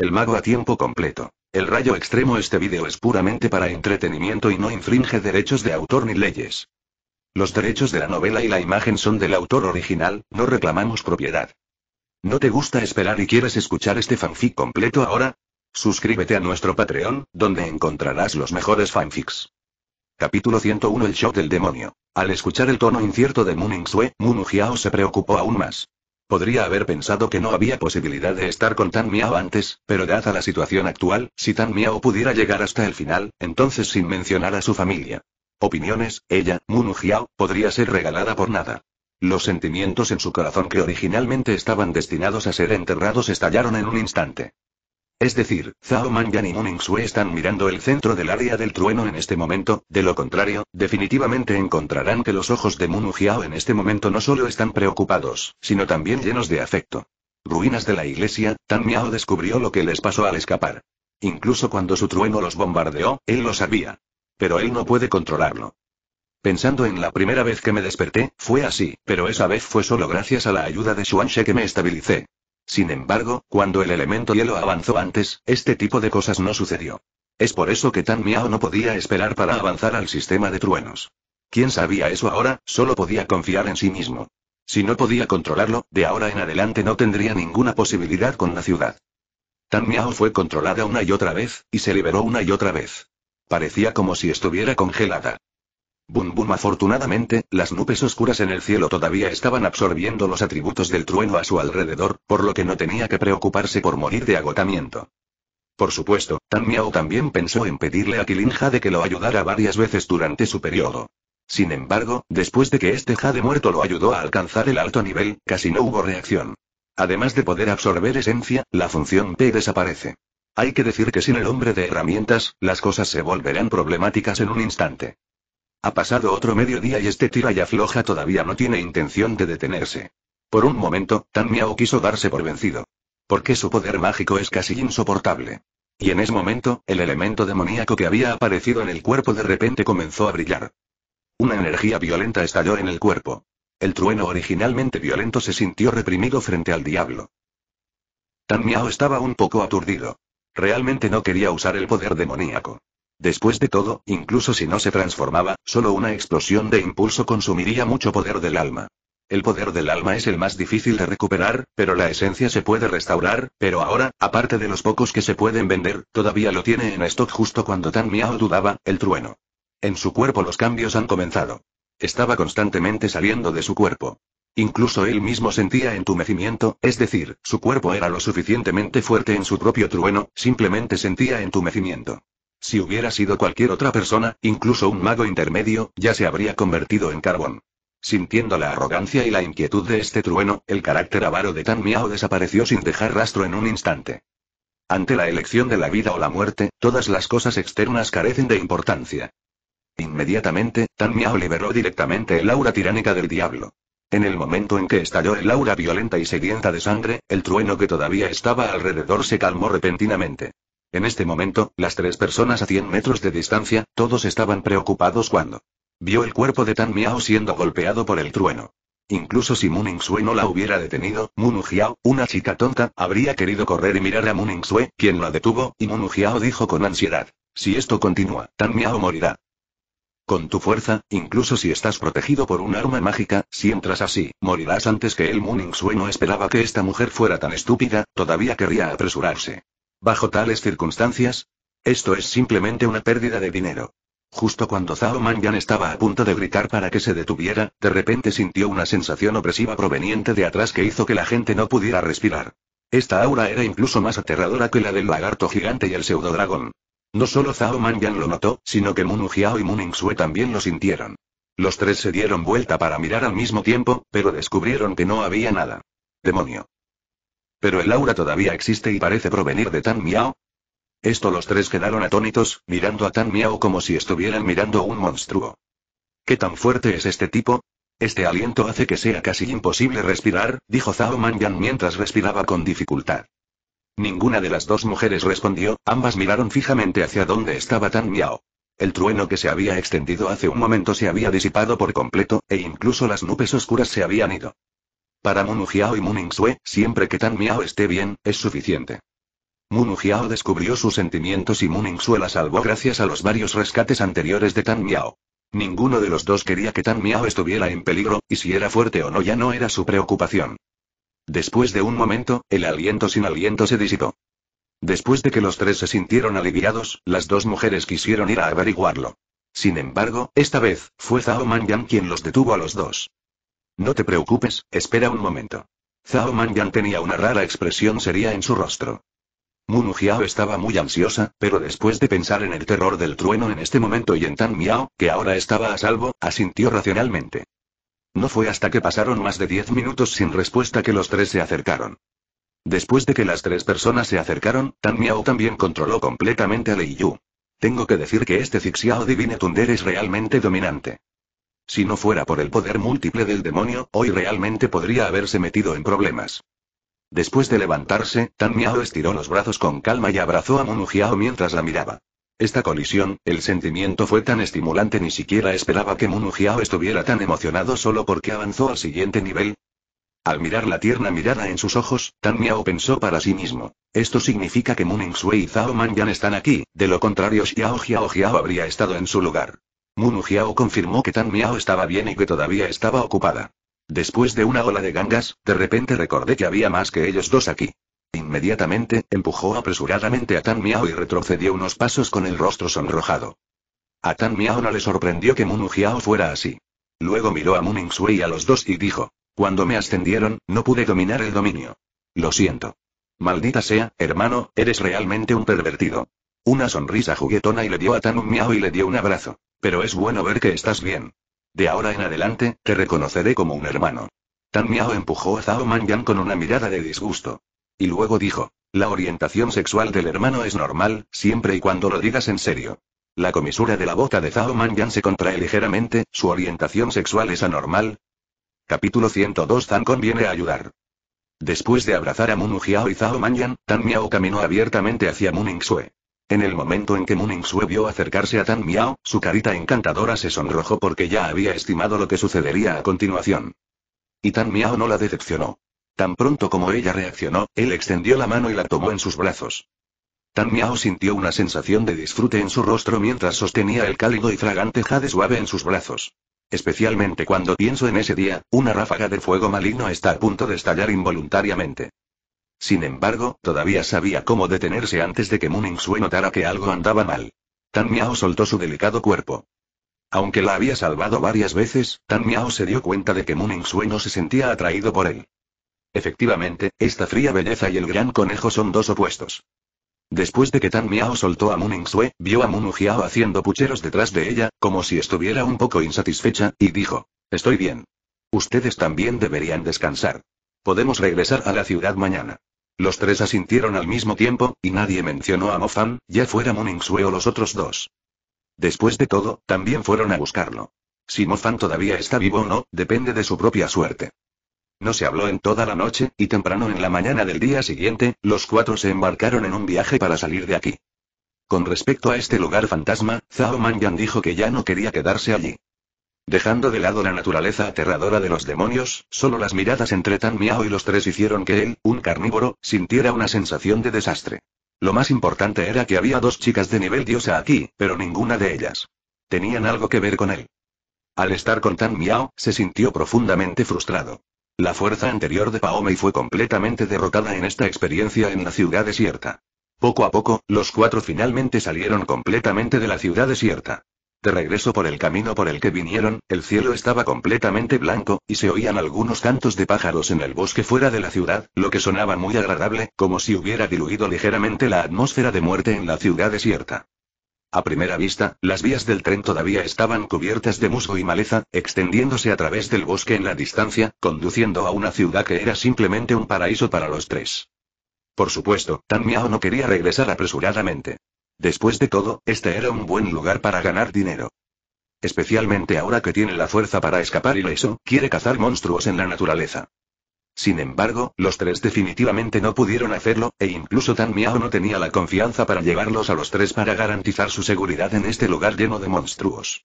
El mago a tiempo completo. El rayo extremo este vídeo es puramente para entretenimiento y no infringe derechos de autor ni leyes. Los derechos de la novela y la imagen son del autor original, no reclamamos propiedad. ¿No te gusta esperar y quieres escuchar este fanfic completo ahora? Suscríbete a nuestro Patreon, donde encontrarás los mejores fanfics. Capítulo 101 El shock del demonio. Al escuchar el tono incierto de Muning Sue, Munu se preocupó aún más. Podría haber pensado que no había posibilidad de estar con Tan Miao antes, pero dada la situación actual, si Tan Miao pudiera llegar hasta el final, entonces sin mencionar a su familia. Opiniones, ella, Munu Jiao, podría ser regalada por nada. Los sentimientos en su corazón que originalmente estaban destinados a ser enterrados estallaron en un instante. Es decir, Zhao Mangyan y Moning Sue están mirando el centro del área del trueno en este momento, de lo contrario, definitivamente encontrarán que los ojos de Munu Hiao en este momento no solo están preocupados, sino también llenos de afecto. Ruinas de la iglesia, Tan Miao descubrió lo que les pasó al escapar. Incluso cuando su trueno los bombardeó, él lo sabía. Pero él no puede controlarlo. Pensando en la primera vez que me desperté, fue así, pero esa vez fue solo gracias a la ayuda de Xuanxie que me estabilicé. Sin embargo, cuando el elemento hielo avanzó antes, este tipo de cosas no sucedió. Es por eso que Tan Miao no podía esperar para avanzar al sistema de truenos. Quien sabía eso ahora, solo podía confiar en sí mismo. Si no podía controlarlo, de ahora en adelante no tendría ninguna posibilidad con la ciudad. Tan Miao fue controlada una y otra vez, y se liberó una y otra vez. Parecía como si estuviera congelada. Bum bum afortunadamente, las nubes oscuras en el cielo todavía estaban absorbiendo los atributos del trueno a su alrededor, por lo que no tenía que preocuparse por morir de agotamiento. Por supuesto, Tan Miao también pensó en pedirle a Kilin de que lo ayudara varias veces durante su periodo. Sin embargo, después de que este Jade muerto lo ayudó a alcanzar el alto nivel, casi no hubo reacción. Además de poder absorber esencia, la función P desaparece. Hay que decir que sin el hombre de herramientas, las cosas se volverán problemáticas en un instante. Ha pasado otro mediodía y este tira y afloja todavía no tiene intención de detenerse. Por un momento, Tan Miao quiso darse por vencido. Porque su poder mágico es casi insoportable. Y en ese momento, el elemento demoníaco que había aparecido en el cuerpo de repente comenzó a brillar. Una energía violenta estalló en el cuerpo. El trueno originalmente violento se sintió reprimido frente al diablo. Tan Miao estaba un poco aturdido. Realmente no quería usar el poder demoníaco. Después de todo, incluso si no se transformaba, solo una explosión de impulso consumiría mucho poder del alma. El poder del alma es el más difícil de recuperar, pero la esencia se puede restaurar, pero ahora, aparte de los pocos que se pueden vender, todavía lo tiene en stock justo cuando Tan Miao dudaba, el trueno. En su cuerpo los cambios han comenzado. Estaba constantemente saliendo de su cuerpo. Incluso él mismo sentía entumecimiento, es decir, su cuerpo era lo suficientemente fuerte en su propio trueno, simplemente sentía entumecimiento. Si hubiera sido cualquier otra persona, incluso un mago intermedio, ya se habría convertido en carbón. Sintiendo la arrogancia y la inquietud de este trueno, el carácter avaro de Tan Miao desapareció sin dejar rastro en un instante. Ante la elección de la vida o la muerte, todas las cosas externas carecen de importancia. Inmediatamente, Tan Miao liberó directamente el aura tiránica del diablo. En el momento en que estalló el aura violenta y sedienta de sangre, el trueno que todavía estaba alrededor se calmó repentinamente. En este momento, las tres personas a 100 metros de distancia, todos estaban preocupados cuando vio el cuerpo de Tan Miao siendo golpeado por el trueno. Incluso si Muning Sue no la hubiera detenido, Moon una chica tonta, habría querido correr y mirar a Muning Sue, quien la detuvo, y Moon dijo con ansiedad. Si esto continúa, Tan Miao morirá. Con tu fuerza, incluso si estás protegido por un arma mágica, si entras así, morirás antes que él. Muning Sue no esperaba que esta mujer fuera tan estúpida, todavía querría apresurarse. Bajo tales circunstancias, esto es simplemente una pérdida de dinero. Justo cuando Zhao Mangyan estaba a punto de gritar para que se detuviera, de repente sintió una sensación opresiva proveniente de atrás que hizo que la gente no pudiera respirar. Esta aura era incluso más aterradora que la del lagarto gigante y el pseudodragón. No solo Zhao Mangyan lo notó, sino que Mun y Mun también lo sintieron. Los tres se dieron vuelta para mirar al mismo tiempo, pero descubrieron que no había nada. Demonio. Pero el aura todavía existe y parece provenir de Tan Miao. Esto los tres quedaron atónitos, mirando a Tan Miao como si estuvieran mirando un monstruo. ¿Qué tan fuerte es este tipo? Este aliento hace que sea casi imposible respirar, dijo Zhao Manyan mientras respiraba con dificultad. Ninguna de las dos mujeres respondió, ambas miraron fijamente hacia donde estaba Tan Miao. El trueno que se había extendido hace un momento se había disipado por completo, e incluso las nubes oscuras se habían ido. Para Hiao y Xue, siempre que Tan Miao esté bien, es suficiente. Hiao descubrió sus sentimientos y Muningsue la salvó gracias a los varios rescates anteriores de Tan Miao. Ninguno de los dos quería que Tan Miao estuviera en peligro, y si era fuerte o no ya no era su preocupación. Después de un momento, el aliento sin aliento se disipó. Después de que los tres se sintieron aliviados, las dos mujeres quisieron ir a averiguarlo. Sin embargo, esta vez, fue Zhao Man quien los detuvo a los dos. No te preocupes, espera un momento. Zhao Mangyan tenía una rara expresión seria en su rostro. Munu Xiao estaba muy ansiosa, pero después de pensar en el terror del trueno en este momento y en Tan Miao, que ahora estaba a salvo, asintió racionalmente. No fue hasta que pasaron más de diez minutos sin respuesta que los tres se acercaron. Después de que las tres personas se acercaron, Tan Miao también controló completamente a Lei Yu. Tengo que decir que este Zixiao Divine Tunder es realmente dominante. Si no fuera por el poder múltiple del demonio, hoy realmente podría haberse metido en problemas. Después de levantarse, Tan Miao estiró los brazos con calma y abrazó a Monujiao mientras la miraba. Esta colisión, el sentimiento fue tan estimulante ni siquiera esperaba que Monujiao estuviera tan emocionado solo porque avanzó al siguiente nivel. Al mirar la tierna mirada en sus ojos, Tan Miao pensó para sí mismo. Esto significa que Muning Sui y Zhao Man están aquí, de lo contrario Xiao Xiao Xiao habría estado en su lugar. Munujiao confirmó que Tan Miao estaba bien y que todavía estaba ocupada. Después de una ola de gangas, de repente recordé que había más que ellos dos aquí. Inmediatamente, empujó apresuradamente a Tan Miao y retrocedió unos pasos con el rostro sonrojado. A Tan Miao no le sorprendió que Munujiao fuera así. Luego miró a Muning y a los dos y dijo, cuando me ascendieron, no pude dominar el dominio. Lo siento. Maldita sea, hermano, eres realmente un pervertido. Una sonrisa juguetona y le dio a Tan un y le dio un abrazo. Pero es bueno ver que estás bien. De ahora en adelante, te reconoceré como un hermano. Tan Miao empujó a Zhao Man con una mirada de disgusto. Y luego dijo, la orientación sexual del hermano es normal, siempre y cuando lo digas en serio. La comisura de la boca de Zhao Man se contrae ligeramente, su orientación sexual es anormal. Capítulo 102 Con viene a ayudar. Después de abrazar a Mun Hiao y Zhao Man Yang, Tan Miao caminó abiertamente hacia Muning en el momento en que Muning Sue vio acercarse a Tan Miao, su carita encantadora se sonrojó porque ya había estimado lo que sucedería a continuación. Y Tan Miao no la decepcionó. Tan pronto como ella reaccionó, él extendió la mano y la tomó en sus brazos. Tan Miao sintió una sensación de disfrute en su rostro mientras sostenía el cálido y fragante jade suave en sus brazos. Especialmente cuando pienso en ese día, una ráfaga de fuego maligno está a punto de estallar involuntariamente. Sin embargo, todavía sabía cómo detenerse antes de que Mooning Sue notara que algo andaba mal. Tan Miao soltó su delicado cuerpo. Aunque la había salvado varias veces, Tan Miao se dio cuenta de que Muning Sue no se sentía atraído por él. Efectivamente, esta fría belleza y el gran conejo son dos opuestos. Después de que Tan Miao soltó a Muning Sue, vio a Moon haciendo pucheros detrás de ella, como si estuviera un poco insatisfecha, y dijo: Estoy bien. Ustedes también deberían descansar. Podemos regresar a la ciudad mañana. Los tres asintieron al mismo tiempo, y nadie mencionó a Mofan, ya fuera Moningsue o los otros dos. Después de todo, también fueron a buscarlo. Si Mofan todavía está vivo o no, depende de su propia suerte. No se habló en toda la noche, y temprano en la mañana del día siguiente, los cuatro se embarcaron en un viaje para salir de aquí. Con respecto a este lugar fantasma, Zhao Manyan dijo que ya no quería quedarse allí. Dejando de lado la naturaleza aterradora de los demonios, solo las miradas entre Tan Miao y los tres hicieron que él, un carnívoro, sintiera una sensación de desastre. Lo más importante era que había dos chicas de nivel diosa aquí, pero ninguna de ellas. Tenían algo que ver con él. Al estar con Tan Miao, se sintió profundamente frustrado. La fuerza anterior de Paomei fue completamente derrotada en esta experiencia en la ciudad desierta. Poco a poco, los cuatro finalmente salieron completamente de la ciudad desierta. De regreso por el camino por el que vinieron, el cielo estaba completamente blanco, y se oían algunos cantos de pájaros en el bosque fuera de la ciudad, lo que sonaba muy agradable, como si hubiera diluido ligeramente la atmósfera de muerte en la ciudad desierta. A primera vista, las vías del tren todavía estaban cubiertas de musgo y maleza, extendiéndose a través del bosque en la distancia, conduciendo a una ciudad que era simplemente un paraíso para los tres. Por supuesto, Tan Miao no quería regresar apresuradamente. Después de todo, este era un buen lugar para ganar dinero. Especialmente ahora que tiene la fuerza para escapar y eso, quiere cazar monstruos en la naturaleza. Sin embargo, los tres definitivamente no pudieron hacerlo, e incluso Tan Miao no tenía la confianza para llevarlos a los tres para garantizar su seguridad en este lugar lleno de monstruos.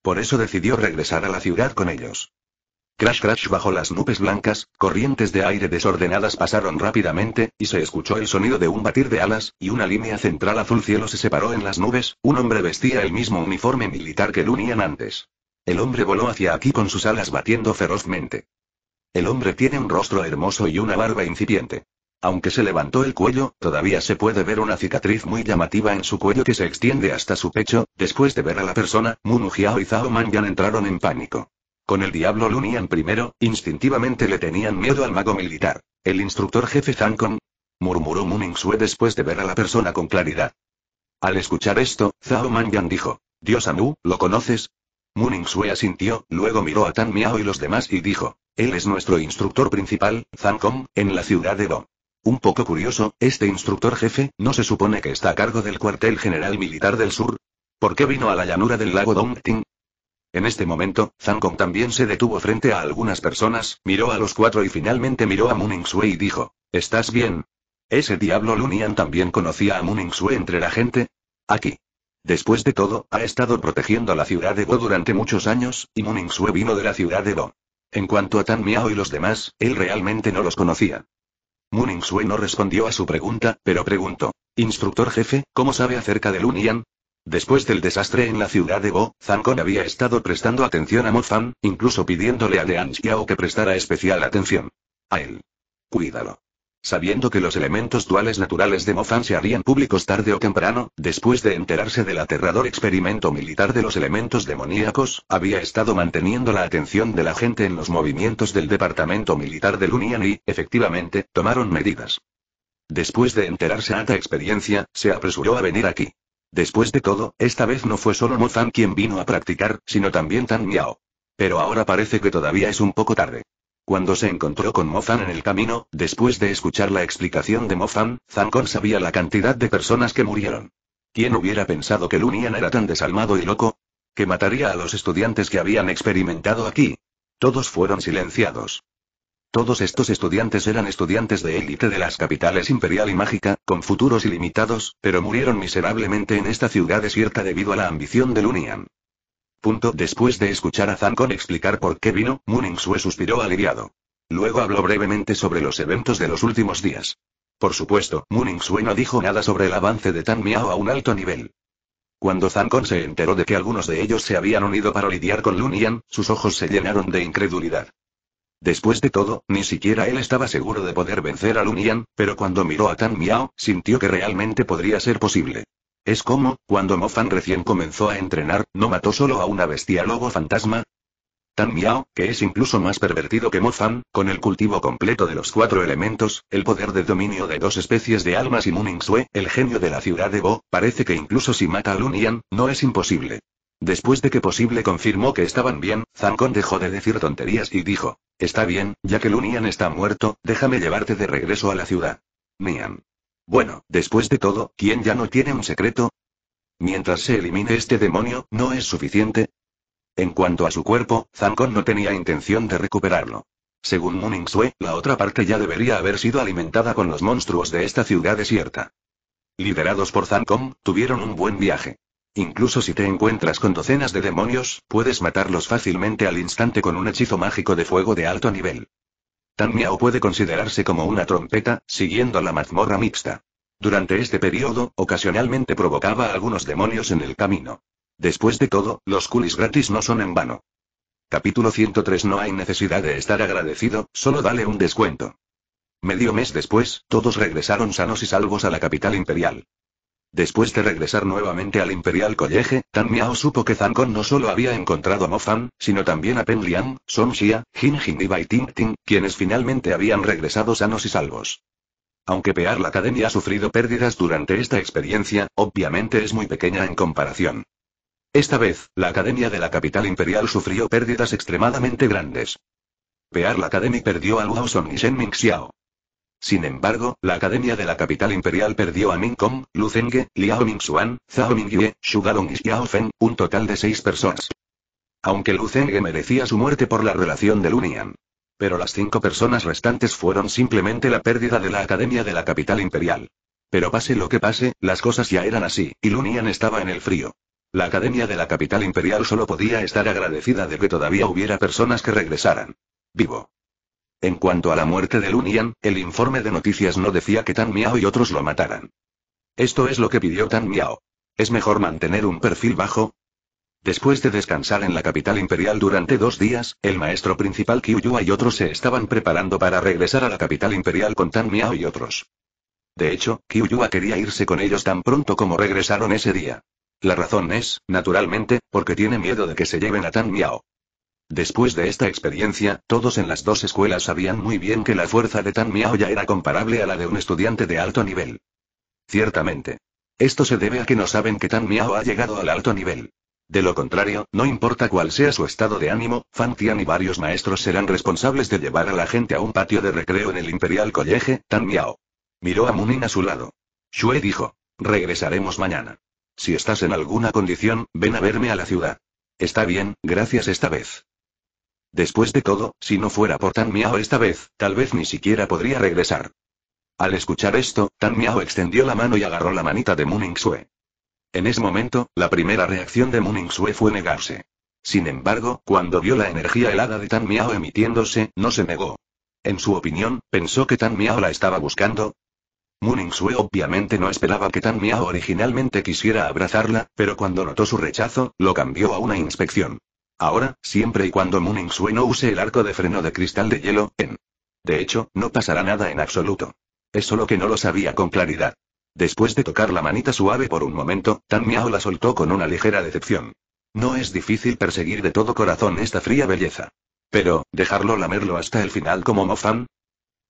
Por eso decidió regresar a la ciudad con ellos. Crash crash bajo las nubes blancas, corrientes de aire desordenadas pasaron rápidamente, y se escuchó el sonido de un batir de alas, y una línea central azul cielo se separó en las nubes, un hombre vestía el mismo uniforme militar que lo unían antes. El hombre voló hacia aquí con sus alas batiendo ferozmente. El hombre tiene un rostro hermoso y una barba incipiente. Aunque se levantó el cuello, todavía se puede ver una cicatriz muy llamativa en su cuello que se extiende hasta su pecho. Después de ver a la persona, Munu y Zhao Yan entraron en pánico. Con el diablo Lunian primero, instintivamente le tenían miedo al mago militar. El instructor jefe Kong, murmuró Muningsue después de ver a la persona con claridad. Al escuchar esto, Zhao Manyan dijo, Dios Anu, ¿lo conoces? Muningsue asintió, luego miró a Tan Miao y los demás y dijo, él es nuestro instructor principal, Kong, en la ciudad de Dong. Un poco curioso, este instructor jefe, ¿no se supone que está a cargo del cuartel general militar del sur? ¿Por qué vino a la llanura del lago Dongting? En este momento, Kong también se detuvo frente a algunas personas, miró a los cuatro y finalmente miró a Mooning y dijo, ¿estás bien? Ese diablo Lunian también conocía a Mooning entre la gente. Aquí. Después de todo, ha estado protegiendo a la ciudad de Bo durante muchos años, y Mooning vino de la ciudad de Bo. En cuanto a Tan Miao y los demás, él realmente no los conocía. Mooning no respondió a su pregunta, pero preguntó, Instructor jefe, ¿cómo sabe acerca de Lunian? Después del desastre en la ciudad de Bo, Kong había estado prestando atención a Mofan, incluso pidiéndole a Liang Xiao que prestara especial atención. A él. Cuídalo. Sabiendo que los elementos duales naturales de Mofan se harían públicos tarde o temprano, después de enterarse del aterrador experimento militar de los elementos demoníacos, había estado manteniendo la atención de la gente en los movimientos del departamento militar de Unión y, efectivamente, tomaron medidas. Después de enterarse a esta experiencia, se apresuró a venir aquí. Después de todo, esta vez no fue solo Mo-Fan quien vino a practicar, sino también Tan Miao. Pero ahora parece que todavía es un poco tarde. Cuando se encontró con Mo-Fan en el camino, después de escuchar la explicación de Mofan, Zancón sabía la cantidad de personas que murieron. ¿Quién hubiera pensado que Lunian era tan desalmado y loco? Que mataría a los estudiantes que habían experimentado aquí. Todos fueron silenciados. Todos estos estudiantes eran estudiantes de élite de las capitales imperial y mágica, con futuros ilimitados, pero murieron miserablemente en esta ciudad desierta debido a la ambición de Lunian. Punto. Después de escuchar a Zancon explicar por qué vino, Muningsue suspiró aliviado. Luego habló brevemente sobre los eventos de los últimos días. Por supuesto, Muningsue no dijo nada sobre el avance de Tan Miao a un alto nivel. Cuando Zancon se enteró de que algunos de ellos se habían unido para lidiar con Lunian, sus ojos se llenaron de incredulidad. Después de todo, ni siquiera él estaba seguro de poder vencer a Lunian, pero cuando miró a Tan Miao, sintió que realmente podría ser posible. Es como, cuando Fan recién comenzó a entrenar, no mató solo a una bestia lobo fantasma, Tan Miao, que es incluso más pervertido que Fan, con el cultivo completo de los cuatro elementos, el poder de dominio de dos especies de almas y Muning Sue, el genio de la ciudad de Bo, parece que incluso si mata a Lunian, no es imposible. Después de que Posible confirmó que estaban bien, Zancón dejó de decir tonterías y dijo, Está bien, ya que Lunian está muerto, déjame llevarte de regreso a la ciudad. Nian. Bueno, después de todo, ¿quién ya no tiene un secreto? Mientras se elimine este demonio, ¿no es suficiente? En cuanto a su cuerpo, Zancón no tenía intención de recuperarlo. Según Mooning Sue, la otra parte ya debería haber sido alimentada con los monstruos de esta ciudad desierta. Liderados por Zankon, tuvieron un buen viaje. Incluso si te encuentras con docenas de demonios, puedes matarlos fácilmente al instante con un hechizo mágico de fuego de alto nivel. Tan Miao puede considerarse como una trompeta, siguiendo la mazmorra mixta. Durante este periodo, ocasionalmente provocaba a algunos demonios en el camino. Después de todo, los culis gratis no son en vano. Capítulo 103 No hay necesidad de estar agradecido, solo dale un descuento. Medio mes después, todos regresaron sanos y salvos a la capital imperial. Después de regresar nuevamente al Imperial College, Tan Miao supo que Kong no solo había encontrado a Mo Fan, sino también a Pen Liang, Song Xia, Jin Jin y Bai Ting Ting, quienes finalmente habían regresado sanos y salvos. Aunque Pear la Academia ha sufrido pérdidas durante esta experiencia, obviamente es muy pequeña en comparación. Esta vez, la Academia de la capital imperial sufrió pérdidas extremadamente grandes. la Academy perdió a Luo Song y Shen Xiao. Sin embargo, la Academia de la Capital Imperial perdió a Kong, Lu Zhenge, Liao Mingxuan, Zhao Mingyue, Shugalong y Xiao Feng, un total de seis personas. Aunque Lu merecía su muerte por la relación de Lunian. Pero las cinco personas restantes fueron simplemente la pérdida de la Academia de la Capital Imperial. Pero pase lo que pase, las cosas ya eran así, y Lunian estaba en el frío. La Academia de la Capital Imperial solo podía estar agradecida de que todavía hubiera personas que regresaran. Vivo. En cuanto a la muerte de Lunian, el informe de noticias no decía que Tan Miao y otros lo mataran. Esto es lo que pidió Tan Miao. ¿Es mejor mantener un perfil bajo? Después de descansar en la capital imperial durante dos días, el maestro principal Kyuyua y otros se estaban preparando para regresar a la capital imperial con Tan Miao y otros. De hecho, Kyuyua quería irse con ellos tan pronto como regresaron ese día. La razón es, naturalmente, porque tiene miedo de que se lleven a Tan Miao. Después de esta experiencia, todos en las dos escuelas sabían muy bien que la fuerza de Tan Miao ya era comparable a la de un estudiante de alto nivel. Ciertamente. Esto se debe a que no saben que Tan Miao ha llegado al alto nivel. De lo contrario, no importa cuál sea su estado de ánimo, Fan Tian y varios maestros serán responsables de llevar a la gente a un patio de recreo en el Imperial College, Tan Miao. Miró a Munin a su lado. Shue dijo. Regresaremos mañana. Si estás en alguna condición, ven a verme a la ciudad. Está bien, gracias esta vez. Después de todo, si no fuera por Tan Miao esta vez, tal vez ni siquiera podría regresar. Al escuchar esto, Tan Miao extendió la mano y agarró la manita de Muning Sue. En ese momento, la primera reacción de Muning Sue fue negarse. Sin embargo, cuando vio la energía helada de Tan Miao emitiéndose, no se negó. En su opinión, pensó que Tan Miao la estaba buscando. Muning Sue obviamente no esperaba que Tan Miao originalmente quisiera abrazarla, pero cuando notó su rechazo, lo cambió a una inspección. Ahora, siempre y cuando Mooning sueno use el arco de freno de cristal de hielo, en. De hecho, no pasará nada en absoluto. Es solo que no lo sabía con claridad. Después de tocar la manita suave por un momento, Tan Miao la soltó con una ligera decepción. No es difícil perseguir de todo corazón esta fría belleza. Pero, ¿dejarlo lamerlo hasta el final como Mofan?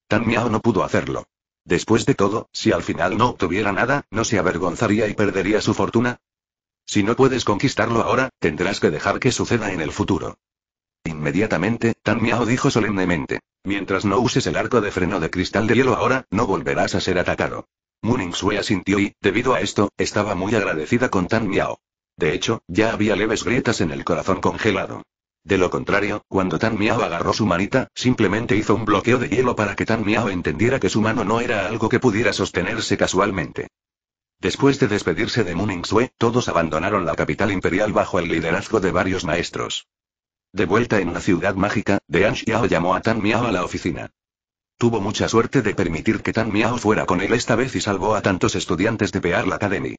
Tan Miao no pudo hacerlo. Después de todo, si al final no obtuviera nada, ¿no se avergonzaría y perdería su fortuna? Si no puedes conquistarlo ahora, tendrás que dejar que suceda en el futuro. Inmediatamente, Tan Miao dijo solemnemente. Mientras no uses el arco de freno de cristal de hielo ahora, no volverás a ser atacado. Muning Sue asintió y, debido a esto, estaba muy agradecida con Tan Miao. De hecho, ya había leves grietas en el corazón congelado. De lo contrario, cuando Tan Miao agarró su manita, simplemente hizo un bloqueo de hielo para que Tan Miao entendiera que su mano no era algo que pudiera sostenerse casualmente. Después de despedirse de Sui, todos abandonaron la capital imperial bajo el liderazgo de varios maestros. De vuelta en la ciudad mágica, De Anxiao llamó a Tan Miao a la oficina. Tuvo mucha suerte de permitir que Tan Miao fuera con él esta vez y salvó a tantos estudiantes de la academia.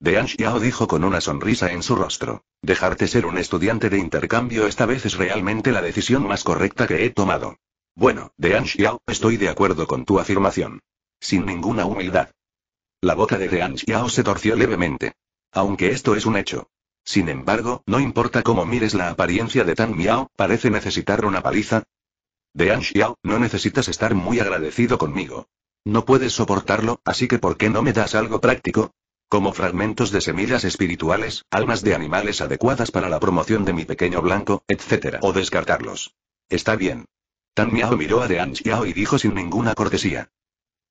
De Anxiao dijo con una sonrisa en su rostro. Dejarte ser un estudiante de intercambio esta vez es realmente la decisión más correcta que he tomado. Bueno, De Anxiao, estoy de acuerdo con tu afirmación. Sin ninguna humildad. La boca de Dean Xiao se torció levemente. Aunque esto es un hecho. Sin embargo, no importa cómo mires la apariencia de Tan Miao, parece necesitar una paliza. De Xiao, no necesitas estar muy agradecido conmigo. No puedes soportarlo, así que ¿por qué no me das algo práctico? Como fragmentos de semillas espirituales, almas de animales adecuadas para la promoción de mi pequeño blanco, etc. O descartarlos. Está bien. Tan Miao miró a Dean Xiao y dijo sin ninguna cortesía.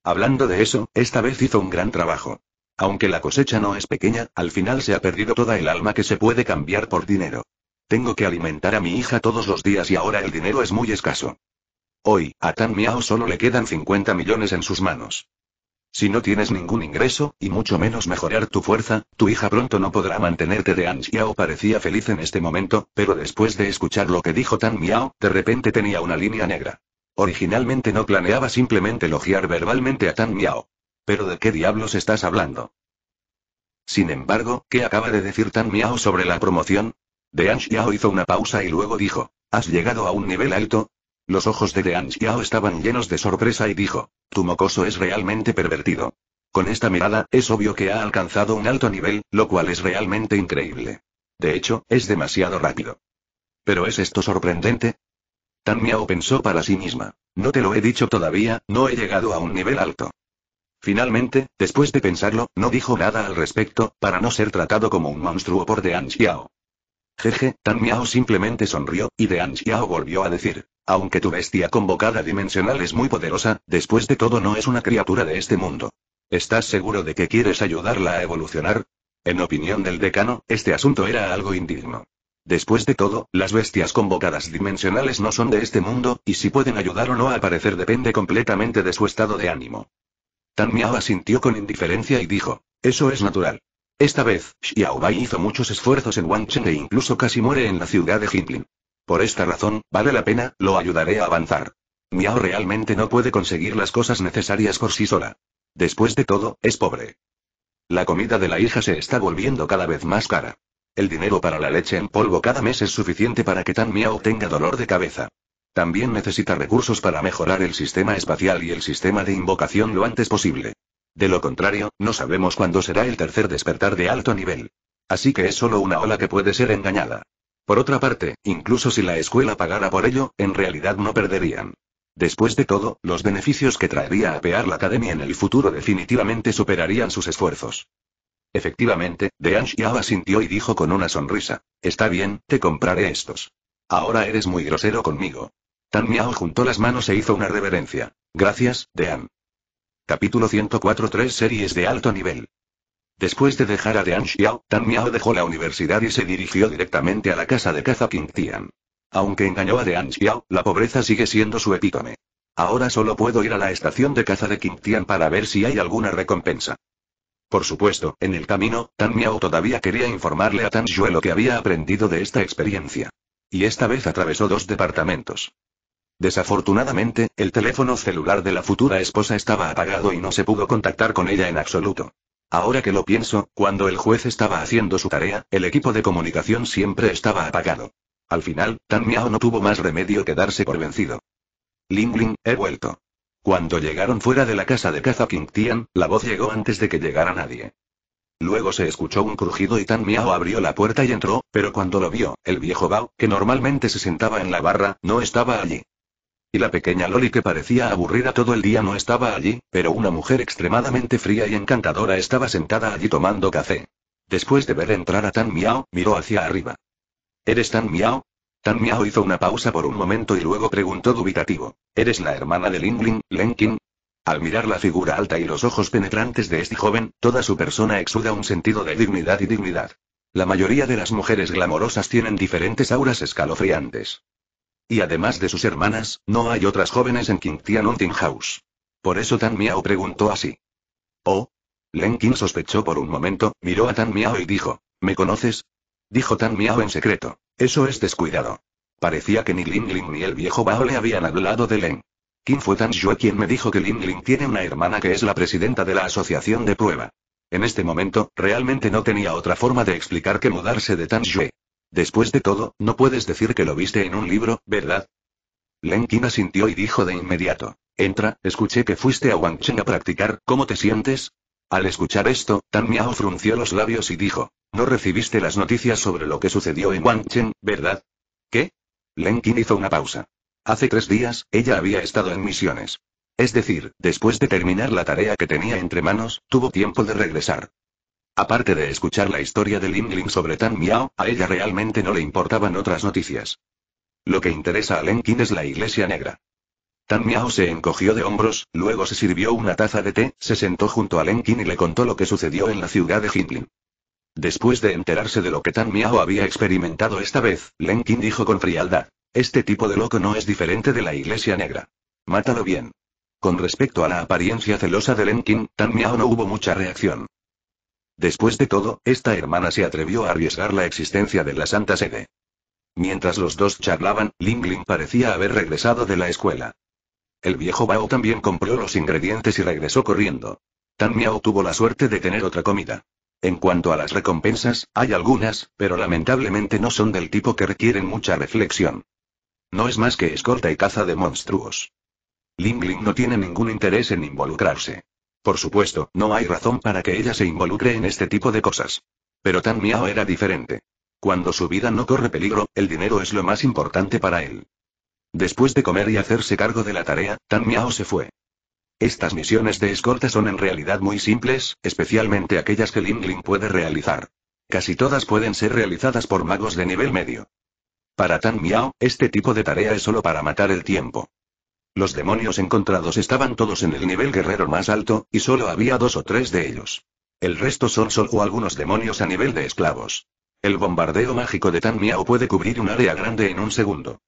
Hablando de eso, esta vez hizo un gran trabajo. Aunque la cosecha no es pequeña, al final se ha perdido toda el alma que se puede cambiar por dinero. Tengo que alimentar a mi hija todos los días y ahora el dinero es muy escaso. Hoy, a Tan Miao solo le quedan 50 millones en sus manos. Si no tienes ningún ingreso, y mucho menos mejorar tu fuerza, tu hija pronto no podrá mantenerte de ansia o parecía feliz en este momento, pero después de escuchar lo que dijo Tan Miao, de repente tenía una línea negra. Originalmente no planeaba simplemente elogiar verbalmente a Tan Miao. Pero ¿de qué diablos estás hablando? Sin embargo, ¿qué acaba de decir Tan Miao sobre la promoción? De Xiao hizo una pausa y luego dijo, ¿has llegado a un nivel alto? Los ojos de De Xiao estaban llenos de sorpresa y dijo, tu mocoso es realmente pervertido. Con esta mirada, es obvio que ha alcanzado un alto nivel, lo cual es realmente increíble. De hecho, es demasiado rápido. ¿Pero es esto sorprendente? Tan Miao pensó para sí misma. No te lo he dicho todavía, no he llegado a un nivel alto. Finalmente, después de pensarlo, no dijo nada al respecto, para no ser tratado como un monstruo por De Xiao. Jeje, Tan Miao simplemente sonrió, y De Xiao volvió a decir. Aunque tu bestia convocada dimensional es muy poderosa, después de todo no es una criatura de este mundo. ¿Estás seguro de que quieres ayudarla a evolucionar? En opinión del decano, este asunto era algo indigno. Después de todo, las bestias convocadas dimensionales no son de este mundo, y si pueden ayudar o no a aparecer depende completamente de su estado de ánimo. Tan Miao asintió con indiferencia y dijo, eso es natural. Esta vez, Xiaobai hizo muchos esfuerzos en Wancheng e incluso casi muere en la ciudad de Jinping. Por esta razón, vale la pena, lo ayudaré a avanzar. Miao realmente no puede conseguir las cosas necesarias por sí sola. Después de todo, es pobre. La comida de la hija se está volviendo cada vez más cara. El dinero para la leche en polvo cada mes es suficiente para que Tan Mia tenga dolor de cabeza. También necesita recursos para mejorar el sistema espacial y el sistema de invocación lo antes posible. De lo contrario, no sabemos cuándo será el tercer despertar de alto nivel. Así que es solo una ola que puede ser engañada. Por otra parte, incluso si la escuela pagara por ello, en realidad no perderían. Después de todo, los beneficios que traería apear la academia en el futuro definitivamente superarían sus esfuerzos. Efectivamente, An Xiao asintió y dijo con una sonrisa. Está bien, te compraré estos. Ahora eres muy grosero conmigo. Tan Miao juntó las manos e hizo una reverencia. Gracias, De An. Capítulo 104 Tres series de alto nivel. Después de dejar a An Xiao, Tan Miao dejó la universidad y se dirigió directamente a la casa de caza King Tian. Aunque engañó a An Xiao, la pobreza sigue siendo su epítome. Ahora solo puedo ir a la estación de caza de Tian para ver si hay alguna recompensa. Por supuesto, en el camino, Tan Miao todavía quería informarle a Tan Xue lo que había aprendido de esta experiencia. Y esta vez atravesó dos departamentos. Desafortunadamente, el teléfono celular de la futura esposa estaba apagado y no se pudo contactar con ella en absoluto. Ahora que lo pienso, cuando el juez estaba haciendo su tarea, el equipo de comunicación siempre estaba apagado. Al final, Tan Miao no tuvo más remedio que darse por vencido. Ling Ling, he vuelto. Cuando llegaron fuera de la casa de caza King Tian, la voz llegó antes de que llegara nadie. Luego se escuchó un crujido y Tan Miao abrió la puerta y entró, pero cuando lo vio, el viejo Bao, que normalmente se sentaba en la barra, no estaba allí. Y la pequeña Loli que parecía aburrida todo el día no estaba allí, pero una mujer extremadamente fría y encantadora estaba sentada allí tomando café. Después de ver entrar a Tan Miao, miró hacia arriba. ¿Eres Tan Miao? Tan Miao hizo una pausa por un momento y luego preguntó dubitativo. ¿Eres la hermana de Lingling, Lenkin? Al mirar la figura alta y los ojos penetrantes de este joven, toda su persona exuda un sentido de dignidad y dignidad. La mayoría de las mujeres glamorosas tienen diferentes auras escalofriantes. Y además de sus hermanas, no hay otras jóvenes en Kingtian Hunting House. Por eso Tan Miao preguntó así. ¿Oh? Lenkin sospechó por un momento, miró a Tan Miao y dijo, ¿me conoces? Dijo Tan Miao en secreto. Eso es descuidado. Parecía que ni Ling Ling ni el viejo Bao le habían hablado de Len. ¿Quién fue Tan Xue quien me dijo que Ling Ling tiene una hermana que es la presidenta de la asociación de prueba. En este momento, realmente no tenía otra forma de explicar que mudarse de Tan Xue. Después de todo, no puedes decir que lo viste en un libro, ¿verdad? Len Kim asintió y dijo de inmediato. Entra, escuché que fuiste a Wangcheng a practicar, ¿cómo te sientes? Al escuchar esto, Tan Miao frunció los labios y dijo: No recibiste las noticias sobre lo que sucedió en Wangchen, ¿verdad? ¿Qué? Lenkin hizo una pausa. Hace tres días, ella había estado en misiones. Es decir, después de terminar la tarea que tenía entre manos, tuvo tiempo de regresar. Aparte de escuchar la historia de Lin Ling sobre Tan Miao, a ella realmente no le importaban otras noticias. Lo que interesa a Lenkin es la Iglesia Negra. Tan Miao se encogió de hombros, luego se sirvió una taza de té, se sentó junto a Lenkin y le contó lo que sucedió en la ciudad de Himlin. Después de enterarse de lo que Tan Miao había experimentado esta vez, Lenkin dijo con frialdad. Este tipo de loco no es diferente de la iglesia negra. Mátalo bien. Con respecto a la apariencia celosa de Lenkin, Tan Miao no hubo mucha reacción. Después de todo, esta hermana se atrevió a arriesgar la existencia de la Santa Sede. Mientras los dos charlaban, Ling parecía haber regresado de la escuela. El viejo Bao también compró los ingredientes y regresó corriendo. Tan Miao tuvo la suerte de tener otra comida. En cuanto a las recompensas, hay algunas, pero lamentablemente no son del tipo que requieren mucha reflexión. No es más que escolta y caza de monstruos. Ling Ling no tiene ningún interés en involucrarse. Por supuesto, no hay razón para que ella se involucre en este tipo de cosas. Pero Tan Miao era diferente. Cuando su vida no corre peligro, el dinero es lo más importante para él. Después de comer y hacerse cargo de la tarea, Tan Miao se fue. Estas misiones de escolta son en realidad muy simples, especialmente aquellas que Ling Ling puede realizar. Casi todas pueden ser realizadas por magos de nivel medio. Para Tan Miao, este tipo de tarea es solo para matar el tiempo. Los demonios encontrados estaban todos en el nivel guerrero más alto, y solo había dos o tres de ellos. El resto son solo algunos demonios a nivel de esclavos. El bombardeo mágico de Tan Miao puede cubrir un área grande en un segundo.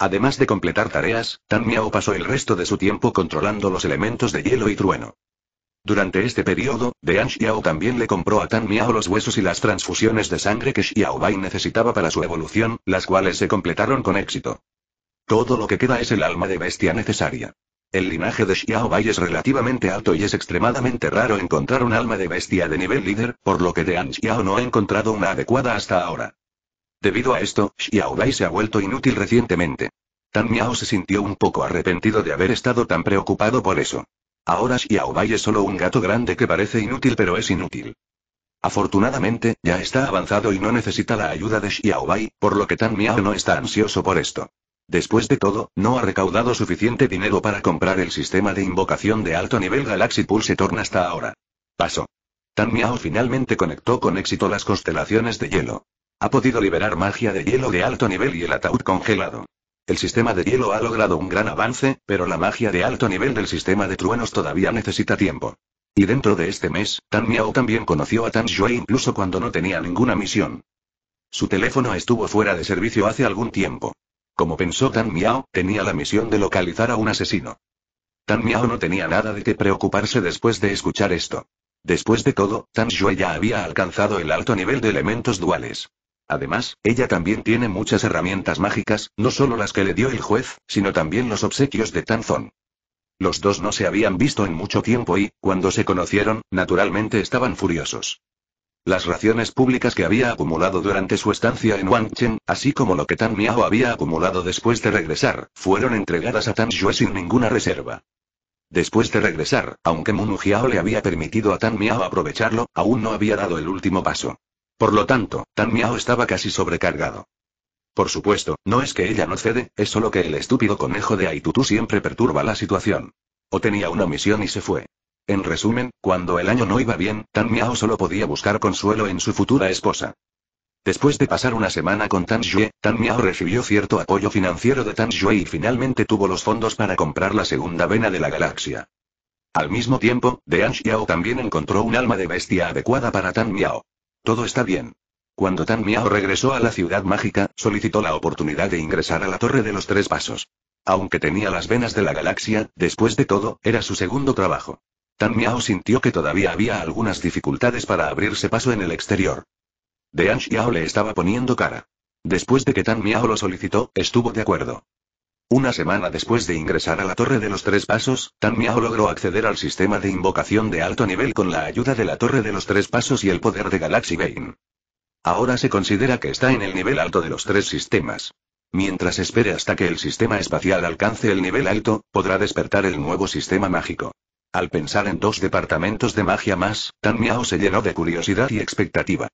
Además de completar tareas, Tan Miao pasó el resto de su tiempo controlando los elementos de hielo y trueno. Durante este periodo, de An Xiao también le compró a Tan Miao los huesos y las transfusiones de sangre que Xiao Bai necesitaba para su evolución, las cuales se completaron con éxito. Todo lo que queda es el alma de bestia necesaria. El linaje de Xiao Bai es relativamente alto y es extremadamente raro encontrar un alma de bestia de nivel líder, por lo que de An Xiao no ha encontrado una adecuada hasta ahora. Debido a esto, Xiaobai se ha vuelto inútil recientemente. Tan Miao se sintió un poco arrepentido de haber estado tan preocupado por eso. Ahora Xiaobai es solo un gato grande que parece inútil pero es inútil. Afortunadamente, ya está avanzado y no necesita la ayuda de Xiao Bai, por lo que Tan Miao no está ansioso por esto. Después de todo, no ha recaudado suficiente dinero para comprar el sistema de invocación de alto nivel Galaxy Pulse Torn hasta ahora. Paso. Tan Miao finalmente conectó con éxito las constelaciones de hielo. Ha podido liberar magia de hielo de alto nivel y el ataúd congelado. El sistema de hielo ha logrado un gran avance, pero la magia de alto nivel del sistema de truenos todavía necesita tiempo. Y dentro de este mes, Tan Miao también conoció a Tan Shui incluso cuando no tenía ninguna misión. Su teléfono estuvo fuera de servicio hace algún tiempo. Como pensó Tan Miao, tenía la misión de localizar a un asesino. Tan Miao no tenía nada de qué preocuparse después de escuchar esto. Después de todo, Tan Shui ya había alcanzado el alto nivel de elementos duales. Además, ella también tiene muchas herramientas mágicas, no solo las que le dio el juez, sino también los obsequios de Tan Tanzón. Los dos no se habían visto en mucho tiempo y, cuando se conocieron, naturalmente estaban furiosos. Las raciones públicas que había acumulado durante su estancia en Wangchen, así como lo que Tan Miao había acumulado después de regresar, fueron entregadas a Tan Xue sin ninguna reserva. Después de regresar, aunque Jiao le había permitido a Tan Miao aprovecharlo, aún no había dado el último paso. Por lo tanto, Tan Miao estaba casi sobrecargado. Por supuesto, no es que ella no cede, es solo que el estúpido conejo de Aitutu siempre perturba la situación. O tenía una misión y se fue. En resumen, cuando el año no iba bien, Tan Miao solo podía buscar consuelo en su futura esposa. Después de pasar una semana con Tan Xue, Tan Miao recibió cierto apoyo financiero de Tan Yue y finalmente tuvo los fondos para comprar la segunda vena de la galaxia. Al mismo tiempo, De Xiao también encontró un alma de bestia adecuada para Tan Miao. Todo está bien. Cuando Tan Miao regresó a la ciudad mágica, solicitó la oportunidad de ingresar a la Torre de los Tres Pasos. Aunque tenía las venas de la galaxia, después de todo, era su segundo trabajo. Tan Miao sintió que todavía había algunas dificultades para abrirse paso en el exterior. De Anxiao le estaba poniendo cara. Después de que Tan Miao lo solicitó, estuvo de acuerdo. Una semana después de ingresar a la Torre de los Tres Pasos, Tan Miao logró acceder al sistema de invocación de alto nivel con la ayuda de la Torre de los Tres Pasos y el poder de Galaxy Bane. Ahora se considera que está en el nivel alto de los tres sistemas. Mientras espere hasta que el sistema espacial alcance el nivel alto, podrá despertar el nuevo sistema mágico. Al pensar en dos departamentos de magia más, Tan Miao se llenó de curiosidad y expectativa.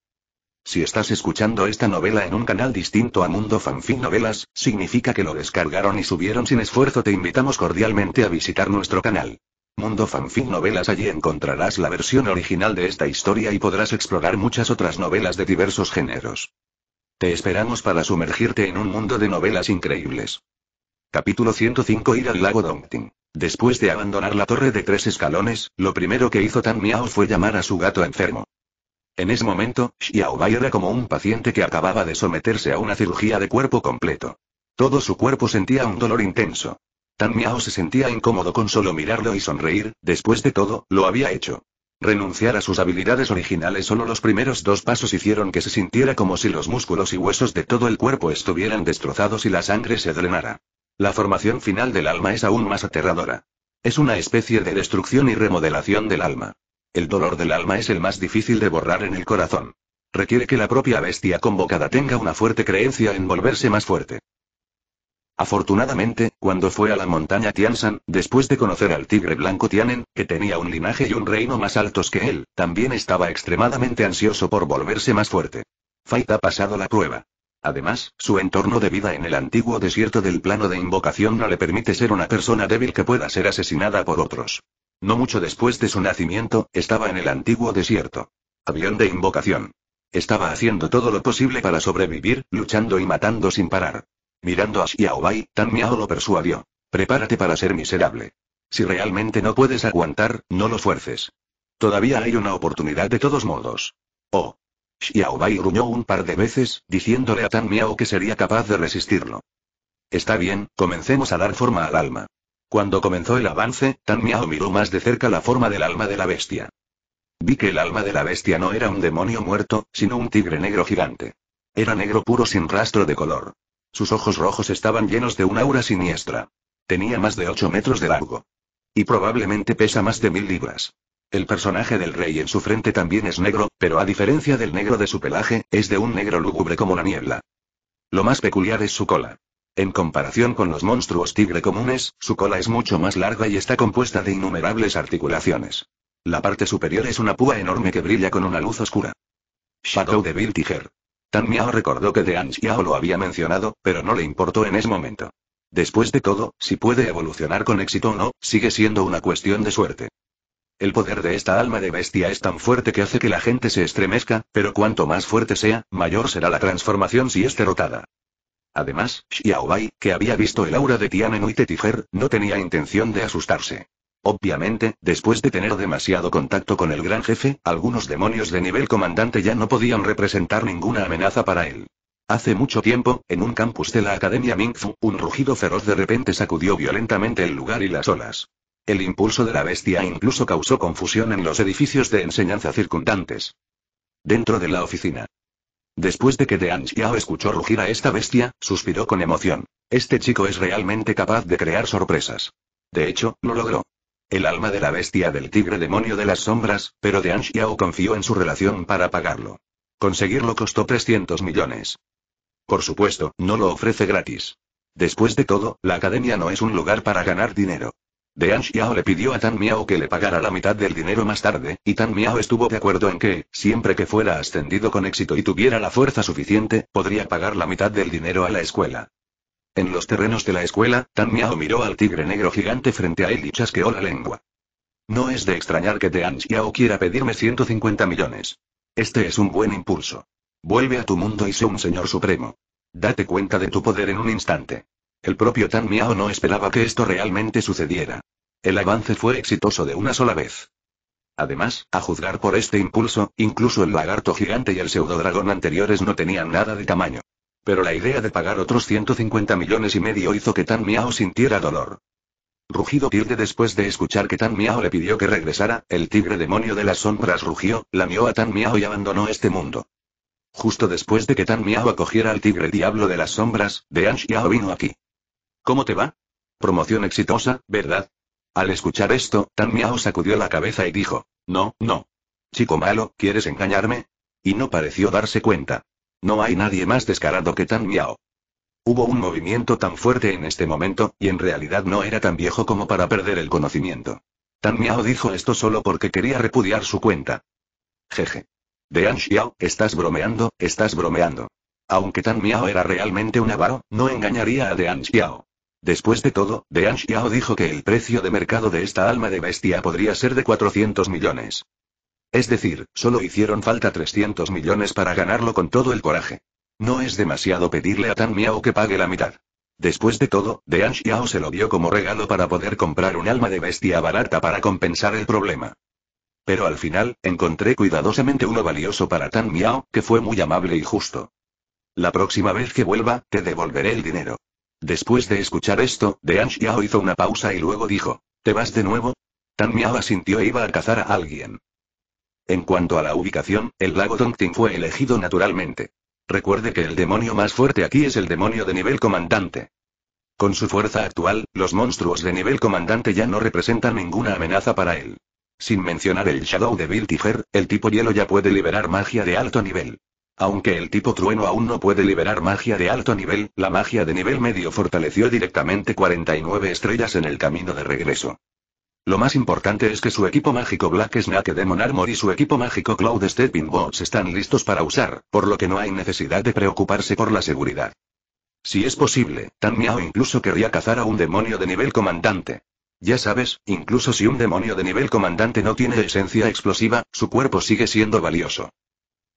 Si estás escuchando esta novela en un canal distinto a Mundo Fanfic Novelas, significa que lo descargaron y subieron sin esfuerzo. Te invitamos cordialmente a visitar nuestro canal. Mundo Fanfic Novelas allí encontrarás la versión original de esta historia y podrás explorar muchas otras novelas de diversos géneros. Te esperamos para sumergirte en un mundo de novelas increíbles. Capítulo 105 Ir al lago Dongting. Después de abandonar la torre de tres escalones, lo primero que hizo Tan Miao fue llamar a su gato enfermo. En ese momento, Xiaobai era como un paciente que acababa de someterse a una cirugía de cuerpo completo. Todo su cuerpo sentía un dolor intenso. Tan Miao se sentía incómodo con solo mirarlo y sonreír, después de todo, lo había hecho. Renunciar a sus habilidades originales solo los primeros dos pasos hicieron que se sintiera como si los músculos y huesos de todo el cuerpo estuvieran destrozados y la sangre se drenara. La formación final del alma es aún más aterradora. Es una especie de destrucción y remodelación del alma. El dolor del alma es el más difícil de borrar en el corazón. Requiere que la propia bestia convocada tenga una fuerte creencia en volverse más fuerte. Afortunadamente, cuando fue a la montaña Tiansan, después de conocer al tigre blanco Tianen, que tenía un linaje y un reino más altos que él, también estaba extremadamente ansioso por volverse más fuerte. Fight ha pasado la prueba. Además, su entorno de vida en el antiguo desierto del plano de invocación no le permite ser una persona débil que pueda ser asesinada por otros. No mucho después de su nacimiento, estaba en el antiguo desierto. Avión de invocación. Estaba haciendo todo lo posible para sobrevivir, luchando y matando sin parar. Mirando a Xiaobai, Tan Miao lo persuadió. Prepárate para ser miserable. Si realmente no puedes aguantar, no lo fuerces. Todavía hay una oportunidad de todos modos. Oh. Xiaobai gruñó un par de veces, diciéndole a Tan Miao que sería capaz de resistirlo. Está bien, comencemos a dar forma al alma. Cuando comenzó el avance, Tan Miao miró más de cerca la forma del alma de la bestia. Vi que el alma de la bestia no era un demonio muerto, sino un tigre negro gigante. Era negro puro sin rastro de color. Sus ojos rojos estaban llenos de una aura siniestra. Tenía más de 8 metros de largo. Y probablemente pesa más de mil libras. El personaje del rey en su frente también es negro, pero a diferencia del negro de su pelaje, es de un negro lúgubre como la niebla. Lo más peculiar es su cola. En comparación con los monstruos tigre comunes, su cola es mucho más larga y está compuesta de innumerables articulaciones. La parte superior es una púa enorme que brilla con una luz oscura. Shadow de Bill Tiger. Tan Miao recordó que de yao lo había mencionado, pero no le importó en ese momento. Después de todo, si puede evolucionar con éxito o no, sigue siendo una cuestión de suerte. El poder de esta alma de bestia es tan fuerte que hace que la gente se estremezca, pero cuanto más fuerte sea, mayor será la transformación si es derrotada. Además, Xiaobai, que había visto el aura de Tianen y Tetifer, no tenía intención de asustarse. Obviamente, después de tener demasiado contacto con el gran jefe, algunos demonios de nivel comandante ya no podían representar ninguna amenaza para él. Hace mucho tiempo, en un campus de la Academia Mingfu, un rugido feroz de repente sacudió violentamente el lugar y las olas. El impulso de la bestia incluso causó confusión en los edificios de enseñanza circundantes. Dentro de la oficina, Después de que De Anxiao escuchó rugir a esta bestia, suspiró con emoción. Este chico es realmente capaz de crear sorpresas. De hecho, lo logró. El alma de la bestia del tigre demonio de las sombras, pero De Anxiao confió en su relación para pagarlo. Conseguirlo costó 300 millones. Por supuesto, no lo ofrece gratis. Después de todo, la academia no es un lugar para ganar dinero. De Xiao le pidió a Tan Miao que le pagara la mitad del dinero más tarde, y Tan Miao estuvo de acuerdo en que, siempre que fuera ascendido con éxito y tuviera la fuerza suficiente, podría pagar la mitad del dinero a la escuela. En los terrenos de la escuela, Tan Miao miró al tigre negro gigante frente a él y chasqueó la lengua. No es de extrañar que De Xiao quiera pedirme 150 millones. Este es un buen impulso. Vuelve a tu mundo y sé un señor supremo. Date cuenta de tu poder en un instante. El propio Tan Miao no esperaba que esto realmente sucediera. El avance fue exitoso de una sola vez. Además, a juzgar por este impulso, incluso el lagarto gigante y el pseudodragón anteriores no tenían nada de tamaño. Pero la idea de pagar otros 150 millones y medio hizo que Tan Miao sintiera dolor. Rugido tilde después de escuchar que Tan Miao le pidió que regresara, el tigre demonio de las sombras rugió, lamió a Tan Miao y abandonó este mundo. Justo después de que Tan Miao acogiera al tigre diablo de las sombras, De Xiao vino aquí. ¿Cómo te va? Promoción exitosa, ¿verdad? Al escuchar esto, Tan Miao sacudió la cabeza y dijo, no, no. Chico malo, ¿quieres engañarme? Y no pareció darse cuenta. No hay nadie más descarado que Tan Miao. Hubo un movimiento tan fuerte en este momento, y en realidad no era tan viejo como para perder el conocimiento. Tan Miao dijo esto solo porque quería repudiar su cuenta. Jeje. De An Xiao, estás bromeando, estás bromeando. Aunque Tan Miao era realmente un avaro, no engañaría a De An Xiao. Después de todo, De Anxiao dijo que el precio de mercado de esta alma de bestia podría ser de 400 millones. Es decir, solo hicieron falta 300 millones para ganarlo con todo el coraje. No es demasiado pedirle a Tan Miao que pague la mitad. Después de todo, De Anxiao se lo dio como regalo para poder comprar un alma de bestia barata para compensar el problema. Pero al final, encontré cuidadosamente uno valioso para Tan Miao, que fue muy amable y justo. La próxima vez que vuelva, te devolveré el dinero. Después de escuchar esto, Dean Yao hizo una pausa y luego dijo, ¿te vas de nuevo? Tan Miao asintió e iba a cazar a alguien. En cuanto a la ubicación, el lago Dongting fue elegido naturalmente. Recuerde que el demonio más fuerte aquí es el demonio de nivel comandante. Con su fuerza actual, los monstruos de nivel comandante ya no representan ninguna amenaza para él. Sin mencionar el Shadow de Biltiger, el tipo hielo ya puede liberar magia de alto nivel. Aunque el tipo trueno aún no puede liberar magia de alto nivel, la magia de nivel medio fortaleció directamente 49 estrellas en el camino de regreso. Lo más importante es que su equipo mágico Black Snake Demon Armor y su equipo mágico Cloud Stepping Bots están listos para usar, por lo que no hay necesidad de preocuparse por la seguridad. Si es posible, Tan Miao incluso querría cazar a un demonio de nivel comandante. Ya sabes, incluso si un demonio de nivel comandante no tiene esencia explosiva, su cuerpo sigue siendo valioso.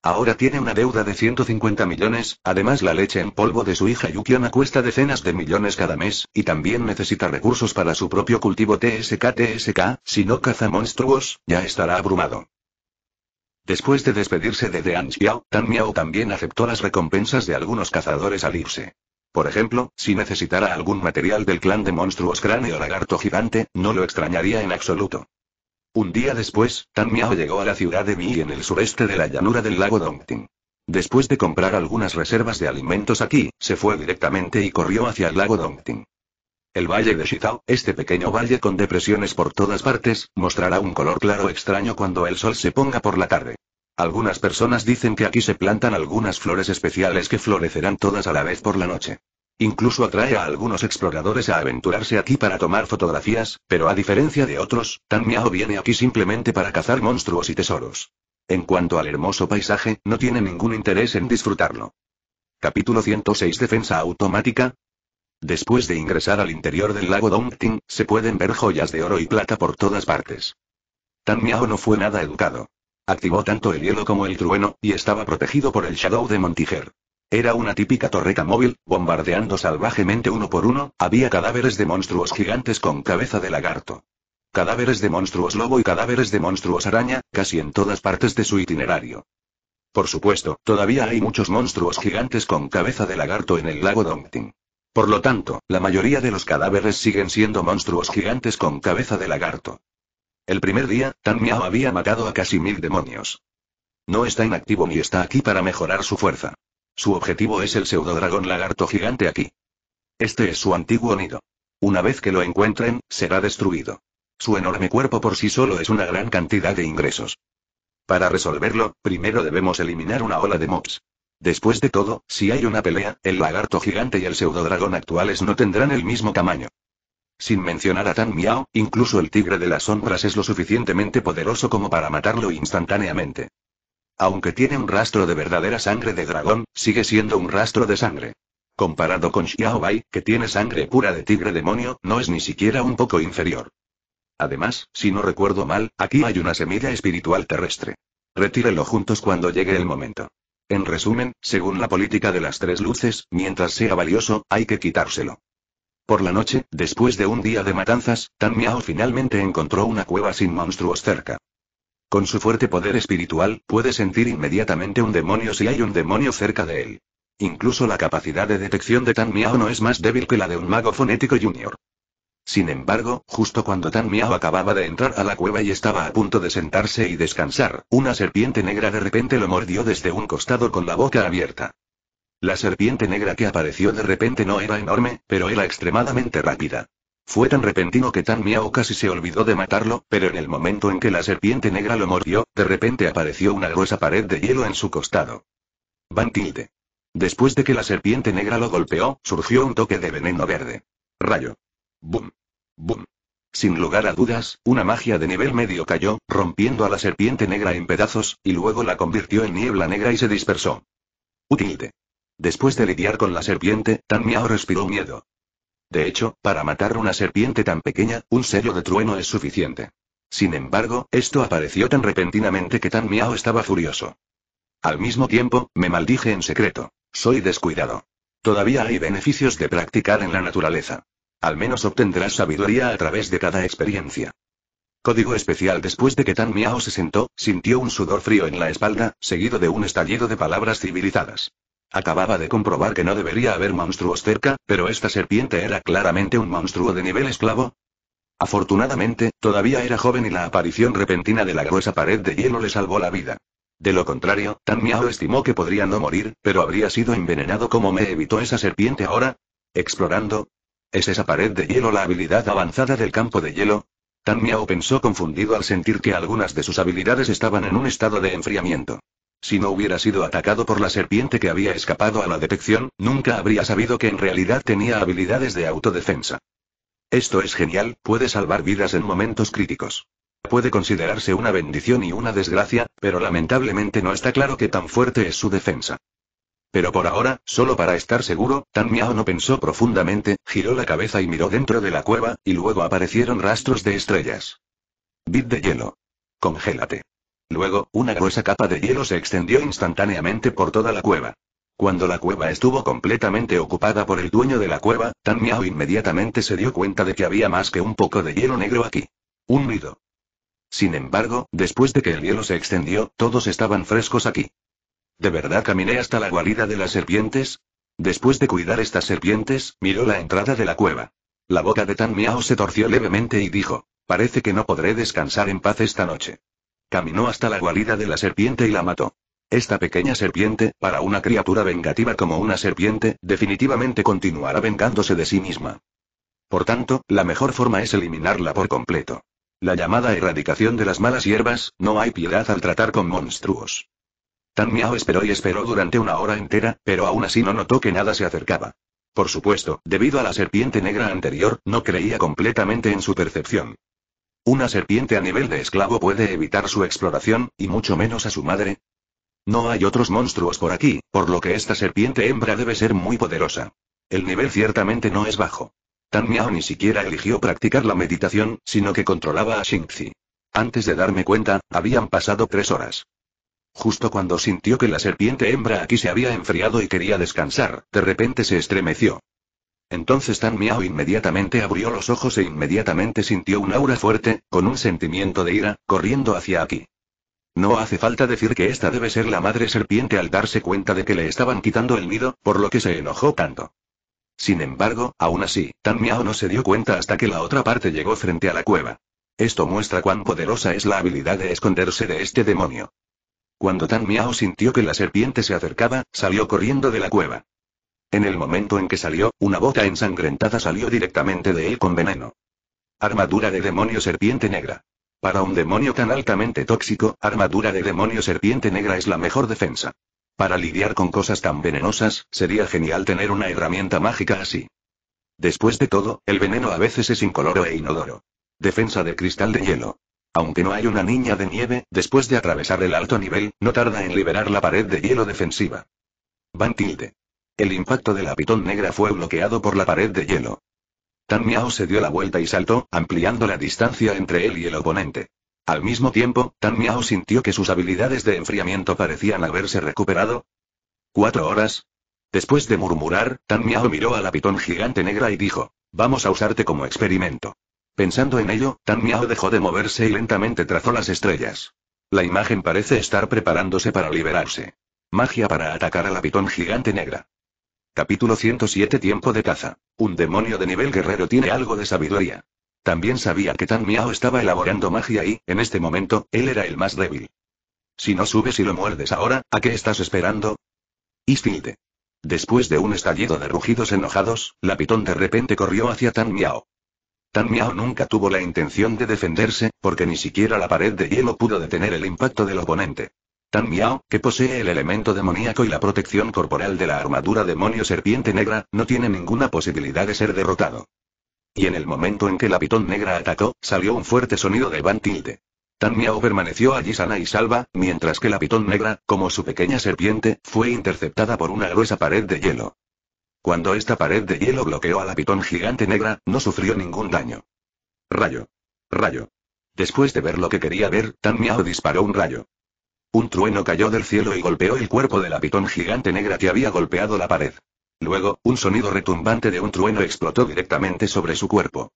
Ahora tiene una deuda de 150 millones, además la leche en polvo de su hija Yukiona cuesta decenas de millones cada mes, y también necesita recursos para su propio cultivo TSK-TSK, si no caza monstruos, ya estará abrumado. Después de despedirse de De Xiao, Tan Miao también aceptó las recompensas de algunos cazadores al irse. Por ejemplo, si necesitara algún material del clan de monstruos cráneo lagarto gigante, no lo extrañaría en absoluto. Un día después, Tan Miao llegó a la ciudad de Mi en el sureste de la llanura del lago Dongting. Después de comprar algunas reservas de alimentos aquí, se fue directamente y corrió hacia el lago Dongting. El valle de Shizhou, este pequeño valle con depresiones por todas partes, mostrará un color claro extraño cuando el sol se ponga por la tarde. Algunas personas dicen que aquí se plantan algunas flores especiales que florecerán todas a la vez por la noche. Incluso atrae a algunos exploradores a aventurarse aquí para tomar fotografías, pero a diferencia de otros, Tan Miao viene aquí simplemente para cazar monstruos y tesoros. En cuanto al hermoso paisaje, no tiene ningún interés en disfrutarlo. Capítulo 106 Defensa automática. Después de ingresar al interior del lago Dongting, se pueden ver joyas de oro y plata por todas partes. Tan Miao no fue nada educado. Activó tanto el hielo como el trueno, y estaba protegido por el Shadow de Montiger. Era una típica torreta móvil, bombardeando salvajemente uno por uno, había cadáveres de monstruos gigantes con cabeza de lagarto. Cadáveres de monstruos lobo y cadáveres de monstruos araña, casi en todas partes de su itinerario. Por supuesto, todavía hay muchos monstruos gigantes con cabeza de lagarto en el lago Dongting. Por lo tanto, la mayoría de los cadáveres siguen siendo monstruos gigantes con cabeza de lagarto. El primer día, Tan Miao había matado a casi mil demonios. No está inactivo ni está aquí para mejorar su fuerza. Su objetivo es el pseudodragón lagarto gigante aquí. Este es su antiguo nido. Una vez que lo encuentren, será destruido. Su enorme cuerpo por sí solo es una gran cantidad de ingresos. Para resolverlo, primero debemos eliminar una ola de mobs. Después de todo, si hay una pelea, el lagarto gigante y el pseudodragón actuales no tendrán el mismo tamaño. Sin mencionar a Tan Miao, incluso el tigre de las sombras es lo suficientemente poderoso como para matarlo instantáneamente. Aunque tiene un rastro de verdadera sangre de dragón, sigue siendo un rastro de sangre. Comparado con Xiao Bai, que tiene sangre pura de tigre demonio, no es ni siquiera un poco inferior. Además, si no recuerdo mal, aquí hay una semilla espiritual terrestre. Retírelo juntos cuando llegue el momento. En resumen, según la política de las tres luces, mientras sea valioso, hay que quitárselo. Por la noche, después de un día de matanzas, Tan Miao finalmente encontró una cueva sin monstruos cerca. Con su fuerte poder espiritual, puede sentir inmediatamente un demonio si hay un demonio cerca de él. Incluso la capacidad de detección de Tan Miao no es más débil que la de un mago fonético junior. Sin embargo, justo cuando Tan Miao acababa de entrar a la cueva y estaba a punto de sentarse y descansar, una serpiente negra de repente lo mordió desde un costado con la boca abierta. La serpiente negra que apareció de repente no era enorme, pero era extremadamente rápida. Fue tan repentino que Tan Miao casi se olvidó de matarlo, pero en el momento en que la serpiente negra lo mordió, de repente apareció una gruesa pared de hielo en su costado. Van Tilde. Después de que la serpiente negra lo golpeó, surgió un toque de veneno verde. Rayo. Boom. Boom. Sin lugar a dudas, una magia de nivel medio cayó, rompiendo a la serpiente negra en pedazos, y luego la convirtió en niebla negra y se dispersó. Utilte. Después de lidiar con la serpiente, Tan Miao respiró miedo. De hecho, para matar una serpiente tan pequeña, un sello de trueno es suficiente. Sin embargo, esto apareció tan repentinamente que Tan Miao estaba furioso. Al mismo tiempo, me maldije en secreto. Soy descuidado. Todavía hay beneficios de practicar en la naturaleza. Al menos obtendrás sabiduría a través de cada experiencia. Código especial después de que Tan Miao se sentó, sintió un sudor frío en la espalda, seguido de un estallido de palabras civilizadas. Acababa de comprobar que no debería haber monstruos cerca, pero esta serpiente era claramente un monstruo de nivel esclavo. Afortunadamente, todavía era joven y la aparición repentina de la gruesa pared de hielo le salvó la vida. De lo contrario, Tan Miao estimó que podría no morir, pero habría sido envenenado como me evitó esa serpiente ahora. Explorando. ¿Es esa pared de hielo la habilidad avanzada del campo de hielo? Tan Miao pensó confundido al sentir que algunas de sus habilidades estaban en un estado de enfriamiento. Si no hubiera sido atacado por la serpiente que había escapado a la detección, nunca habría sabido que en realidad tenía habilidades de autodefensa. Esto es genial, puede salvar vidas en momentos críticos. Puede considerarse una bendición y una desgracia, pero lamentablemente no está claro que tan fuerte es su defensa. Pero por ahora, solo para estar seguro, Tan Miao no pensó profundamente, giró la cabeza y miró dentro de la cueva, y luego aparecieron rastros de estrellas. Bit de hielo. Congélate. Luego, una gruesa capa de hielo se extendió instantáneamente por toda la cueva. Cuando la cueva estuvo completamente ocupada por el dueño de la cueva, Tan Miao inmediatamente se dio cuenta de que había más que un poco de hielo negro aquí. Un nido. Sin embargo, después de que el hielo se extendió, todos estaban frescos aquí. ¿De verdad caminé hasta la guarida de las serpientes? Después de cuidar estas serpientes, miró la entrada de la cueva. La boca de Tan Miao se torció levemente y dijo, parece que no podré descansar en paz esta noche. Caminó hasta la guarida de la serpiente y la mató. Esta pequeña serpiente, para una criatura vengativa como una serpiente, definitivamente continuará vengándose de sí misma. Por tanto, la mejor forma es eliminarla por completo. La llamada erradicación de las malas hierbas, no hay piedad al tratar con monstruos. Tan Miao esperó y esperó durante una hora entera, pero aún así no notó que nada se acercaba. Por supuesto, debido a la serpiente negra anterior, no creía completamente en su percepción. Una serpiente a nivel de esclavo puede evitar su exploración, y mucho menos a su madre. No hay otros monstruos por aquí, por lo que esta serpiente hembra debe ser muy poderosa. El nivel ciertamente no es bajo. Tan Miao ni siquiera eligió practicar la meditación, sino que controlaba a Xingzi. Antes de darme cuenta, habían pasado tres horas. Justo cuando sintió que la serpiente hembra aquí se había enfriado y quería descansar, de repente se estremeció. Entonces Tan Miao inmediatamente abrió los ojos e inmediatamente sintió un aura fuerte, con un sentimiento de ira, corriendo hacia aquí. No hace falta decir que esta debe ser la madre serpiente al darse cuenta de que le estaban quitando el nido, por lo que se enojó tanto. Sin embargo, aún así, Tan Miao no se dio cuenta hasta que la otra parte llegó frente a la cueva. Esto muestra cuán poderosa es la habilidad de esconderse de este demonio. Cuando Tan Miao sintió que la serpiente se acercaba, salió corriendo de la cueva. En el momento en que salió, una bota ensangrentada salió directamente de él con veneno. Armadura de demonio serpiente negra. Para un demonio tan altamente tóxico, armadura de demonio serpiente negra es la mejor defensa. Para lidiar con cosas tan venenosas, sería genial tener una herramienta mágica así. Después de todo, el veneno a veces es incoloro e inodoro. Defensa de cristal de hielo. Aunque no hay una niña de nieve, después de atravesar el alto nivel, no tarda en liberar la pared de hielo defensiva. Van tilde. El impacto de la pitón negra fue bloqueado por la pared de hielo. Tan Miao se dio la vuelta y saltó, ampliando la distancia entre él y el oponente. Al mismo tiempo, Tan Miao sintió que sus habilidades de enfriamiento parecían haberse recuperado. ¿Cuatro horas? Después de murmurar, Tan Miao miró a la pitón gigante negra y dijo, vamos a usarte como experimento. Pensando en ello, Tan Miao dejó de moverse y lentamente trazó las estrellas. La imagen parece estar preparándose para liberarse. Magia para atacar a la pitón gigante negra. Capítulo 107 Tiempo de caza. Un demonio de nivel guerrero tiene algo de sabiduría. También sabía que Tan Miao estaba elaborando magia y, en este momento, él era el más débil. Si no subes y lo muerdes ahora, ¿a qué estás esperando? Isfilde. Después de un estallido de rugidos enojados, la pitón de repente corrió hacia Tan Miao. Tan Miao nunca tuvo la intención de defenderse, porque ni siquiera la pared de hielo pudo detener el impacto del oponente. Tan Miao, que posee el elemento demoníaco y la protección corporal de la armadura demonio serpiente negra, no tiene ninguna posibilidad de ser derrotado. Y en el momento en que la pitón negra atacó, salió un fuerte sonido de Van Tilde. Tan Miao permaneció allí sana y salva, mientras que la pitón negra, como su pequeña serpiente, fue interceptada por una gruesa pared de hielo. Cuando esta pared de hielo bloqueó a la pitón gigante negra, no sufrió ningún daño. Rayo. Rayo. Después de ver lo que quería ver, Tan Miao disparó un rayo. Un trueno cayó del cielo y golpeó el cuerpo de la pitón gigante negra que había golpeado la pared. Luego, un sonido retumbante de un trueno explotó directamente sobre su cuerpo.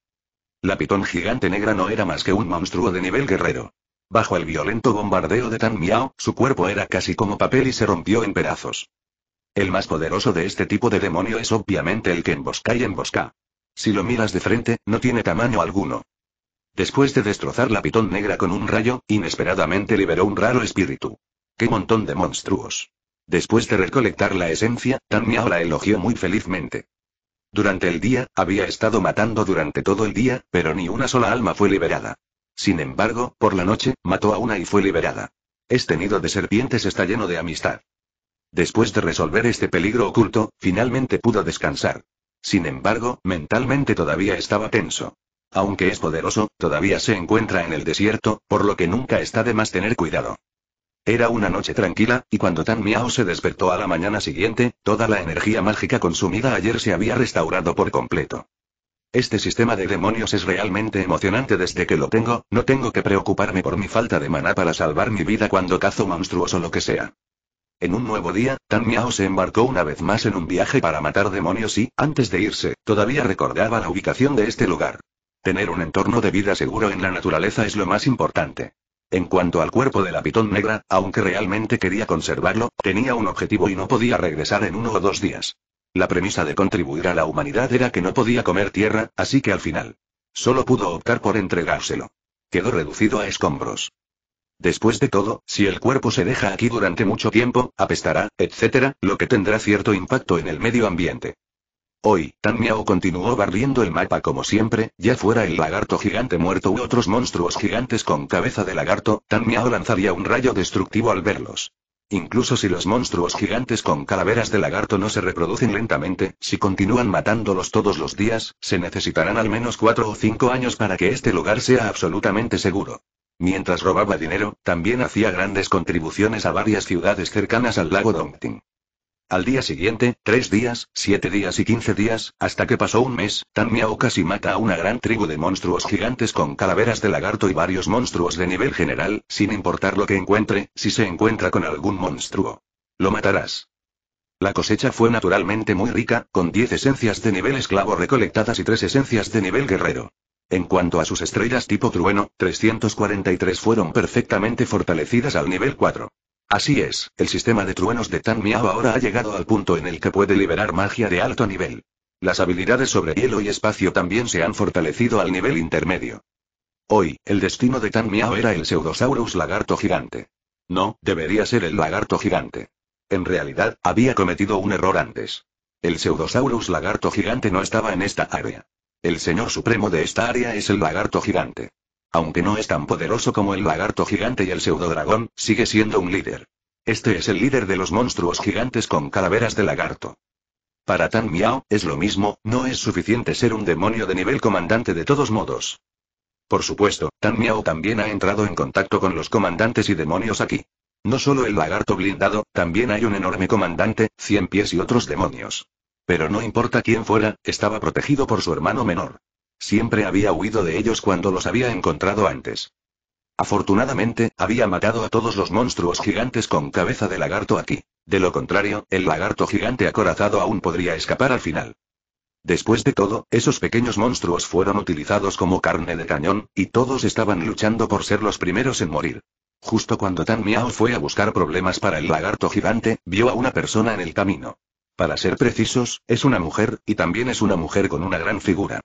La pitón gigante negra no era más que un monstruo de nivel guerrero. Bajo el violento bombardeo de Tan Miao, su cuerpo era casi como papel y se rompió en pedazos. El más poderoso de este tipo de demonio es obviamente el que embosca y embosca. Si lo miras de frente, no tiene tamaño alguno. Después de destrozar la pitón negra con un rayo, inesperadamente liberó un raro espíritu. ¡Qué montón de monstruos! Después de recolectar la esencia, Tan Miao la elogió muy felizmente. Durante el día, había estado matando durante todo el día, pero ni una sola alma fue liberada. Sin embargo, por la noche, mató a una y fue liberada. Este nido de serpientes está lleno de amistad. Después de resolver este peligro oculto, finalmente pudo descansar. Sin embargo, mentalmente todavía estaba tenso. Aunque es poderoso, todavía se encuentra en el desierto, por lo que nunca está de más tener cuidado. Era una noche tranquila, y cuando Tan Miao se despertó a la mañana siguiente, toda la energía mágica consumida ayer se había restaurado por completo. Este sistema de demonios es realmente emocionante desde que lo tengo, no tengo que preocuparme por mi falta de maná para salvar mi vida cuando cazo monstruoso o lo que sea. En un nuevo día, Tan Miao se embarcó una vez más en un viaje para matar demonios y, antes de irse, todavía recordaba la ubicación de este lugar. Tener un entorno de vida seguro en la naturaleza es lo más importante. En cuanto al cuerpo de la pitón negra, aunque realmente quería conservarlo, tenía un objetivo y no podía regresar en uno o dos días. La premisa de contribuir a la humanidad era que no podía comer tierra, así que al final. Solo pudo optar por entregárselo. Quedó reducido a escombros. Después de todo, si el cuerpo se deja aquí durante mucho tiempo, apestará, etc., lo que tendrá cierto impacto en el medio ambiente. Hoy, Tan Miao continuó barriendo el mapa como siempre, ya fuera el lagarto gigante muerto u otros monstruos gigantes con cabeza de lagarto, Tan Miao lanzaría un rayo destructivo al verlos. Incluso si los monstruos gigantes con calaveras de lagarto no se reproducen lentamente, si continúan matándolos todos los días, se necesitarán al menos cuatro o cinco años para que este lugar sea absolutamente seguro. Mientras robaba dinero, también hacía grandes contribuciones a varias ciudades cercanas al lago Dongting. Al día siguiente, tres días, siete días y quince días, hasta que pasó un mes, Tan Miao casi mata a una gran tribu de monstruos gigantes con calaveras de lagarto y varios monstruos de nivel general, sin importar lo que encuentre, si se encuentra con algún monstruo. Lo matarás. La cosecha fue naturalmente muy rica, con 10 esencias de nivel esclavo recolectadas y 3 esencias de nivel guerrero. En cuanto a sus estrellas tipo trueno, 343 fueron perfectamente fortalecidas al nivel 4. Así es, el sistema de truenos de Tan Miao ahora ha llegado al punto en el que puede liberar magia de alto nivel. Las habilidades sobre hielo y espacio también se han fortalecido al nivel intermedio. Hoy, el destino de Tan Miao era el Pseudosaurus lagarto gigante. No, debería ser el lagarto gigante. En realidad, había cometido un error antes. El Pseudosaurus lagarto gigante no estaba en esta área. El señor supremo de esta área es el lagarto gigante. Aunque no es tan poderoso como el lagarto gigante y el pseudodragón, sigue siendo un líder. Este es el líder de los monstruos gigantes con calaveras de lagarto. Para Tan Miao, es lo mismo, no es suficiente ser un demonio de nivel comandante de todos modos. Por supuesto, Tan Miao también ha entrado en contacto con los comandantes y demonios aquí. No solo el lagarto blindado, también hay un enorme comandante, cien pies y otros demonios. Pero no importa quién fuera, estaba protegido por su hermano menor. Siempre había huido de ellos cuando los había encontrado antes. Afortunadamente, había matado a todos los monstruos gigantes con cabeza de lagarto aquí. De lo contrario, el lagarto gigante acorazado aún podría escapar al final. Después de todo, esos pequeños monstruos fueron utilizados como carne de cañón, y todos estaban luchando por ser los primeros en morir. Justo cuando Tan Miao fue a buscar problemas para el lagarto gigante, vio a una persona en el camino. Para ser precisos, es una mujer, y también es una mujer con una gran figura.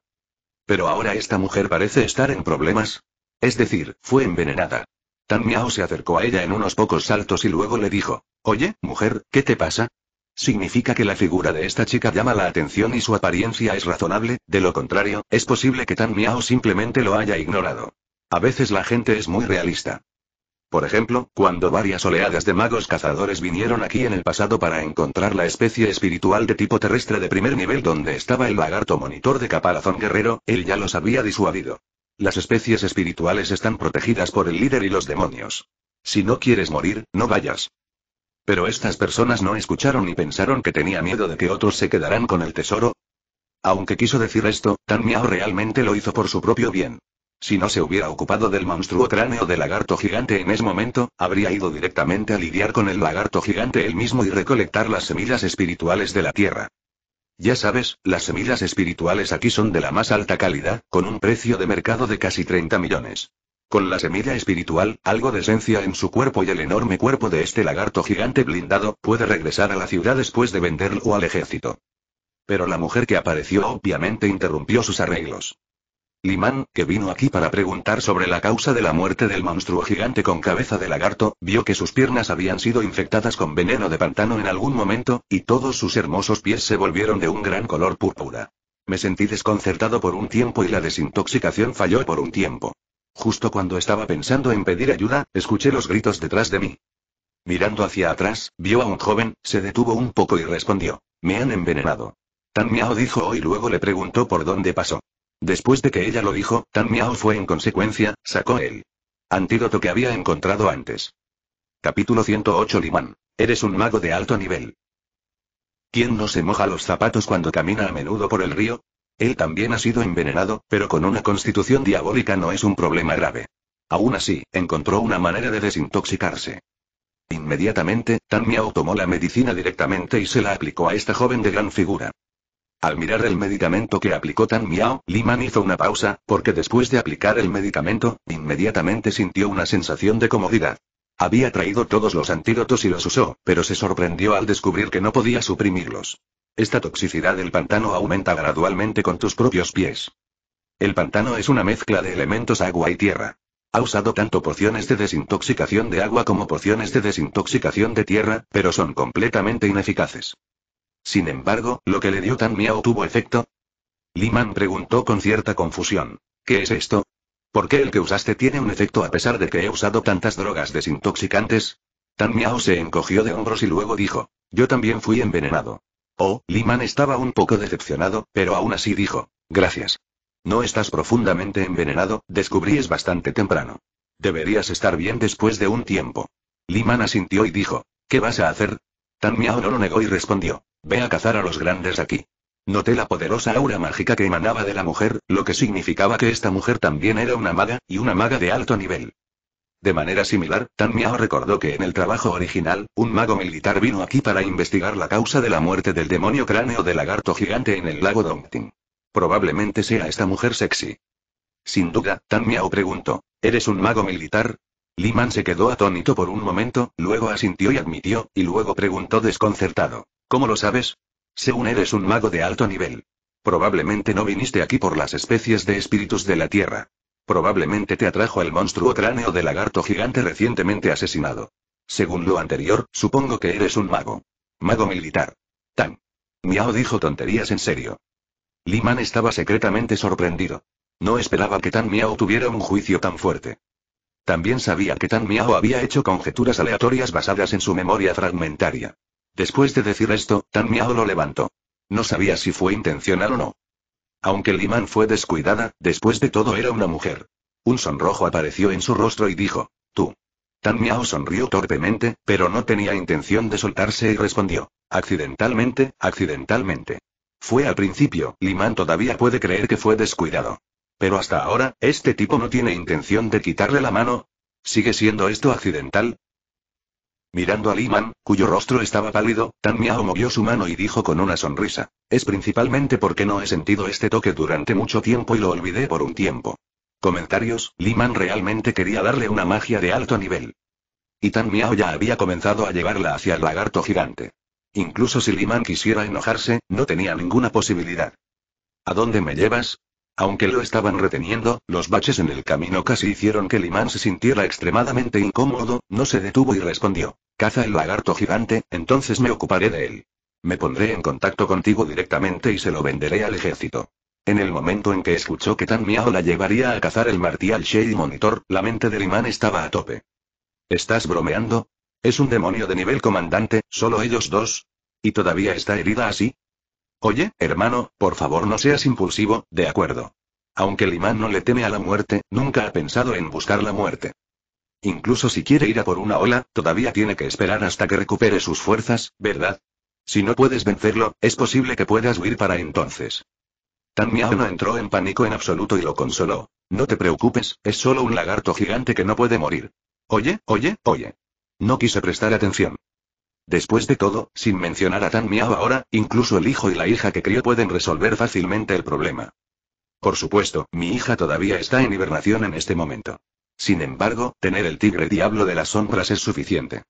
Pero ahora esta mujer parece estar en problemas. Es decir, fue envenenada. Tan Miao se acercó a ella en unos pocos saltos y luego le dijo, Oye, mujer, ¿qué te pasa? Significa que la figura de esta chica llama la atención y su apariencia es razonable, de lo contrario, es posible que Tan Miao simplemente lo haya ignorado. A veces la gente es muy realista. Por ejemplo, cuando varias oleadas de magos cazadores vinieron aquí en el pasado para encontrar la especie espiritual de tipo terrestre de primer nivel donde estaba el lagarto monitor de caparazón guerrero, él ya los había disuadido. Las especies espirituales están protegidas por el líder y los demonios. Si no quieres morir, no vayas. Pero estas personas no escucharon ni pensaron que tenía miedo de que otros se quedaran con el tesoro. Aunque quiso decir esto, Tan Miao realmente lo hizo por su propio bien. Si no se hubiera ocupado del monstruo cráneo de lagarto gigante en ese momento, habría ido directamente a lidiar con el lagarto gigante él mismo y recolectar las semillas espirituales de la tierra. Ya sabes, las semillas espirituales aquí son de la más alta calidad, con un precio de mercado de casi 30 millones. Con la semilla espiritual, algo de esencia en su cuerpo y el enorme cuerpo de este lagarto gigante blindado, puede regresar a la ciudad después de venderlo al ejército. Pero la mujer que apareció obviamente interrumpió sus arreglos. Limán, que vino aquí para preguntar sobre la causa de la muerte del monstruo gigante con cabeza de lagarto, vio que sus piernas habían sido infectadas con veneno de pantano en algún momento, y todos sus hermosos pies se volvieron de un gran color púrpura. Me sentí desconcertado por un tiempo y la desintoxicación falló por un tiempo. Justo cuando estaba pensando en pedir ayuda, escuché los gritos detrás de mí. Mirando hacia atrás, vio a un joven, se detuvo un poco y respondió. Me han envenenado. Tan miao dijo y luego le preguntó por dónde pasó. Después de que ella lo dijo, Tan Miao fue en consecuencia, sacó el antídoto que había encontrado antes. Capítulo 108 Limán. Eres un mago de alto nivel. ¿Quién no se moja los zapatos cuando camina a menudo por el río? Él también ha sido envenenado, pero con una constitución diabólica no es un problema grave. Aún así, encontró una manera de desintoxicarse. Inmediatamente, Tan Miao tomó la medicina directamente y se la aplicó a esta joven de gran figura. Al mirar el medicamento que aplicó Tan Miao, Liman hizo una pausa, porque después de aplicar el medicamento, inmediatamente sintió una sensación de comodidad. Había traído todos los antídotos y los usó, pero se sorprendió al descubrir que no podía suprimirlos. Esta toxicidad del pantano aumenta gradualmente con tus propios pies. El pantano es una mezcla de elementos agua y tierra. Ha usado tanto porciones de desintoxicación de agua como porciones de desintoxicación de tierra, pero son completamente ineficaces. Sin embargo, lo que le dio Tan Miao tuvo efecto. Liman preguntó con cierta confusión. ¿Qué es esto? ¿Por qué el que usaste tiene un efecto a pesar de que he usado tantas drogas desintoxicantes? Tan Miao se encogió de hombros y luego dijo. Yo también fui envenenado. Oh, Liman estaba un poco decepcionado, pero aún así dijo. Gracias. No estás profundamente envenenado, descubrí es bastante temprano. Deberías estar bien después de un tiempo. Liman asintió y dijo. ¿Qué vas a hacer? Tan Miao no lo negó y respondió. Ve a cazar a los grandes aquí. Noté la poderosa aura mágica que emanaba de la mujer, lo que significaba que esta mujer también era una maga, y una maga de alto nivel. De manera similar, Tan Miao recordó que en el trabajo original, un mago militar vino aquí para investigar la causa de la muerte del demonio cráneo de lagarto gigante en el lago Dongting. Probablemente sea esta mujer sexy. Sin duda, Tan Miao preguntó, ¿eres un mago militar? Liman se quedó atónito por un momento, luego asintió y admitió, y luego preguntó desconcertado. ¿Cómo lo sabes? Según eres un mago de alto nivel. Probablemente no viniste aquí por las especies de espíritus de la Tierra. Probablemente te atrajo el monstruo cráneo de lagarto gigante recientemente asesinado. Según lo anterior, supongo que eres un mago. Mago militar. Tan. Miao dijo tonterías en serio. Liman estaba secretamente sorprendido. No esperaba que Tan Miao tuviera un juicio tan fuerte. También sabía que Tan Miao había hecho conjeturas aleatorias basadas en su memoria fragmentaria. Después de decir esto, Tan Miao lo levantó. No sabía si fue intencional o no. Aunque Liman fue descuidada, después de todo era una mujer. Un sonrojo apareció en su rostro y dijo, tú. Tan Miao sonrió torpemente, pero no tenía intención de soltarse y respondió, accidentalmente, accidentalmente. Fue al principio, Liman todavía puede creer que fue descuidado. Pero hasta ahora, este tipo no tiene intención de quitarle la mano. ¿Sigue siendo esto accidental? Mirando a Man, cuyo rostro estaba pálido, Tan Miao movió su mano y dijo con una sonrisa. Es principalmente porque no he sentido este toque durante mucho tiempo y lo olvidé por un tiempo. Comentarios, Liman realmente quería darle una magia de alto nivel. Y Tan Miao ya había comenzado a llevarla hacia el lagarto gigante. Incluso si Liman quisiera enojarse, no tenía ninguna posibilidad. ¿A dónde me llevas? Aunque lo estaban reteniendo, los baches en el camino casi hicieron que Limán se sintiera extremadamente incómodo, no se detuvo y respondió. Caza el lagarto gigante, entonces me ocuparé de él. Me pondré en contacto contigo directamente y se lo venderé al ejército. En el momento en que escuchó que Tan Miao la llevaría a cazar el martial Shade Monitor, la mente de imán estaba a tope. ¿Estás bromeando? Es un demonio de nivel comandante, solo ellos dos. ¿Y todavía está herida así? Oye, hermano, por favor no seas impulsivo, de acuerdo. Aunque imán no le teme a la muerte, nunca ha pensado en buscar la muerte. Incluso si quiere ir a por una ola, todavía tiene que esperar hasta que recupere sus fuerzas, ¿verdad? Si no puedes vencerlo, es posible que puedas huir para entonces. Tan Miao no entró en pánico en absoluto y lo consoló. No te preocupes, es solo un lagarto gigante que no puede morir. Oye, oye, oye. No quise prestar atención. Después de todo, sin mencionar a Tan Miao ahora, incluso el hijo y la hija que crió pueden resolver fácilmente el problema. Por supuesto, mi hija todavía está en hibernación en este momento. Sin embargo, tener el tigre diablo de las sombras es suficiente.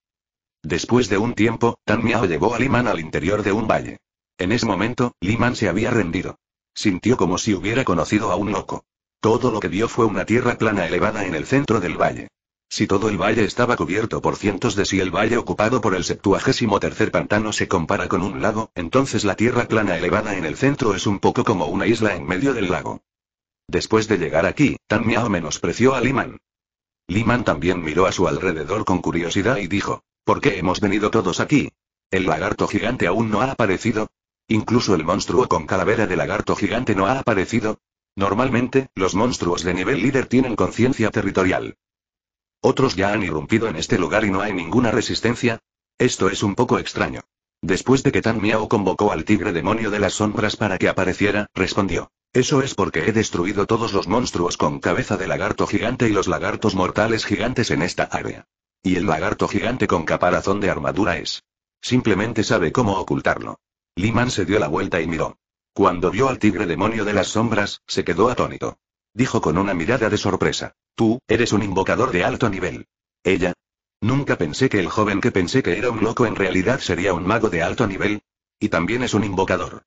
Después de un tiempo, Tan Miao llevó a Liman al interior de un valle. En ese momento, Liman se había rendido. Sintió como si hubiera conocido a un loco. Todo lo que vio fue una tierra plana elevada en el centro del valle. Si todo el valle estaba cubierto por cientos de si el valle ocupado por el septuagésimo tercer pantano se compara con un lago, entonces la tierra plana elevada en el centro es un poco como una isla en medio del lago. Después de llegar aquí, Tan Miao menospreció a Liman. Liman también miró a su alrededor con curiosidad y dijo, ¿por qué hemos venido todos aquí? ¿El lagarto gigante aún no ha aparecido? ¿Incluso el monstruo con calavera de lagarto gigante no ha aparecido? Normalmente, los monstruos de nivel líder tienen conciencia territorial. Otros ya han irrumpido en este lugar y no hay ninguna resistencia. Esto es un poco extraño. Después de que Tan Miao convocó al tigre demonio de las sombras para que apareciera, respondió. Eso es porque he destruido todos los monstruos con cabeza de lagarto gigante y los lagartos mortales gigantes en esta área. Y el lagarto gigante con caparazón de armadura es. Simplemente sabe cómo ocultarlo. Liman se dio la vuelta y miró. Cuando vio al tigre demonio de las sombras, se quedó atónito dijo con una mirada de sorpresa. Tú, eres un invocador de alto nivel. Ella. Nunca pensé que el joven que pensé que era un loco en realidad sería un mago de alto nivel. Y también es un invocador.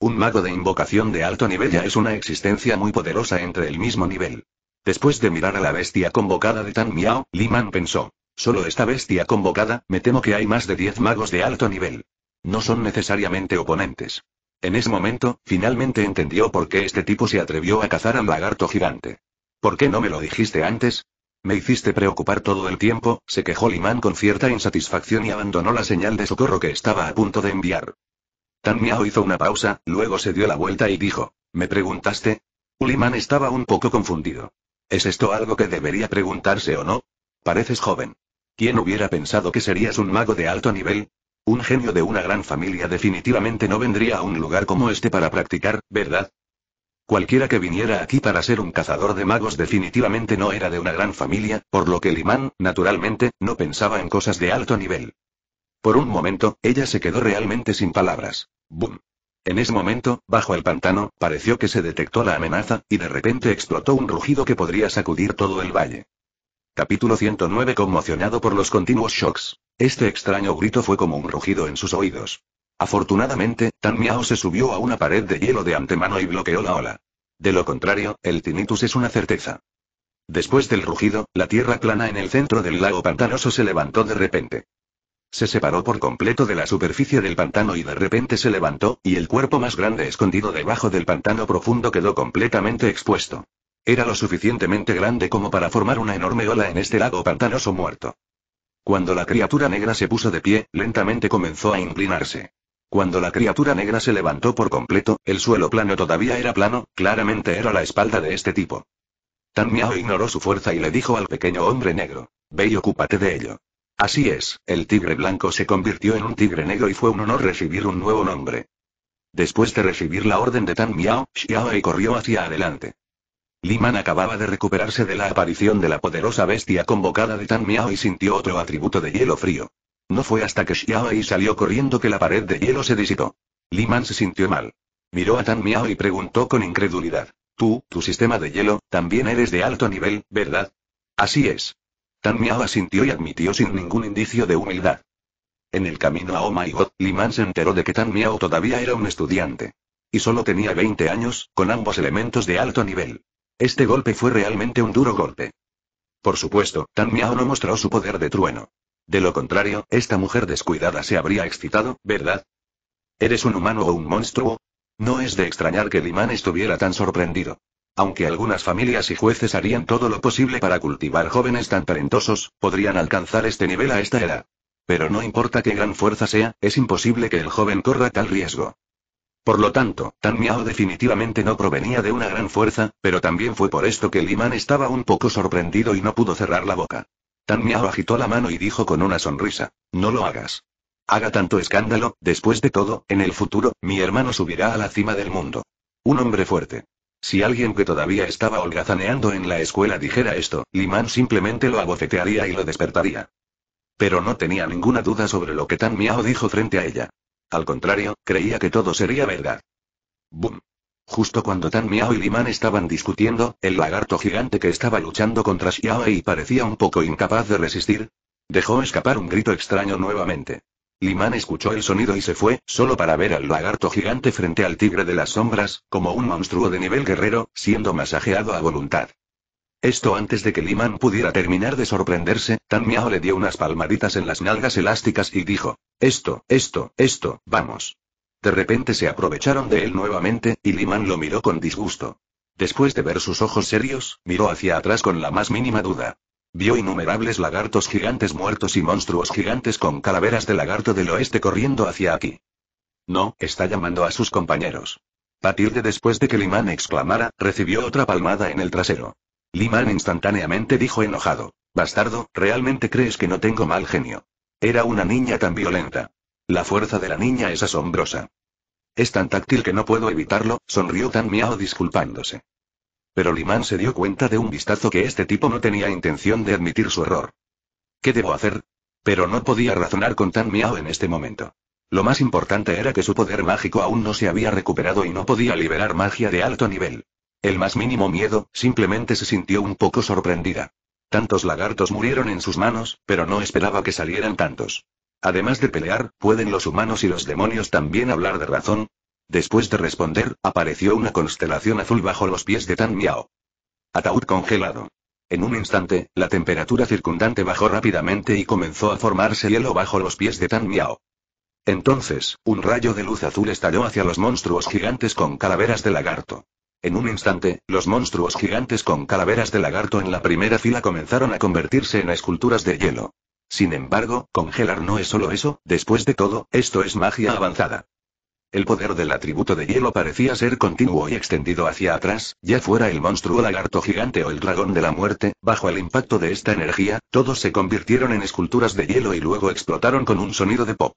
Un mago de invocación de alto nivel ya es una existencia muy poderosa entre el mismo nivel. Después de mirar a la bestia convocada de Tan Miao, Liman pensó. Solo esta bestia convocada, me temo que hay más de 10 magos de alto nivel. No son necesariamente oponentes. En ese momento, finalmente entendió por qué este tipo se atrevió a cazar al lagarto gigante. ¿Por qué no me lo dijiste antes? Me hiciste preocupar todo el tiempo, se quejó Limán con cierta insatisfacción y abandonó la señal de socorro que estaba a punto de enviar. Tan Miao hizo una pausa, luego se dio la vuelta y dijo, ¿me preguntaste? limán estaba un poco confundido. ¿Es esto algo que debería preguntarse o no? Pareces joven. ¿Quién hubiera pensado que serías un mago de alto nivel? Un genio de una gran familia definitivamente no vendría a un lugar como este para practicar, ¿verdad? Cualquiera que viniera aquí para ser un cazador de magos definitivamente no era de una gran familia, por lo que Limán, naturalmente, no pensaba en cosas de alto nivel. Por un momento, ella se quedó realmente sin palabras. ¡Bum! En ese momento, bajo el pantano, pareció que se detectó la amenaza, y de repente explotó un rugido que podría sacudir todo el valle. Capítulo 109 Conmocionado por los continuos shocks. Este extraño grito fue como un rugido en sus oídos. Afortunadamente, Tan Miao se subió a una pared de hielo de antemano y bloqueó la ola. De lo contrario, el tinnitus es una certeza. Después del rugido, la tierra plana en el centro del lago pantanoso se levantó de repente. Se separó por completo de la superficie del pantano y de repente se levantó, y el cuerpo más grande escondido debajo del pantano profundo quedó completamente expuesto. Era lo suficientemente grande como para formar una enorme ola en este lago pantanoso muerto. Cuando la criatura negra se puso de pie, lentamente comenzó a inclinarse. Cuando la criatura negra se levantó por completo, el suelo plano todavía era plano, claramente era la espalda de este tipo. Tan Miao ignoró su fuerza y le dijo al pequeño hombre negro: Ve y ocúpate de ello. Así es, el tigre blanco se convirtió en un tigre negro y fue un honor recibir un nuevo nombre. Después de recibir la orden de Tan Miao, y corrió hacia adelante. Liman acababa de recuperarse de la aparición de la poderosa bestia convocada de Tan Miao y sintió otro atributo de hielo frío. No fue hasta que Yi salió corriendo que la pared de hielo se disipó. Liman se sintió mal. Miró a Tan Miao y preguntó con incredulidad. Tú, tu sistema de hielo, también eres de alto nivel, ¿verdad? Así es. Tan Miao asintió y admitió sin ningún indicio de humildad. En el camino a Oh My God, Liman se enteró de que Tan Miao todavía era un estudiante. Y solo tenía 20 años, con ambos elementos de alto nivel. Este golpe fue realmente un duro golpe. Por supuesto, Tan Miao no mostró su poder de trueno. De lo contrario, esta mujer descuidada se habría excitado, ¿verdad? ¿Eres un humano o un monstruo? No es de extrañar que Limán estuviera tan sorprendido. Aunque algunas familias y jueces harían todo lo posible para cultivar jóvenes tan talentosos, podrían alcanzar este nivel a esta edad. Pero no importa qué gran fuerza sea, es imposible que el joven corra tal riesgo. Por lo tanto, Tan Miao definitivamente no provenía de una gran fuerza, pero también fue por esto que Liman estaba un poco sorprendido y no pudo cerrar la boca. Tan Miao agitó la mano y dijo con una sonrisa, no lo hagas. Haga tanto escándalo, después de todo, en el futuro, mi hermano subirá a la cima del mundo. Un hombre fuerte. Si alguien que todavía estaba holgazaneando en la escuela dijera esto, Liman simplemente lo abofetearía y lo despertaría. Pero no tenía ninguna duda sobre lo que Tan Miao dijo frente a ella. Al contrario, creía que todo sería verdad. ¡Bum! Justo cuando Tan Miao y Liman estaban discutiendo, el lagarto gigante que estaba luchando contra y parecía un poco incapaz de resistir. Dejó escapar un grito extraño nuevamente. Liman escuchó el sonido y se fue, solo para ver al lagarto gigante frente al tigre de las sombras, como un monstruo de nivel guerrero, siendo masajeado a voluntad. Esto antes de que Liman pudiera terminar de sorprenderse, Tan Miao le dio unas palmaditas en las nalgas elásticas y dijo, esto, esto, esto, vamos. De repente se aprovecharon de él nuevamente, y Liman lo miró con disgusto. Después de ver sus ojos serios, miró hacia atrás con la más mínima duda. Vio innumerables lagartos gigantes muertos y monstruos gigantes con calaveras de lagarto del oeste corriendo hacia aquí. No, está llamando a sus compañeros. Patilde después de que Liman exclamara, recibió otra palmada en el trasero. Liman instantáneamente dijo enojado. Bastardo, ¿realmente crees que no tengo mal genio? Era una niña tan violenta. La fuerza de la niña es asombrosa. Es tan táctil que no puedo evitarlo, sonrió Tan Miao disculpándose. Pero Liman se dio cuenta de un vistazo que este tipo no tenía intención de admitir su error. ¿Qué debo hacer? Pero no podía razonar con Tan Miao en este momento. Lo más importante era que su poder mágico aún no se había recuperado y no podía liberar magia de alto nivel el más mínimo miedo, simplemente se sintió un poco sorprendida. Tantos lagartos murieron en sus manos, pero no esperaba que salieran tantos. Además de pelear, ¿pueden los humanos y los demonios también hablar de razón? Después de responder, apareció una constelación azul bajo los pies de Tan Miao. Ataúd congelado. En un instante, la temperatura circundante bajó rápidamente y comenzó a formarse hielo bajo los pies de Tan Miao. Entonces, un rayo de luz azul estalló hacia los monstruos gigantes con calaveras de lagarto. En un instante, los monstruos gigantes con calaveras de lagarto en la primera fila comenzaron a convertirse en esculturas de hielo. Sin embargo, congelar no es solo eso, después de todo, esto es magia avanzada. El poder del atributo de hielo parecía ser continuo y extendido hacia atrás, ya fuera el monstruo lagarto gigante o el dragón de la muerte, bajo el impacto de esta energía, todos se convirtieron en esculturas de hielo y luego explotaron con un sonido de pop.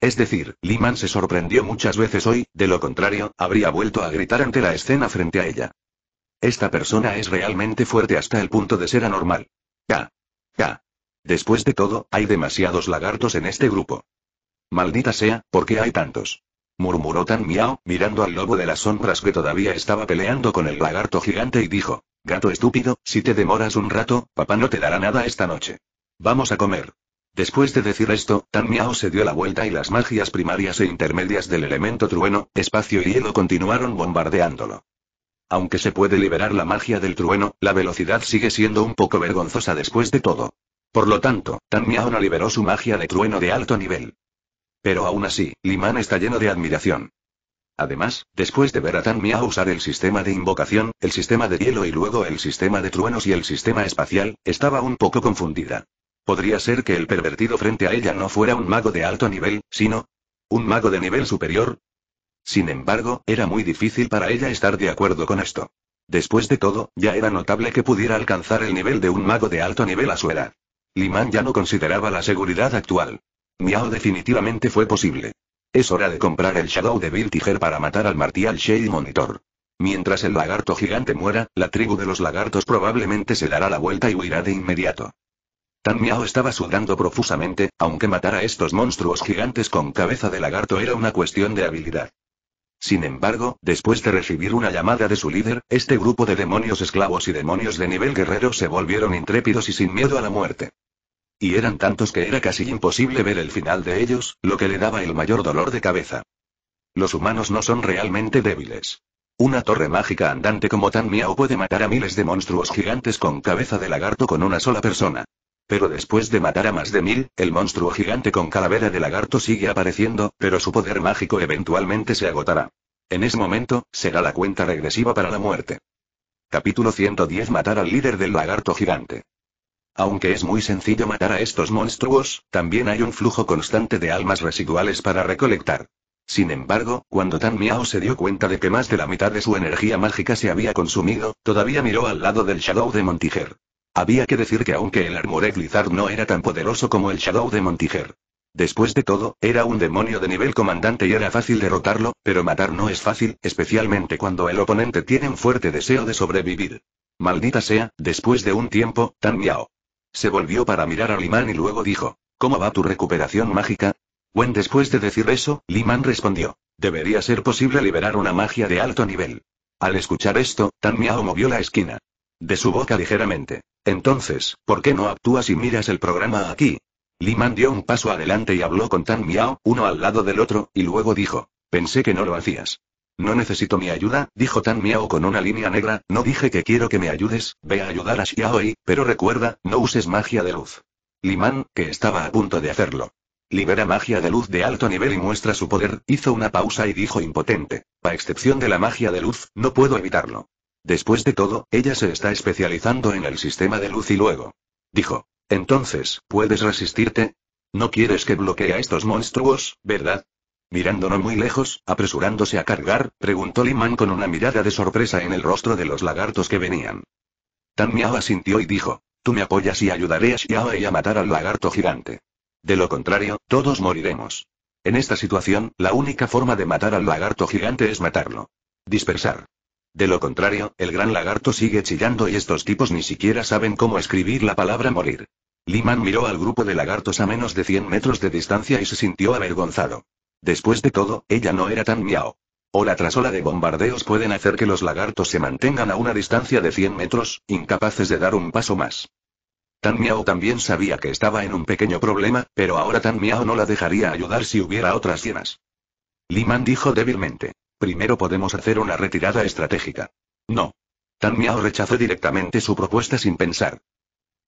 Es decir, Liman se sorprendió muchas veces hoy, de lo contrario, habría vuelto a gritar ante la escena frente a ella. Esta persona es realmente fuerte hasta el punto de ser anormal. Ya, ya. Después de todo, hay demasiados lagartos en este grupo. Maldita sea, ¿por qué hay tantos? murmuró Tan Miao, mirando al lobo de las sombras que todavía estaba peleando con el lagarto gigante y dijo, Gato estúpido, si te demoras un rato, papá no te dará nada esta noche. Vamos a comer. Después de decir esto, Tan Miao se dio la vuelta y las magias primarias e intermedias del elemento trueno, espacio y hielo continuaron bombardeándolo. Aunque se puede liberar la magia del trueno, la velocidad sigue siendo un poco vergonzosa después de todo. Por lo tanto, Tan Miao no liberó su magia de trueno de alto nivel. Pero aún así, Liman está lleno de admiración. Además, después de ver a Tan Miao usar el sistema de invocación, el sistema de hielo y luego el sistema de truenos y el sistema espacial, estaba un poco confundida. Podría ser que el pervertido frente a ella no fuera un mago de alto nivel, sino... ¿Un mago de nivel superior? Sin embargo, era muy difícil para ella estar de acuerdo con esto. Después de todo, ya era notable que pudiera alcanzar el nivel de un mago de alto nivel a su edad. Liman ya no consideraba la seguridad actual. Miao definitivamente fue posible. Es hora de comprar el Shadow de Tiger para matar al Martial Shade Monitor. Mientras el lagarto gigante muera, la tribu de los lagartos probablemente se dará la vuelta y huirá de inmediato. Tan Miao estaba sudando profusamente, aunque matar a estos monstruos gigantes con cabeza de lagarto era una cuestión de habilidad. Sin embargo, después de recibir una llamada de su líder, este grupo de demonios esclavos y demonios de nivel guerrero se volvieron intrépidos y sin miedo a la muerte. Y eran tantos que era casi imposible ver el final de ellos, lo que le daba el mayor dolor de cabeza. Los humanos no son realmente débiles. Una torre mágica andante como Tan Miao puede matar a miles de monstruos gigantes con cabeza de lagarto con una sola persona. Pero después de matar a más de mil, el monstruo gigante con calavera de lagarto sigue apareciendo, pero su poder mágico eventualmente se agotará. En ese momento, será la cuenta regresiva para la muerte. Capítulo 110 Matar al líder del lagarto gigante. Aunque es muy sencillo matar a estos monstruos, también hay un flujo constante de almas residuales para recolectar. Sin embargo, cuando Tan Miao se dio cuenta de que más de la mitad de su energía mágica se había consumido, todavía miró al lado del Shadow de Montiger. Había que decir que aunque el Armored Lizard no era tan poderoso como el Shadow de Montiger. Después de todo, era un demonio de nivel comandante y era fácil derrotarlo, pero matar no es fácil, especialmente cuando el oponente tiene un fuerte deseo de sobrevivir. Maldita sea, después de un tiempo, Tan Miao. Se volvió para mirar a Liman y luego dijo, ¿Cómo va tu recuperación mágica? Buen después de decir eso, Liman respondió, debería ser posible liberar una magia de alto nivel. Al escuchar esto, Tan Miao movió la esquina de su boca ligeramente. Entonces, ¿por qué no actúas y miras el programa aquí? Liman dio un paso adelante y habló con Tan Miao, uno al lado del otro, y luego dijo, pensé que no lo hacías. No necesito mi ayuda, dijo Tan Miao con una línea negra, no dije que quiero que me ayudes, ve a ayudar a Yi, pero recuerda, no uses magia de luz. Liman, que estaba a punto de hacerlo. Libera magia de luz de alto nivel y muestra su poder, hizo una pausa y dijo impotente. A excepción de la magia de luz, no puedo evitarlo. Después de todo, ella se está especializando en el sistema de luz y luego. Dijo. Entonces, ¿puedes resistirte? No quieres que bloquee a estos monstruos, ¿verdad? Mirándonos muy lejos, apresurándose a cargar, preguntó Liman con una mirada de sorpresa en el rostro de los lagartos que venían. Tan Miao asintió y dijo, tú me apoyas y ayudaré a y a matar al lagarto gigante. De lo contrario, todos moriremos. En esta situación, la única forma de matar al lagarto gigante es matarlo. Dispersar. De lo contrario, el gran lagarto sigue chillando y estos tipos ni siquiera saben cómo escribir la palabra morir. Liman miró al grupo de lagartos a menos de 100 metros de distancia y se sintió avergonzado. Después de todo, ella no era tan miau. Ola tras ola de bombardeos pueden hacer que los lagartos se mantengan a una distancia de 100 metros, incapaces de dar un paso más. Tan miau también sabía que estaba en un pequeño problema, pero ahora Tan miau no la dejaría ayudar si hubiera otras llenas. Liman dijo débilmente. Primero podemos hacer una retirada estratégica. No. Tan Miao rechazó directamente su propuesta sin pensar.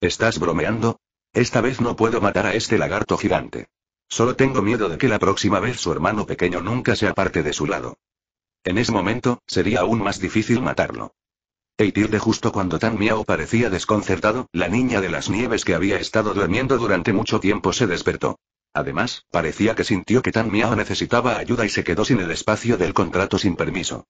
¿Estás bromeando? Esta vez no puedo matar a este lagarto gigante. Solo tengo miedo de que la próxima vez su hermano pequeño nunca se aparte de su lado. En ese momento, sería aún más difícil matarlo. de justo cuando Tan Miao parecía desconcertado, la niña de las nieves que había estado durmiendo durante mucho tiempo se despertó. Además, parecía que sintió que Tan Miao necesitaba ayuda y se quedó sin el espacio del contrato sin permiso.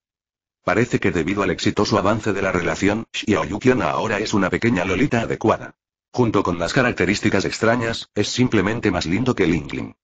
Parece que debido al exitoso avance de la relación, Kiana ahora es una pequeña lolita adecuada. Junto con las características extrañas, es simplemente más lindo que Lingling.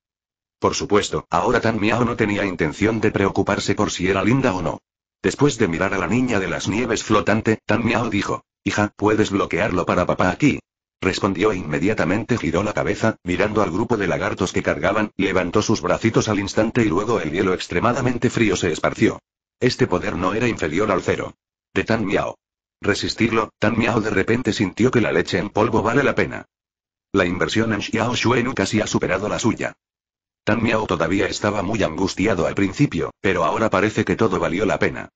Por supuesto, ahora Tan Miao no tenía intención de preocuparse por si era linda o no. Después de mirar a la niña de las nieves flotante, Tan Miao dijo, Hija, ¿puedes bloquearlo para papá aquí? Respondió e inmediatamente giró la cabeza, mirando al grupo de lagartos que cargaban, levantó sus bracitos al instante y luego el hielo extremadamente frío se esparció. Este poder no era inferior al cero. De Tan Miao. Resistirlo, Tan Miao de repente sintió que la leche en polvo vale la pena. La inversión en Xiao Shuenu casi ha superado la suya. Tan Miao todavía estaba muy angustiado al principio, pero ahora parece que todo valió la pena.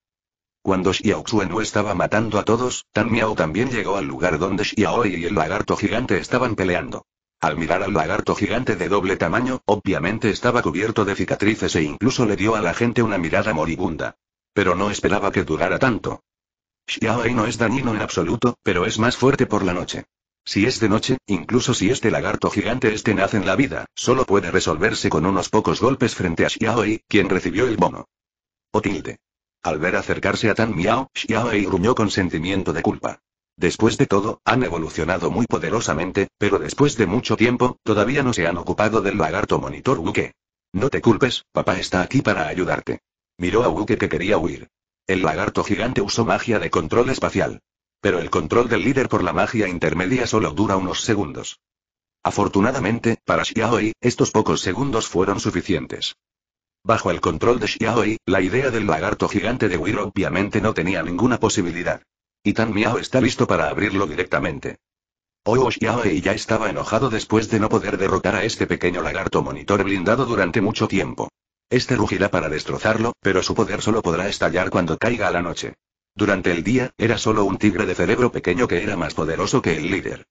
Cuando Xiao no estaba matando a todos, Tan Miao también llegó al lugar donde Xiaoi y el lagarto gigante estaban peleando. Al mirar al lagarto gigante de doble tamaño, obviamente estaba cubierto de cicatrices e incluso le dio a la gente una mirada moribunda. Pero no esperaba que durara tanto. Xiaoi no es dañino en absoluto, pero es más fuerte por la noche. Si es de noche, incluso si este lagarto gigante es tenaz en la vida, solo puede resolverse con unos pocos golpes frente a Xiaoi, quien recibió el bono. O tilde. Al ver acercarse a Tan Miao, y gruñó con sentimiento de culpa. Después de todo, han evolucionado muy poderosamente, pero después de mucho tiempo, todavía no se han ocupado del lagarto monitor Wuke. No te culpes, papá está aquí para ayudarte. Miró a Wuke que quería huir. El lagarto gigante usó magia de control espacial. Pero el control del líder por la magia intermedia solo dura unos segundos. Afortunadamente, para Xiaoi, estos pocos segundos fueron suficientes. Bajo el control de Xiaoi, la idea del lagarto gigante de Weir obviamente no tenía ninguna posibilidad. Y Tan Miao está listo para abrirlo directamente. Oh Xiaoi ya estaba enojado después de no poder derrotar a este pequeño lagarto monitor blindado durante mucho tiempo. Este rugirá para destrozarlo, pero su poder solo podrá estallar cuando caiga a la noche. Durante el día, era solo un tigre de cerebro pequeño que era más poderoso que el líder.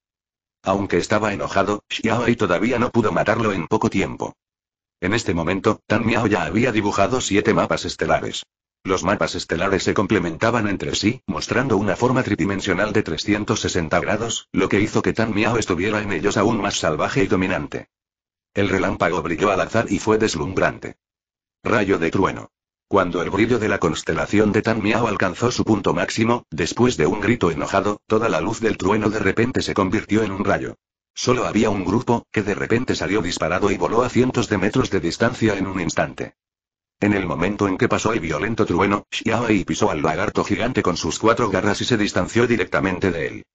Aunque estaba enojado, Xiaoi todavía no pudo matarlo en poco tiempo. En este momento, Tan Miao ya había dibujado siete mapas estelares. Los mapas estelares se complementaban entre sí, mostrando una forma tridimensional de 360 grados, lo que hizo que Tan Miao estuviera en ellos aún más salvaje y dominante. El relámpago brilló al azar y fue deslumbrante. Rayo de trueno. Cuando el brillo de la constelación de Tan Miao alcanzó su punto máximo, después de un grito enojado, toda la luz del trueno de repente se convirtió en un rayo. Solo había un grupo, que de repente salió disparado y voló a cientos de metros de distancia en un instante. En el momento en que pasó el violento trueno, Xiaoyi pisó al lagarto gigante con sus cuatro garras y se distanció directamente de él.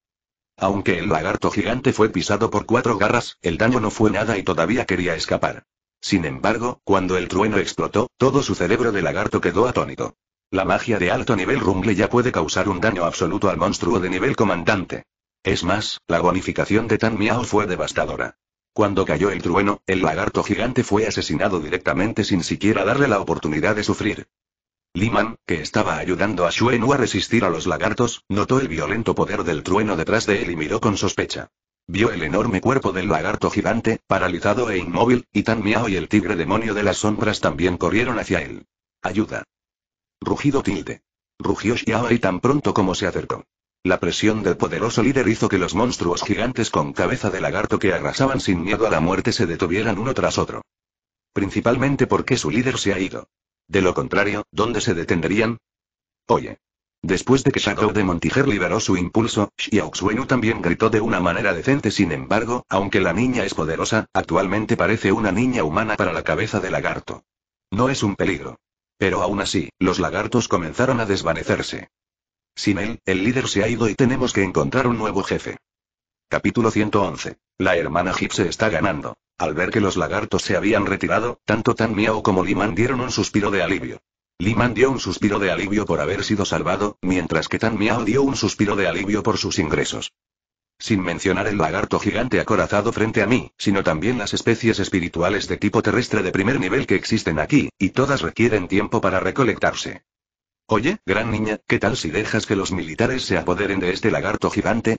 Aunque el lagarto gigante fue pisado por cuatro garras, el daño no fue nada y todavía quería escapar. Sin embargo, cuando el trueno explotó, todo su cerebro de lagarto quedó atónito. La magia de alto nivel Rumble ya puede causar un daño absoluto al monstruo de nivel comandante. Es más, la bonificación de Tan Miao fue devastadora. Cuando cayó el trueno, el lagarto gigante fue asesinado directamente sin siquiera darle la oportunidad de sufrir. Liman, que estaba ayudando a Xuenu a resistir a los lagartos, notó el violento poder del trueno detrás de él y miró con sospecha. Vio el enorme cuerpo del lagarto gigante, paralizado e inmóvil, y Tan Miao y el tigre demonio de las sombras también corrieron hacia él. Ayuda. Rugido tilde. Rugió Xiao y tan pronto como se acercó. La presión del poderoso líder hizo que los monstruos gigantes con cabeza de lagarto que arrasaban sin miedo a la muerte se detuvieran uno tras otro. Principalmente porque su líder se ha ido. De lo contrario, ¿dónde se detendrían? Oye. Después de que Shadow de Montiger liberó su impulso, Xiao también gritó de una manera decente. Sin embargo, aunque la niña es poderosa, actualmente parece una niña humana para la cabeza de lagarto. No es un peligro. Pero aún así, los lagartos comenzaron a desvanecerse. Sin él, el líder se ha ido y tenemos que encontrar un nuevo jefe. Capítulo 111. La hermana Hip se está ganando. Al ver que los lagartos se habían retirado, tanto Tan Miao como Liman dieron un suspiro de alivio. Liman dio un suspiro de alivio por haber sido salvado, mientras que Tan Miao dio un suspiro de alivio por sus ingresos. Sin mencionar el lagarto gigante acorazado frente a mí, sino también las especies espirituales de tipo terrestre de primer nivel que existen aquí, y todas requieren tiempo para recolectarse. Oye, gran niña, ¿qué tal si dejas que los militares se apoderen de este lagarto gigante?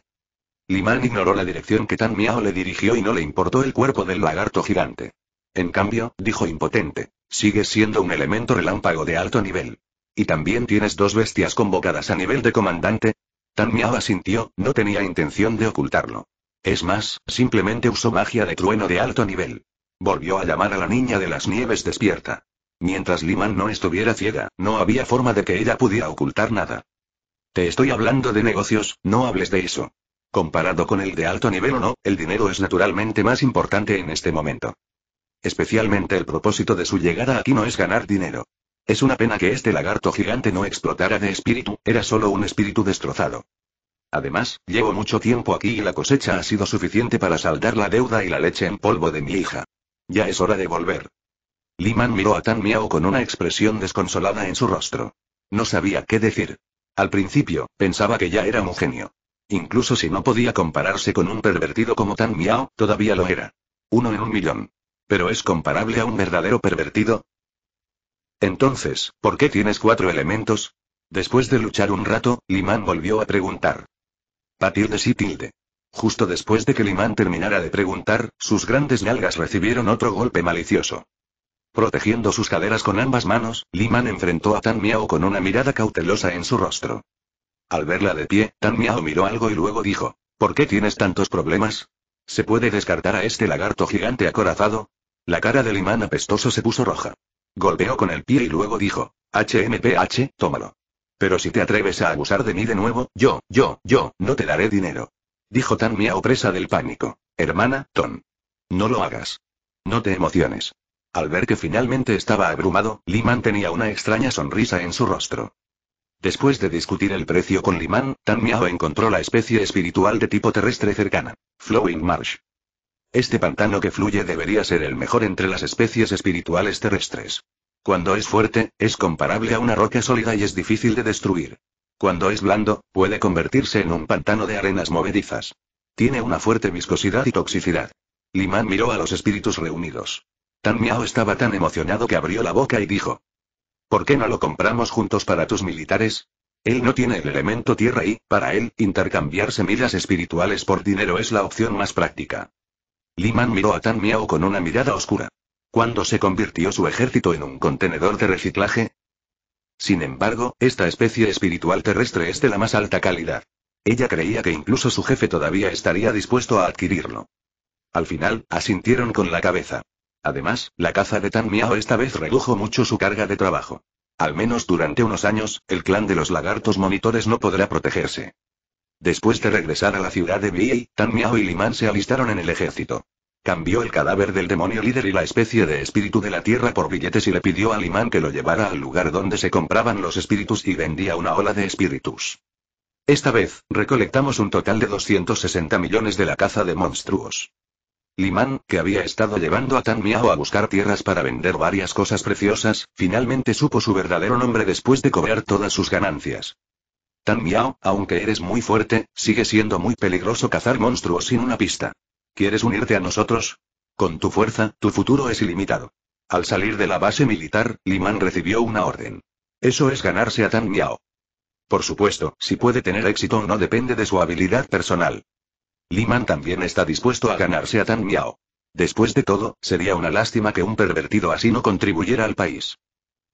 Limán ignoró la dirección que Tan Miao le dirigió y no le importó el cuerpo del lagarto gigante. En cambio, dijo impotente, sigues siendo un elemento relámpago de alto nivel. ¿Y también tienes dos bestias convocadas a nivel de comandante? Tan Miao asintió, no tenía intención de ocultarlo. Es más, simplemente usó magia de trueno de alto nivel. Volvió a llamar a la niña de las nieves despierta. Mientras Liman no estuviera ciega, no había forma de que ella pudiera ocultar nada. Te estoy hablando de negocios, no hables de eso. Comparado con el de alto nivel o no, el dinero es naturalmente más importante en este momento. Especialmente el propósito de su llegada aquí no es ganar dinero. Es una pena que este lagarto gigante no explotara de espíritu, era solo un espíritu destrozado. Además, llevo mucho tiempo aquí y la cosecha ha sido suficiente para saldar la deuda y la leche en polvo de mi hija. Ya es hora de volver. Liman miró a Tan Miao con una expresión desconsolada en su rostro. No sabía qué decir. Al principio, pensaba que ya era un genio. Incluso si no podía compararse con un pervertido como Tan Miao, todavía lo era. Uno en un millón. Pero es comparable a un verdadero pervertido. Entonces, ¿por qué tienes cuatro elementos? Después de luchar un rato, Liman volvió a preguntar. Patilde sí tilde. Justo después de que Liman terminara de preguntar, sus grandes nalgas recibieron otro golpe malicioso. Protegiendo sus caderas con ambas manos, Liman enfrentó a Tan Miao con una mirada cautelosa en su rostro. Al verla de pie, Tan Miao miró algo y luego dijo, ¿por qué tienes tantos problemas? ¿Se puede descartar a este lagarto gigante acorazado? La cara de Liman apestoso se puso roja. Golpeó con el pie y luego dijo, HMPH, tómalo. Pero si te atreves a abusar de mí de nuevo, yo, yo, yo, no te daré dinero. Dijo Tan Miao presa del pánico. Hermana, Ton. No lo hagas. No te emociones. Al ver que finalmente estaba abrumado, Liman tenía una extraña sonrisa en su rostro. Después de discutir el precio con Liman, Tan Miao encontró la especie espiritual de tipo terrestre cercana, Flowing Marsh. Este pantano que fluye debería ser el mejor entre las especies espirituales terrestres. Cuando es fuerte, es comparable a una roca sólida y es difícil de destruir. Cuando es blando, puede convertirse en un pantano de arenas movedizas. Tiene una fuerte viscosidad y toxicidad. Liman miró a los espíritus reunidos. Tan Miao estaba tan emocionado que abrió la boca y dijo. ¿Por qué no lo compramos juntos para tus militares? Él no tiene el elemento tierra y, para él, intercambiar semillas espirituales por dinero es la opción más práctica. Liman miró a Tan Miao con una mirada oscura. ¿Cuándo se convirtió su ejército en un contenedor de reciclaje? Sin embargo, esta especie espiritual terrestre es de la más alta calidad. Ella creía que incluso su jefe todavía estaría dispuesto a adquirirlo. Al final, asintieron con la cabeza. Además, la caza de Tan Miao esta vez redujo mucho su carga de trabajo. Al menos durante unos años, el clan de los lagartos monitores no podrá protegerse. Después de regresar a la ciudad de Biei, Tan Miao y Liman se alistaron en el ejército. Cambió el cadáver del demonio líder y la especie de espíritu de la tierra por billetes y le pidió a Liman que lo llevara al lugar donde se compraban los espíritus y vendía una ola de espíritus. Esta vez, recolectamos un total de 260 millones de la caza de monstruos. Limán, que había estado llevando a Tan Miao a buscar tierras para vender varias cosas preciosas, finalmente supo su verdadero nombre después de cobrar todas sus ganancias. Tan Miao, aunque eres muy fuerte, sigue siendo muy peligroso cazar monstruos sin una pista. ¿Quieres unirte a nosotros? Con tu fuerza, tu futuro es ilimitado. Al salir de la base militar, Limán recibió una orden. Eso es ganarse a Tan Miao. Por supuesto, si puede tener éxito o no depende de su habilidad personal. Man también está dispuesto a ganarse a Tan Miao. Después de todo, sería una lástima que un pervertido así no contribuyera al país.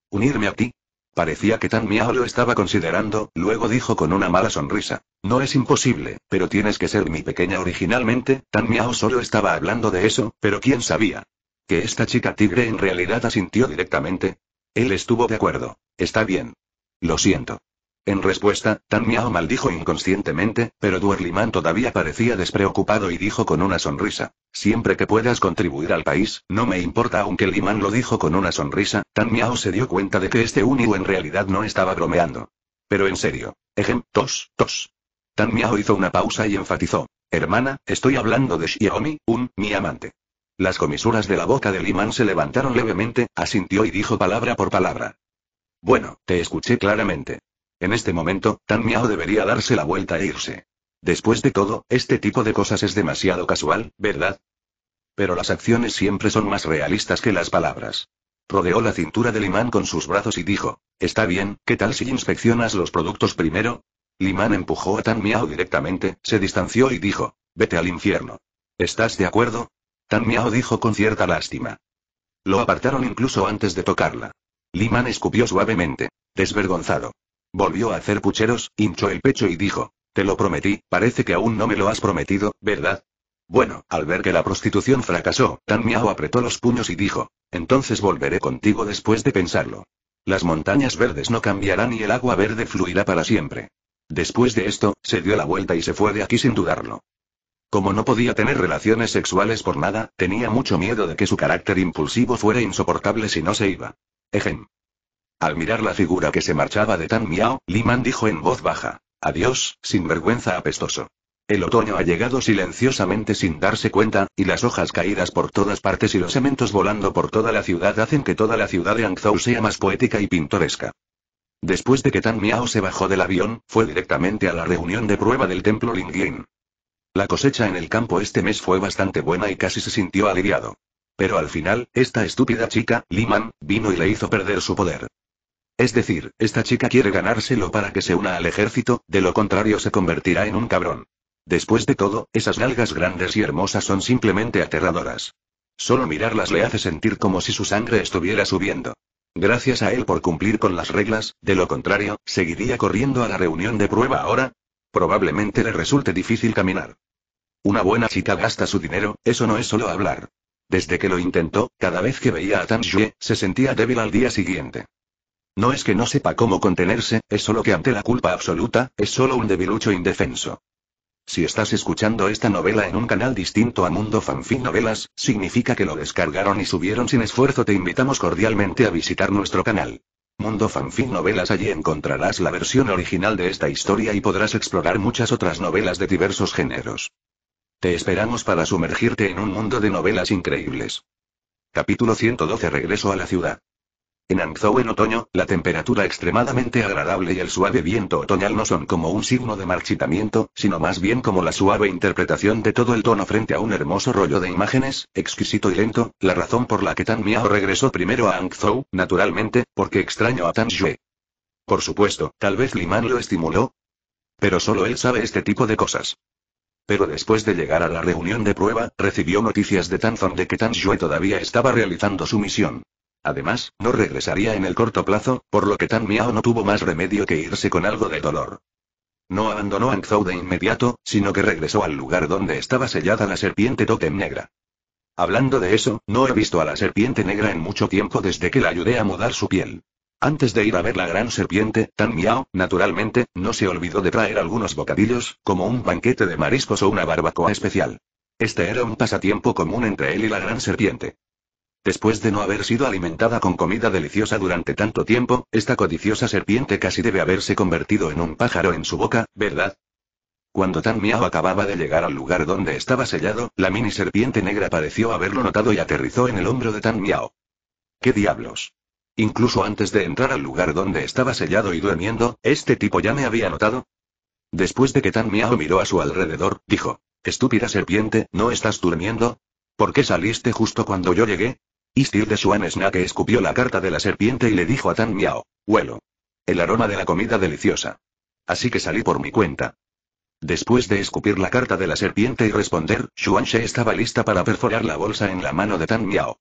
¿Unirme a ti? Parecía que Tan Miao lo estaba considerando, luego dijo con una mala sonrisa. No es imposible, pero tienes que ser mi pequeña originalmente, Tan Miao solo estaba hablando de eso, pero ¿quién sabía? Que esta chica tigre en realidad asintió directamente. Él estuvo de acuerdo. Está bien. Lo siento. En respuesta, Tan Miao maldijo inconscientemente, pero Duerliman todavía parecía despreocupado y dijo con una sonrisa. Siempre que puedas contribuir al país, no me importa aunque Liman lo dijo con una sonrisa, Tan Miao se dio cuenta de que este único en realidad no estaba bromeando. Pero en serio. Ejem, tos, tos. Tan Miao hizo una pausa y enfatizó. Hermana, estoy hablando de Xiaomi, un, mi amante. Las comisuras de la boca de Liman se levantaron levemente, asintió y dijo palabra por palabra. Bueno, te escuché claramente. En este momento, Tan Miao debería darse la vuelta e irse. Después de todo, este tipo de cosas es demasiado casual, ¿verdad? Pero las acciones siempre son más realistas que las palabras. Rodeó la cintura de Liman con sus brazos y dijo, Está bien, ¿qué tal si inspeccionas los productos primero? Limán empujó a Tan Miao directamente, se distanció y dijo, Vete al infierno. ¿Estás de acuerdo? Tan Miao dijo con cierta lástima. Lo apartaron incluso antes de tocarla. Liman escupió suavemente, desvergonzado. Volvió a hacer pucheros, hinchó el pecho y dijo, te lo prometí, parece que aún no me lo has prometido, ¿verdad? Bueno, al ver que la prostitución fracasó, Tan Miao apretó los puños y dijo, entonces volveré contigo después de pensarlo. Las montañas verdes no cambiarán y el agua verde fluirá para siempre. Después de esto, se dio la vuelta y se fue de aquí sin dudarlo. Como no podía tener relaciones sexuales por nada, tenía mucho miedo de que su carácter impulsivo fuera insoportable si no se iba. Ejem. Al mirar la figura que se marchaba de Tan Miao, Man dijo en voz baja. Adiós, sinvergüenza apestoso. El otoño ha llegado silenciosamente sin darse cuenta, y las hojas caídas por todas partes y los cementos volando por toda la ciudad hacen que toda la ciudad de Hangzhou sea más poética y pintoresca. Después de que Tan Miao se bajó del avión, fue directamente a la reunión de prueba del templo Lingyin. La cosecha en el campo este mes fue bastante buena y casi se sintió aliviado. Pero al final, esta estúpida chica, Man, vino y le hizo perder su poder. Es decir, esta chica quiere ganárselo para que se una al ejército, de lo contrario se convertirá en un cabrón. Después de todo, esas nalgas grandes y hermosas son simplemente aterradoras. Solo mirarlas le hace sentir como si su sangre estuviera subiendo. Gracias a él por cumplir con las reglas, de lo contrario, seguiría corriendo a la reunión de prueba ahora. Probablemente le resulte difícil caminar. Una buena chica gasta su dinero, eso no es solo hablar. Desde que lo intentó, cada vez que veía a Tan Yue, se sentía débil al día siguiente. No es que no sepa cómo contenerse, es solo que ante la culpa absoluta, es solo un debilucho indefenso. Si estás escuchando esta novela en un canal distinto a Mundo Fanfic Novelas, significa que lo descargaron y subieron sin esfuerzo. Te invitamos cordialmente a visitar nuestro canal. Mundo Fanfic Novelas allí encontrarás la versión original de esta historia y podrás explorar muchas otras novelas de diversos géneros. Te esperamos para sumergirte en un mundo de novelas increíbles. Capítulo 112 Regreso a la ciudad. En Angzhou en otoño, la temperatura extremadamente agradable y el suave viento otoñal no son como un signo de marchitamiento, sino más bien como la suave interpretación de todo el tono frente a un hermoso rollo de imágenes, exquisito y lento, la razón por la que Tan Miao regresó primero a Angzhou, naturalmente, porque extraño a Tan Yue. Por supuesto, tal vez Liman lo estimuló. Pero solo él sabe este tipo de cosas. Pero después de llegar a la reunión de prueba, recibió noticias de Tan Zong de que Tan Yue todavía estaba realizando su misión. Además, no regresaría en el corto plazo, por lo que Tan Miao no tuvo más remedio que irse con algo de dolor. No abandonó Zhou de inmediato, sino que regresó al lugar donde estaba sellada la serpiente Totem negra. Hablando de eso, no he visto a la serpiente negra en mucho tiempo desde que la ayudé a mudar su piel. Antes de ir a ver la gran serpiente, Tan Miao, naturalmente, no se olvidó de traer algunos bocadillos, como un banquete de mariscos o una barbacoa especial. Este era un pasatiempo común entre él y la gran serpiente. Después de no haber sido alimentada con comida deliciosa durante tanto tiempo, esta codiciosa serpiente casi debe haberse convertido en un pájaro en su boca, ¿verdad? Cuando Tan Miao acababa de llegar al lugar donde estaba sellado, la mini serpiente negra pareció haberlo notado y aterrizó en el hombro de Tan Miao. ¿Qué diablos? Incluso antes de entrar al lugar donde estaba sellado y durmiendo, este tipo ya me había notado. Después de que Tan Miao miró a su alrededor, dijo: Estúpida serpiente, ¿no estás durmiendo? ¿Por qué saliste justo cuando yo llegué? Y Steel de Xuan Snake escupió la carta de la serpiente y le dijo a Tan Miao. Huelo. El aroma de la comida deliciosa. Así que salí por mi cuenta. Después de escupir la carta de la serpiente y responder, She estaba lista para perforar la bolsa en la mano de Tan Miao.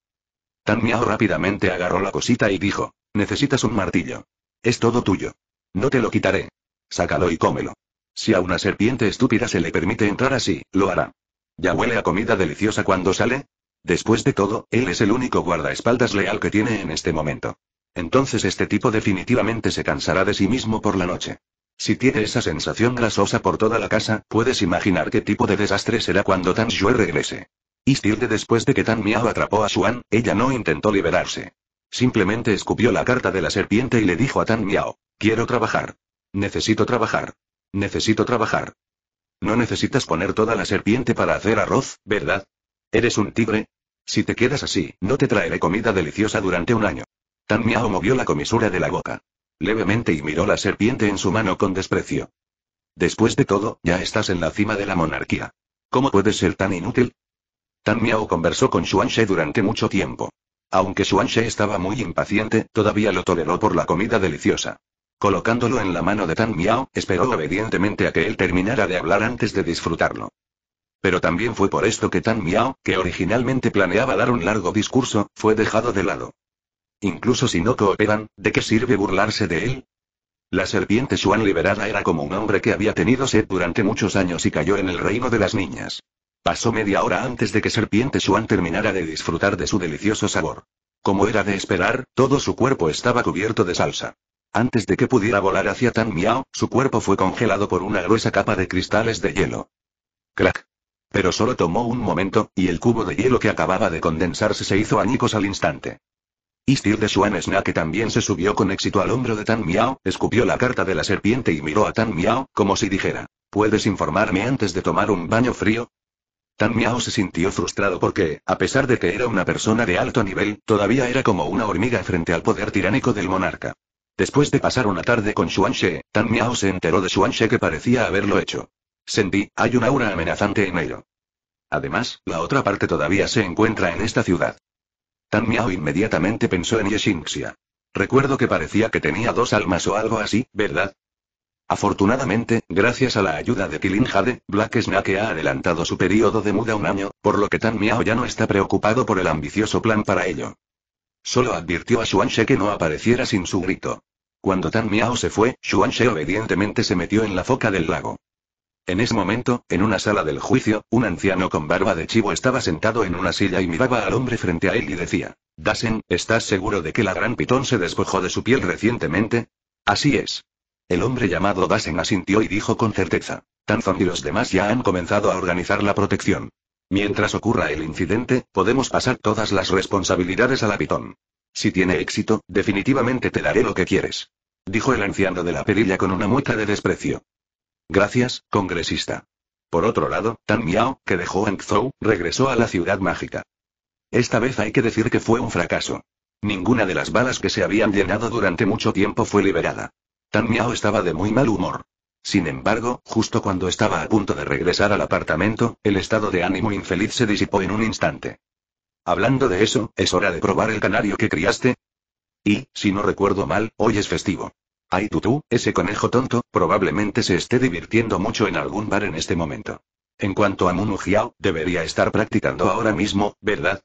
Tan Miao rápidamente agarró la cosita y dijo, necesitas un martillo. Es todo tuyo. No te lo quitaré. Sácalo y cómelo. Si a una serpiente estúpida se le permite entrar así, lo hará. ¿Ya huele a comida deliciosa cuando sale? Después de todo, él es el único guardaespaldas leal que tiene en este momento. Entonces este tipo definitivamente se cansará de sí mismo por la noche. Si tiene esa sensación grasosa por toda la casa, puedes imaginar qué tipo de desastre será cuando Tan Xue regrese. Y Stilde después de que Tan Miao atrapó a Xuan, ella no intentó liberarse. Simplemente escupió la carta de la serpiente y le dijo a Tan Miao, quiero trabajar. Necesito trabajar. Necesito trabajar. No necesitas poner toda la serpiente para hacer arroz, ¿verdad? ¿Eres un tigre? Si te quedas así, no te traeré comida deliciosa durante un año. Tan Miao movió la comisura de la boca. Levemente y miró la serpiente en su mano con desprecio. Después de todo, ya estás en la cima de la monarquía. ¿Cómo puedes ser tan inútil? Tan Miao conversó con Xuanxe durante mucho tiempo. Aunque Xuanxe estaba muy impaciente, todavía lo toleró por la comida deliciosa. Colocándolo en la mano de Tan Miao, esperó obedientemente a que él terminara de hablar antes de disfrutarlo. Pero también fue por esto que Tan Miao, que originalmente planeaba dar un largo discurso, fue dejado de lado. Incluso si no cooperan, ¿de qué sirve burlarse de él? La serpiente Xuan liberada era como un hombre que había tenido sed durante muchos años y cayó en el reino de las niñas. Pasó media hora antes de que serpiente Xuan terminara de disfrutar de su delicioso sabor. Como era de esperar, todo su cuerpo estaba cubierto de salsa. Antes de que pudiera volar hacia Tan Miao, su cuerpo fue congelado por una gruesa capa de cristales de hielo. Crack. Pero solo tomó un momento, y el cubo de hielo que acababa de condensarse se hizo añicos al instante. Istir de Sna que también se subió con éxito al hombro de Tan Miao, escupió la carta de la serpiente y miró a Tan Miao, como si dijera, ¿puedes informarme antes de tomar un baño frío? Tan Miao se sintió frustrado porque, a pesar de que era una persona de alto nivel, todavía era como una hormiga frente al poder tiránico del monarca. Después de pasar una tarde con Xuanxie, Tan Miao se enteró de Xuanxie que parecía haberlo hecho. Sentí, hay una aura amenazante en ello. Además, la otra parte todavía se encuentra en esta ciudad. Tan Miao inmediatamente pensó en Yeshinxia. Recuerdo que parecía que tenía dos almas o algo así, ¿verdad? Afortunadamente, gracias a la ayuda de Kilin Jade, Black Snake ha adelantado su periodo de muda un año, por lo que Tan Miao ya no está preocupado por el ambicioso plan para ello. Solo advirtió a Shuanshe que no apareciera sin su grito. Cuando Tan Miao se fue, Xuanxi obedientemente se metió en la foca del lago. En ese momento, en una sala del juicio, un anciano con barba de chivo estaba sentado en una silla y miraba al hombre frente a él y decía, «Dassen, ¿estás seguro de que la gran pitón se despojó de su piel recientemente? Así es. El hombre llamado Dasen asintió y dijo con certeza, Tanzon y los demás ya han comenzado a organizar la protección. Mientras ocurra el incidente, podemos pasar todas las responsabilidades a la pitón. Si tiene éxito, definitivamente te daré lo que quieres. Dijo el anciano de la perilla con una mueca de desprecio. Gracias, congresista. Por otro lado, Tan Miao, que dejó Hangzhou, regresó a la ciudad mágica. Esta vez hay que decir que fue un fracaso. Ninguna de las balas que se habían llenado durante mucho tiempo fue liberada. Tan Miao estaba de muy mal humor. Sin embargo, justo cuando estaba a punto de regresar al apartamento, el estado de ánimo infeliz se disipó en un instante. Hablando de eso, ¿es hora de probar el canario que criaste? Y, si no recuerdo mal, hoy es festivo. Ay tú tú, ese conejo tonto, probablemente se esté divirtiendo mucho en algún bar en este momento. En cuanto a Munu Jiao, debería estar practicando ahora mismo, ¿verdad?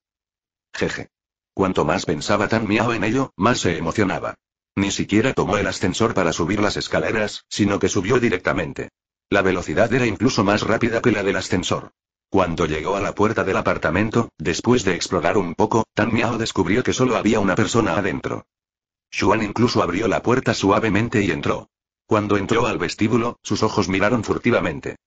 Jeje. Cuanto más pensaba Tan Miao en ello, más se emocionaba. Ni siquiera tomó el ascensor para subir las escaleras, sino que subió directamente. La velocidad era incluso más rápida que la del ascensor. Cuando llegó a la puerta del apartamento, después de explorar un poco, Tan Miao descubrió que solo había una persona adentro. Xuan incluso abrió la puerta suavemente y entró. Cuando entró al vestíbulo, sus ojos miraron furtivamente.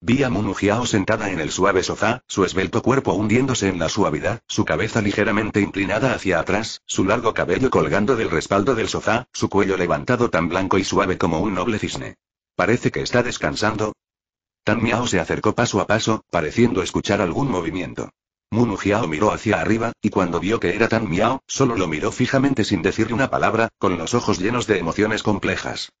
Vi a Hiao sentada en el suave sofá, su esbelto cuerpo hundiéndose en la suavidad, su cabeza ligeramente inclinada hacia atrás, su largo cabello colgando del respaldo del sofá, su cuello levantado tan blanco y suave como un noble cisne. Parece que está descansando. Tan Miao se acercó paso a paso, pareciendo escuchar algún movimiento. Munu miró hacia arriba, y cuando vio que era Tan Miao, solo lo miró fijamente sin decirle una palabra, con los ojos llenos de emociones complejas.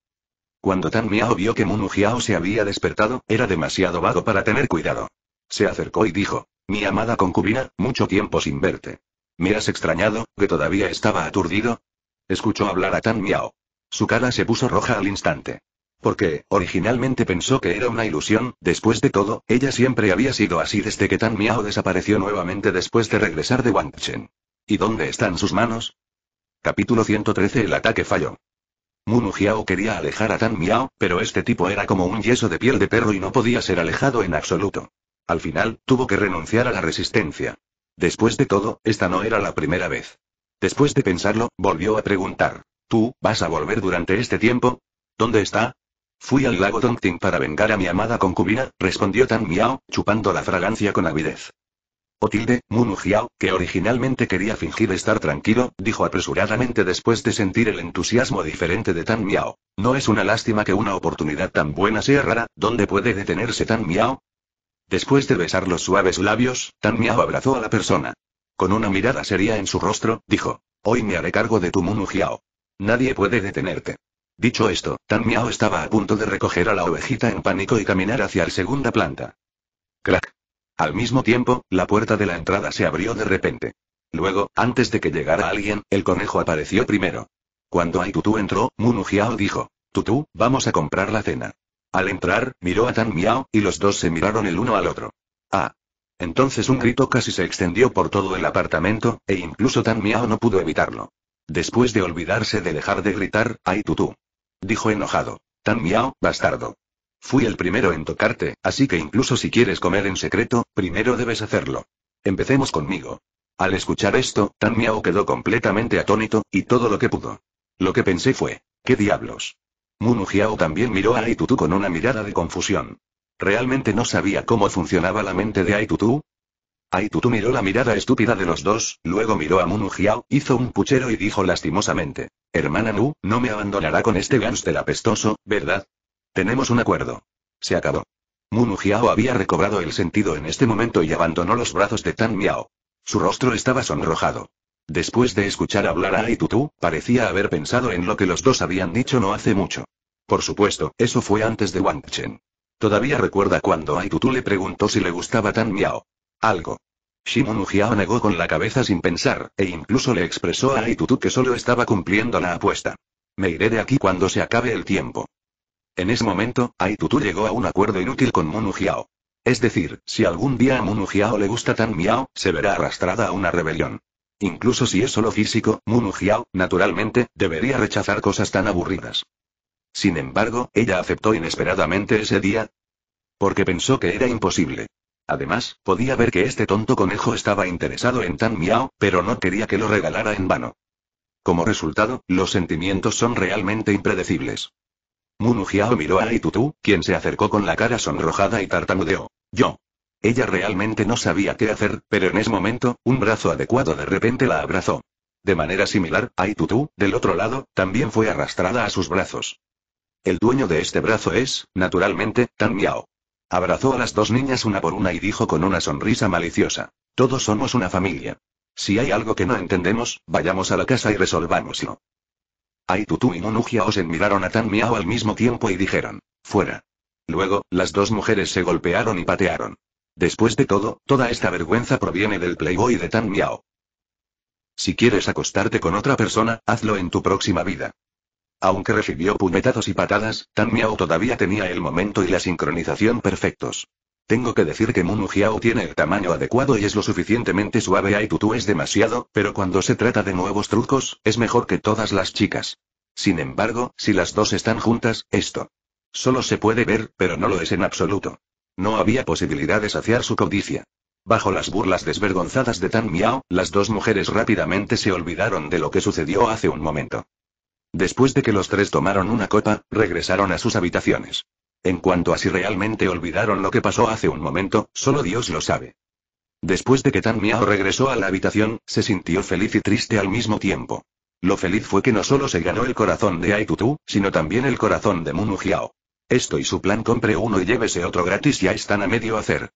Cuando Tan Miao vio que Munu se había despertado, era demasiado vago para tener cuidado. Se acercó y dijo, mi amada concubina, mucho tiempo sin verte. ¿Me has extrañado, que todavía estaba aturdido? Escuchó hablar a Tan Miao. Su cara se puso roja al instante. Porque, originalmente pensó que era una ilusión, después de todo, ella siempre había sido así desde que Tan Miao desapareció nuevamente después de regresar de Wangchen. ¿Y dónde están sus manos? Capítulo 113 El ataque falló. Munu Jiao quería alejar a Tan Miao, pero este tipo era como un yeso de piel de perro y no podía ser alejado en absoluto. Al final, tuvo que renunciar a la resistencia. Después de todo, esta no era la primera vez. Después de pensarlo, volvió a preguntar. ¿Tú, vas a volver durante este tiempo? ¿Dónde está? Fui al lago Dongting para vengar a mi amada concubina, respondió Tan Miao, chupando la fragancia con avidez. Otilde, Munu que originalmente quería fingir estar tranquilo, dijo apresuradamente después de sentir el entusiasmo diferente de Tan Miao. ¿No es una lástima que una oportunidad tan buena sea rara? ¿Dónde puede detenerse Tan Miao? Después de besar los suaves labios, Tan Miao abrazó a la persona. Con una mirada seria en su rostro, dijo. Hoy me haré cargo de tu Munu Nadie puede detenerte. Dicho esto, Tan Miao estaba a punto de recoger a la ovejita en pánico y caminar hacia la segunda planta. Crack. Al mismo tiempo, la puerta de la entrada se abrió de repente. Luego, antes de que llegara alguien, el conejo apareció primero. Cuando Aitutú entró, Munujiao dijo: Tutú, vamos a comprar la cena. Al entrar, miró a Tan Miao, y los dos se miraron el uno al otro. Ah. Entonces un grito casi se extendió por todo el apartamento, e incluso Tan Miao no pudo evitarlo. Después de olvidarse de dejar de gritar, Aitutú dijo enojado. Tan Miao, bastardo. Fui el primero en tocarte, así que incluso si quieres comer en secreto, primero debes hacerlo. Empecemos conmigo. Al escuchar esto, Tan Miao quedó completamente atónito, y todo lo que pudo. Lo que pensé fue, ¿qué diablos? Hiao también miró a Aitutu con una mirada de confusión. ¿Realmente no sabía cómo funcionaba la mente de Aitutu? Aitutu miró la mirada estúpida de los dos, luego miró a Munu hizo un puchero y dijo lastimosamente. Hermana Nu, no me abandonará con este gánster apestoso, ¿verdad? Tenemos un acuerdo. Se acabó. Munu había recobrado el sentido en este momento y abandonó los brazos de Tan Miao. Su rostro estaba sonrojado. Después de escuchar hablar a Aitutu, parecía haber pensado en lo que los dos habían dicho no hace mucho. Por supuesto, eso fue antes de Wang Chen. Todavía recuerda cuando Aitutu le preguntó si le gustaba Tan Miao. Algo. Shimon Ujiao negó con la cabeza sin pensar, e incluso le expresó a Aitutu que solo estaba cumpliendo la apuesta. Me iré de aquí cuando se acabe el tiempo. En ese momento, Aitutu llegó a un acuerdo inútil con Mon Es decir, si algún día a Mon le gusta tan miao, se verá arrastrada a una rebelión. Incluso si es solo físico, Mon naturalmente, debería rechazar cosas tan aburridas. Sin embargo, ella aceptó inesperadamente ese día, porque pensó que era imposible. Además, podía ver que este tonto conejo estaba interesado en Tan Miao, pero no quería que lo regalara en vano. Como resultado, los sentimientos son realmente impredecibles. Munujiao miró a Aitutu, quien se acercó con la cara sonrojada y tartamudeó. Yo. Ella realmente no sabía qué hacer, pero en ese momento, un brazo adecuado de repente la abrazó. De manera similar, Aitutu, del otro lado, también fue arrastrada a sus brazos. El dueño de este brazo es, naturalmente, Tan Miao. Abrazó a las dos niñas una por una y dijo con una sonrisa maliciosa. Todos somos una familia. Si hay algo que no entendemos, vayamos a la casa y resolvámoslo. Aitutu y Monugia Osen miraron a Tan Miao al mismo tiempo y dijeron. Fuera. Luego, las dos mujeres se golpearon y patearon. Después de todo, toda esta vergüenza proviene del playboy de Tan Miao. Si quieres acostarte con otra persona, hazlo en tu próxima vida. Aunque recibió puñetazos y patadas, Tan Miao todavía tenía el momento y la sincronización perfectos. Tengo que decir que Munu Jiao tiene el tamaño adecuado y es lo suficientemente suave. y Tutu es demasiado, pero cuando se trata de nuevos trucos, es mejor que todas las chicas. Sin embargo, si las dos están juntas, esto. Solo se puede ver, pero no lo es en absoluto. No había posibilidad de saciar su codicia. Bajo las burlas desvergonzadas de Tan Miao, las dos mujeres rápidamente se olvidaron de lo que sucedió hace un momento. Después de que los tres tomaron una copa, regresaron a sus habitaciones. En cuanto a si realmente olvidaron lo que pasó hace un momento, solo Dios lo sabe. Después de que Tan Miao regresó a la habitación, se sintió feliz y triste al mismo tiempo. Lo feliz fue que no solo se ganó el corazón de Aitutu, sino también el corazón de Munu Esto y su plan compre uno y llévese otro gratis ya están a medio hacer.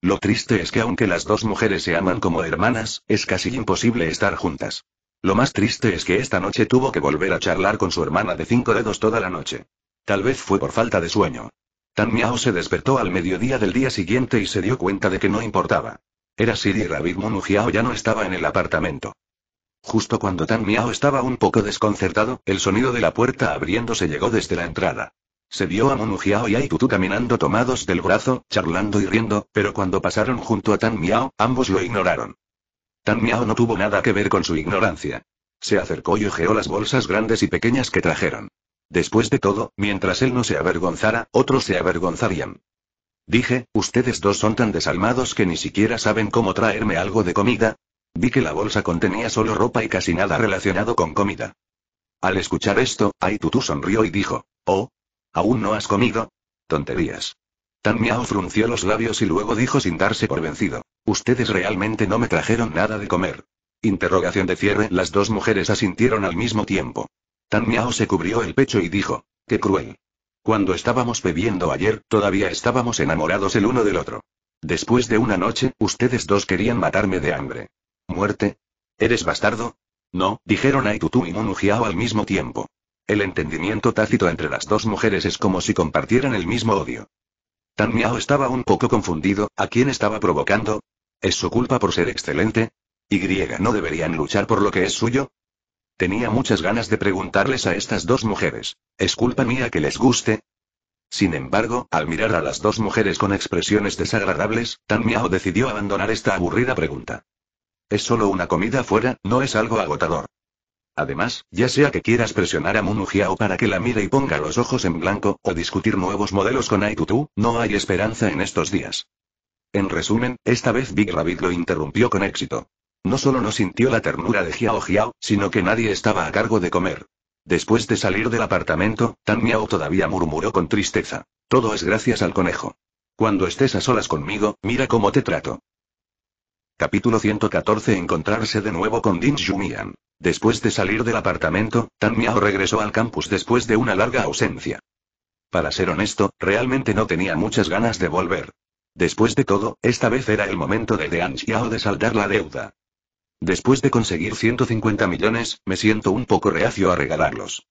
Lo triste es que aunque las dos mujeres se aman como hermanas, es casi imposible estar juntas. Lo más triste es que esta noche tuvo que volver a charlar con su hermana de cinco dedos toda la noche. Tal vez fue por falta de sueño. Tan Miao se despertó al mediodía del día siguiente y se dio cuenta de que no importaba. Era Siri y Rabid Monujiao ya no estaba en el apartamento. Justo cuando Tan Miao estaba un poco desconcertado, el sonido de la puerta abriéndose llegó desde la entrada. Se vio a Monujiao y a caminando tomados del brazo, charlando y riendo, pero cuando pasaron junto a Tan Miao, ambos lo ignoraron. Tan Miao no tuvo nada que ver con su ignorancia. Se acercó y ojeó las bolsas grandes y pequeñas que trajeron. Después de todo, mientras él no se avergonzara, otros se avergonzarían. Dije, ustedes dos son tan desalmados que ni siquiera saben cómo traerme algo de comida. Vi que la bolsa contenía solo ropa y casi nada relacionado con comida. Al escuchar esto, Aitutu sonrió y dijo, Oh, ¿aún no has comido? Tonterías. Tan Miao frunció los labios y luego dijo sin darse por vencido. Ustedes realmente no me trajeron nada de comer. Interrogación de cierre. Las dos mujeres asintieron al mismo tiempo. Tan Miao se cubrió el pecho y dijo. Qué cruel. Cuando estábamos bebiendo ayer, todavía estábamos enamorados el uno del otro. Después de una noche, ustedes dos querían matarme de hambre. ¿Muerte? ¿Eres bastardo? No, dijeron Aitutu y Munujiao al mismo tiempo. El entendimiento tácito entre las dos mujeres es como si compartieran el mismo odio. Tan Miao estaba un poco confundido, ¿a quién estaba provocando? ¿Es su culpa por ser excelente? ¿Y griega. no deberían luchar por lo que es suyo? Tenía muchas ganas de preguntarles a estas dos mujeres, ¿es culpa mía que les guste? Sin embargo, al mirar a las dos mujeres con expresiones desagradables, Tan Miao decidió abandonar esta aburrida pregunta. Es solo una comida fuera, no es algo agotador. Además, ya sea que quieras presionar a Munujiao para que la mire y ponga los ojos en blanco, o discutir nuevos modelos con Aitutu, no hay esperanza en estos días. En resumen, esta vez Big Rabbit lo interrumpió con éxito. No solo no sintió la ternura de Xiao Xiao, sino que nadie estaba a cargo de comer. Después de salir del apartamento, Tan Miao todavía murmuró con tristeza. Todo es gracias al conejo. Cuando estés a solas conmigo, mira cómo te trato. Capítulo 114 Encontrarse de nuevo con Din Mian. Después de salir del apartamento, Tan Miao regresó al campus después de una larga ausencia. Para ser honesto, realmente no tenía muchas ganas de volver. Después de todo, esta vez era el momento de Dean Xiao de saldar la deuda. Después de conseguir 150 millones, me siento un poco reacio a regalarlos.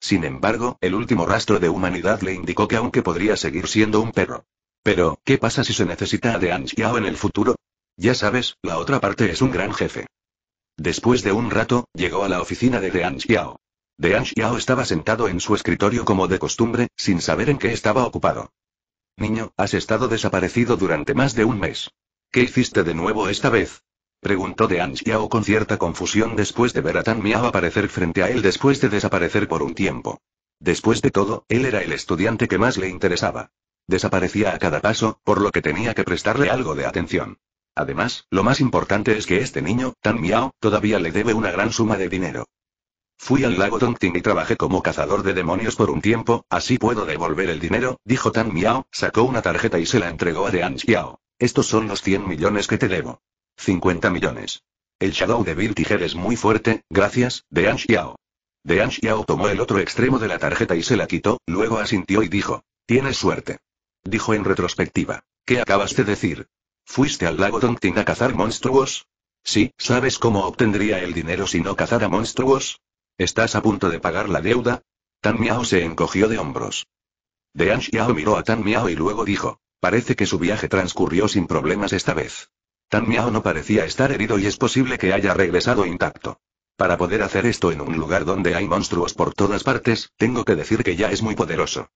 Sin embargo, el último rastro de humanidad le indicó que aunque podría seguir siendo un perro. Pero, ¿qué pasa si se necesita a Dean Xiao en el futuro? Ya sabes, la otra parte es un gran jefe. Después de un rato, llegó a la oficina de De Xiao. De Xiao estaba sentado en su escritorio como de costumbre, sin saber en qué estaba ocupado. Niño, has estado desaparecido durante más de un mes. ¿Qué hiciste de nuevo esta vez? Preguntó De Xiao con cierta confusión después de ver a Tan Miao aparecer frente a él después de desaparecer por un tiempo. Después de todo, él era el estudiante que más le interesaba. Desaparecía a cada paso, por lo que tenía que prestarle algo de atención. Además, lo más importante es que este niño, tan miao, todavía le debe una gran suma de dinero. Fui al lago Dongting y trabajé como cazador de demonios por un tiempo, así puedo devolver el dinero, dijo Tan Miao, sacó una tarjeta y se la entregó a De Xiao. Estos son los 100 millones que te debo. 50 millones. El Shadow de Tiger es muy fuerte, gracias, De Xiao. De Xiao tomó el otro extremo de la tarjeta y se la quitó, luego asintió y dijo, tienes suerte. Dijo en retrospectiva, ¿qué acabas de decir? ¿Fuiste al lago Dongting a cazar monstruos? Sí, ¿sabes cómo obtendría el dinero si no cazara monstruos? ¿Estás a punto de pagar la deuda? Tan Miao se encogió de hombros. De Anxiao miró a Tan Miao y luego dijo, parece que su viaje transcurrió sin problemas esta vez. Tan Miao no parecía estar herido y es posible que haya regresado intacto. Para poder hacer esto en un lugar donde hay monstruos por todas partes, tengo que decir que ya es muy poderoso.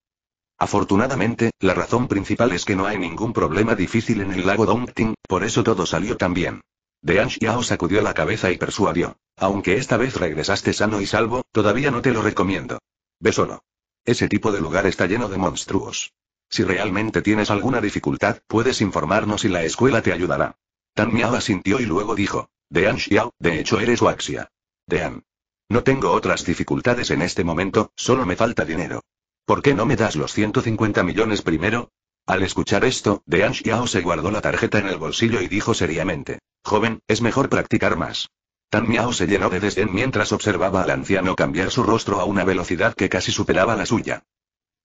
Afortunadamente, la razón principal es que no hay ningún problema difícil en el lago Dongting, por eso todo salió tan bien. An Xiao sacudió la cabeza y persuadió. Aunque esta vez regresaste sano y salvo, todavía no te lo recomiendo. Ve solo. Ese tipo de lugar está lleno de monstruos. Si realmente tienes alguna dificultad, puedes informarnos y la escuela te ayudará. Tan Miao asintió y luego dijo. An Xiao, de hecho eres Waxia. Dean. No tengo otras dificultades en este momento, solo me falta dinero. ¿Por qué no me das los 150 millones primero? Al escuchar esto, De Xiao se guardó la tarjeta en el bolsillo y dijo seriamente: Joven, es mejor practicar más. Tan Miao se llenó de desdén mientras observaba al anciano cambiar su rostro a una velocidad que casi superaba la suya.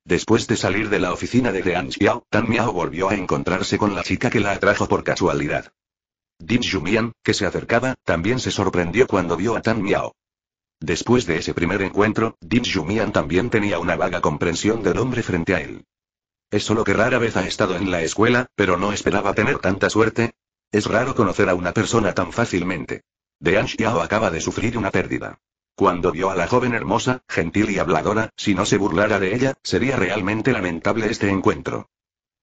Después de salir de la oficina de De Xiao, Tan Miao volvió a encontrarse con la chica que la atrajo por casualidad. Din Jumian, que se acercaba, también se sorprendió cuando vio a Tan Miao. Después de ese primer encuentro, Dim Jumian también tenía una vaga comprensión del hombre frente a él. Es solo que rara vez ha estado en la escuela, pero no esperaba tener tanta suerte. Es raro conocer a una persona tan fácilmente. De Xiao acaba de sufrir una pérdida. Cuando vio a la joven hermosa, gentil y habladora, si no se burlara de ella, sería realmente lamentable este encuentro.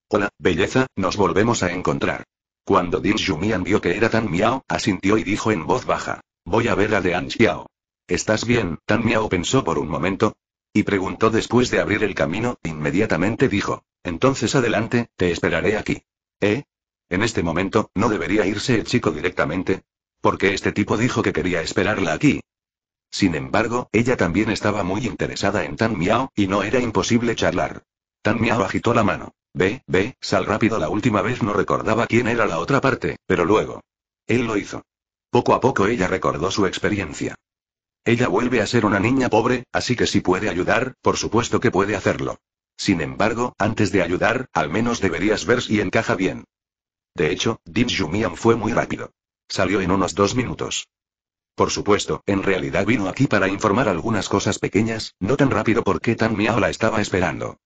Hola, belleza, nos volvemos a encontrar. Cuando Din Jumian vio que era tan miao, asintió y dijo en voz baja. Voy a ver a De Xiao. ¿Estás bien, Tan Miao pensó por un momento? Y preguntó después de abrir el camino, inmediatamente dijo. Entonces adelante, te esperaré aquí. ¿Eh? En este momento, ¿no debería irse el chico directamente? Porque este tipo dijo que quería esperarla aquí. Sin embargo, ella también estaba muy interesada en Tan Miao, y no era imposible charlar. Tan Miao agitó la mano. Ve, ve, sal rápido. La última vez no recordaba quién era la otra parte, pero luego. Él lo hizo. Poco a poco ella recordó su experiencia. Ella vuelve a ser una niña pobre, así que si puede ayudar, por supuesto que puede hacerlo. Sin embargo, antes de ayudar, al menos deberías ver si encaja bien. De hecho, Dim Jumian fue muy rápido. Salió en unos dos minutos. Por supuesto, en realidad vino aquí para informar algunas cosas pequeñas, no tan rápido porque Tan Miao la estaba esperando.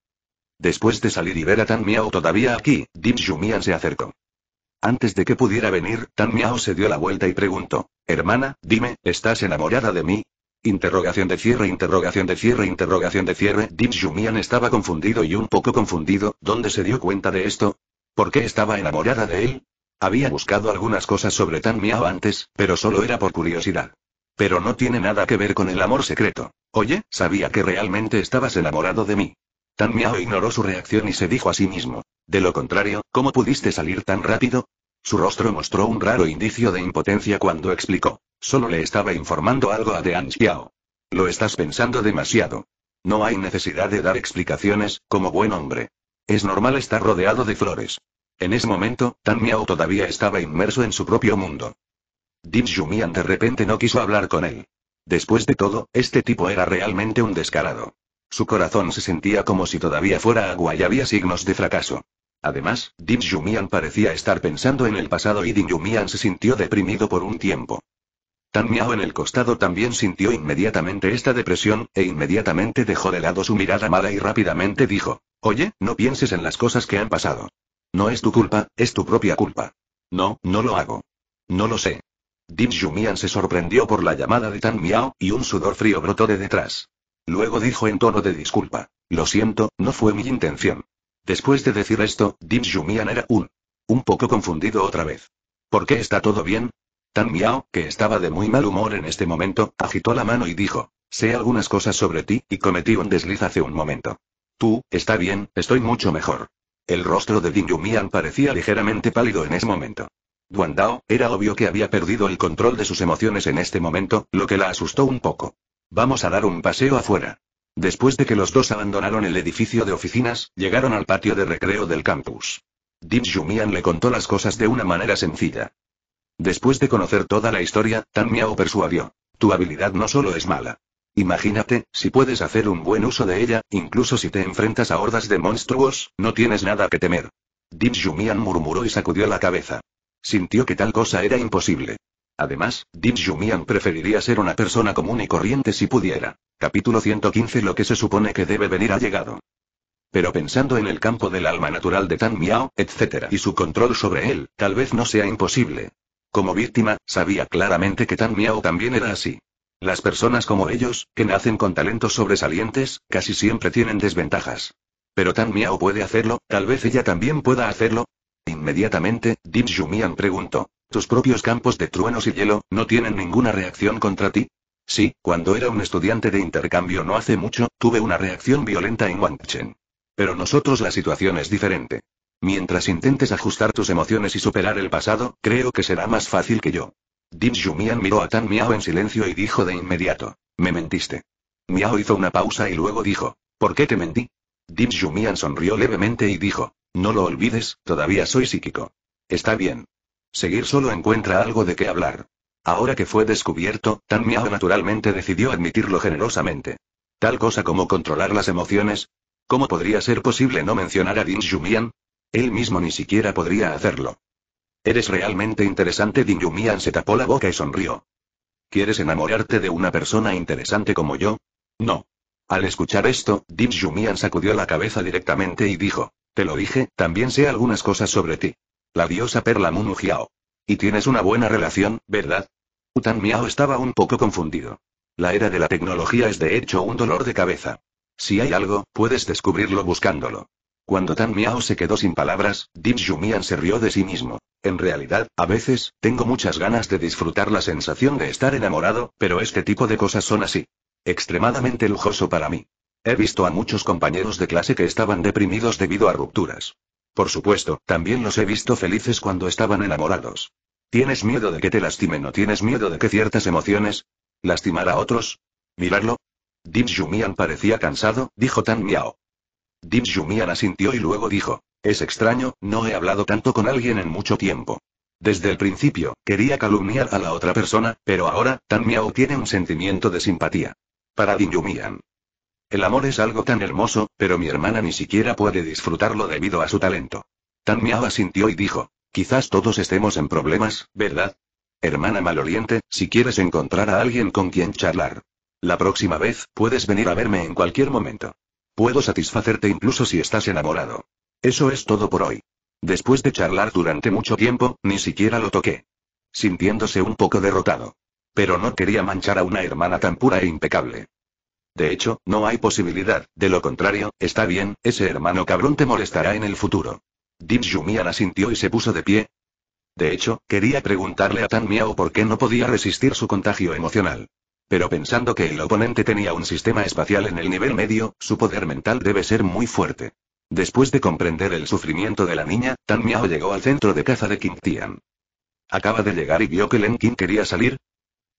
Después de salir y ver a Tan Miao todavía aquí, Dim Mian se acercó. Antes de que pudiera venir, Tan Miao se dio la vuelta y preguntó. Hermana, dime, ¿estás enamorada de mí? Interrogación de cierre, interrogación de cierre, interrogación de cierre. Dim Mian estaba confundido y un poco confundido, ¿dónde se dio cuenta de esto? ¿Por qué estaba enamorada de él? Había buscado algunas cosas sobre Tan Miao antes, pero solo era por curiosidad. Pero no tiene nada que ver con el amor secreto. Oye, sabía que realmente estabas enamorado de mí. Tan Miao ignoró su reacción y se dijo a sí mismo. De lo contrario, ¿cómo pudiste salir tan rápido? Su rostro mostró un raro indicio de impotencia cuando explicó. Solo le estaba informando algo a de Xiao. Lo estás pensando demasiado. No hay necesidad de dar explicaciones, como buen hombre. Es normal estar rodeado de flores. En ese momento, Tan Miao todavía estaba inmerso en su propio mundo. Dim Jumian de repente no quiso hablar con él. Después de todo, este tipo era realmente un descarado. Su corazón se sentía como si todavía fuera agua y había signos de fracaso. Además, Dim Mian parecía estar pensando en el pasado y Dim Mian se sintió deprimido por un tiempo. Tan Miao en el costado también sintió inmediatamente esta depresión, e inmediatamente dejó de lado su mirada mala y rápidamente dijo, Oye, no pienses en las cosas que han pasado. No es tu culpa, es tu propia culpa. No, no lo hago. No lo sé. Dim Mian se sorprendió por la llamada de Tan Miao, y un sudor frío brotó de detrás. Luego dijo en tono de disculpa. Lo siento, no fue mi intención. Después de decir esto, Dim Jumian era un. un poco confundido otra vez. ¿Por qué está todo bien? Tan Miao, que estaba de muy mal humor en este momento, agitó la mano y dijo: Sé algunas cosas sobre ti, y cometí un desliz hace un momento. Tú, está bien, estoy mucho mejor. El rostro de Ding Yumian parecía ligeramente pálido en ese momento. Dao, era obvio que había perdido el control de sus emociones en este momento, lo que la asustó un poco. Vamos a dar un paseo afuera. Después de que los dos abandonaron el edificio de oficinas, llegaron al patio de recreo del campus. Deep Jumian le contó las cosas de una manera sencilla. Después de conocer toda la historia, Tan Miao persuadió. Tu habilidad no solo es mala. Imagínate, si puedes hacer un buen uso de ella, incluso si te enfrentas a hordas de monstruos, no tienes nada que temer. Deep Jumian murmuró y sacudió la cabeza. Sintió que tal cosa era imposible. Además, Dim preferiría ser una persona común y corriente si pudiera. Capítulo 115 Lo que se supone que debe venir ha llegado. Pero pensando en el campo del alma natural de Tan Miao, etc. y su control sobre él, tal vez no sea imposible. Como víctima, sabía claramente que Tan Miao también era así. Las personas como ellos, que nacen con talentos sobresalientes, casi siempre tienen desventajas. Pero Tan Miao puede hacerlo, tal vez ella también pueda hacerlo. Inmediatamente, Dim preguntó. Tus propios campos de truenos y hielo, ¿no tienen ninguna reacción contra ti? Sí, cuando era un estudiante de intercambio no hace mucho, tuve una reacción violenta en Wangchen. Pero nosotros la situación es diferente. Mientras intentes ajustar tus emociones y superar el pasado, creo que será más fácil que yo. Dim Jumian miró a Tan Miao en silencio y dijo de inmediato: Me mentiste. Miao hizo una pausa y luego dijo: ¿Por qué te mentí? Dim Jumian sonrió levemente y dijo: No lo olvides, todavía soy psíquico. Está bien. Seguir solo encuentra algo de qué hablar. Ahora que fue descubierto, Tan Miao naturalmente decidió admitirlo generosamente. Tal cosa como controlar las emociones. ¿Cómo podría ser posible no mencionar a Ding Yumian? Él mismo ni siquiera podría hacerlo. Eres realmente interesante. Ding Yumian se tapó la boca y sonrió. ¿Quieres enamorarte de una persona interesante como yo? No. Al escuchar esto, Ding Yumian sacudió la cabeza directamente y dijo, te lo dije, también sé algunas cosas sobre ti. La diosa Perla Munu Y tienes una buena relación, ¿verdad? Utan Miao estaba un poco confundido. La era de la tecnología es de hecho un dolor de cabeza. Si hay algo, puedes descubrirlo buscándolo. Cuando Tan Miao se quedó sin palabras, Dim se rió de sí mismo. En realidad, a veces, tengo muchas ganas de disfrutar la sensación de estar enamorado, pero este tipo de cosas son así. Extremadamente lujoso para mí. He visto a muchos compañeros de clase que estaban deprimidos debido a rupturas. Por supuesto, también los he visto felices cuando estaban enamorados. ¿Tienes miedo de que te lastimen o tienes miedo de que ciertas emociones lastimar a otros? ¿Mirarlo? Dim Jumian parecía cansado, dijo Tan Miao. Dim Jumian asintió y luego dijo, es extraño, no he hablado tanto con alguien en mucho tiempo. Desde el principio, quería calumniar a la otra persona, pero ahora, Tan Miao tiene un sentimiento de simpatía. Para Dim Yumian. El amor es algo tan hermoso, pero mi hermana ni siquiera puede disfrutarlo debido a su talento. Tan Miao sintió y dijo, quizás todos estemos en problemas, ¿verdad? Hermana maloliente, si quieres encontrar a alguien con quien charlar. La próxima vez, puedes venir a verme en cualquier momento. Puedo satisfacerte incluso si estás enamorado. Eso es todo por hoy. Después de charlar durante mucho tiempo, ni siquiera lo toqué. Sintiéndose un poco derrotado. Pero no quería manchar a una hermana tan pura e impecable. De hecho, no hay posibilidad, de lo contrario, está bien, ese hermano cabrón te molestará en el futuro. Zhu Mian asintió y se puso de pie. De hecho, quería preguntarle a Tan Miao por qué no podía resistir su contagio emocional. Pero pensando que el oponente tenía un sistema espacial en el nivel medio, su poder mental debe ser muy fuerte. Después de comprender el sufrimiento de la niña, Tan Miao llegó al centro de caza de King Tian. Acaba de llegar y vio que Len Qin quería salir.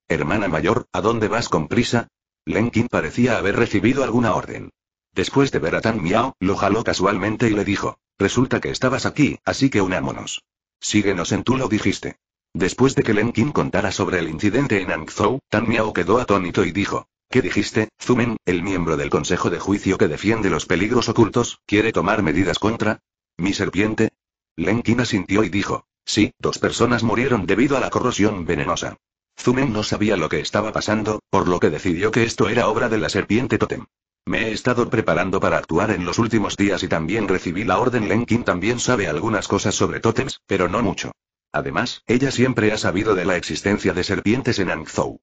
Hermana mayor, ¿a dónde vas con prisa? Lenkin parecía haber recibido alguna orden. Después de ver a Tan Miao, lo jaló casualmente y le dijo, resulta que estabas aquí, así que unámonos. Síguenos en tú lo dijiste. Después de que Lenkin contara sobre el incidente en Hangzhou, Tan Miao quedó atónito y dijo, ¿Qué dijiste, Zumen, el miembro del Consejo de Juicio que defiende los peligros ocultos, quiere tomar medidas contra? ¿Mi serpiente? Lenkin asintió y dijo, sí, dos personas murieron debido a la corrosión venenosa. Zumen no sabía lo que estaba pasando, por lo que decidió que esto era obra de la serpiente Totem. Me he estado preparando para actuar en los últimos días y también recibí la orden. Lenkin también sabe algunas cosas sobre Totems, pero no mucho. Además, ella siempre ha sabido de la existencia de serpientes en Angzhou.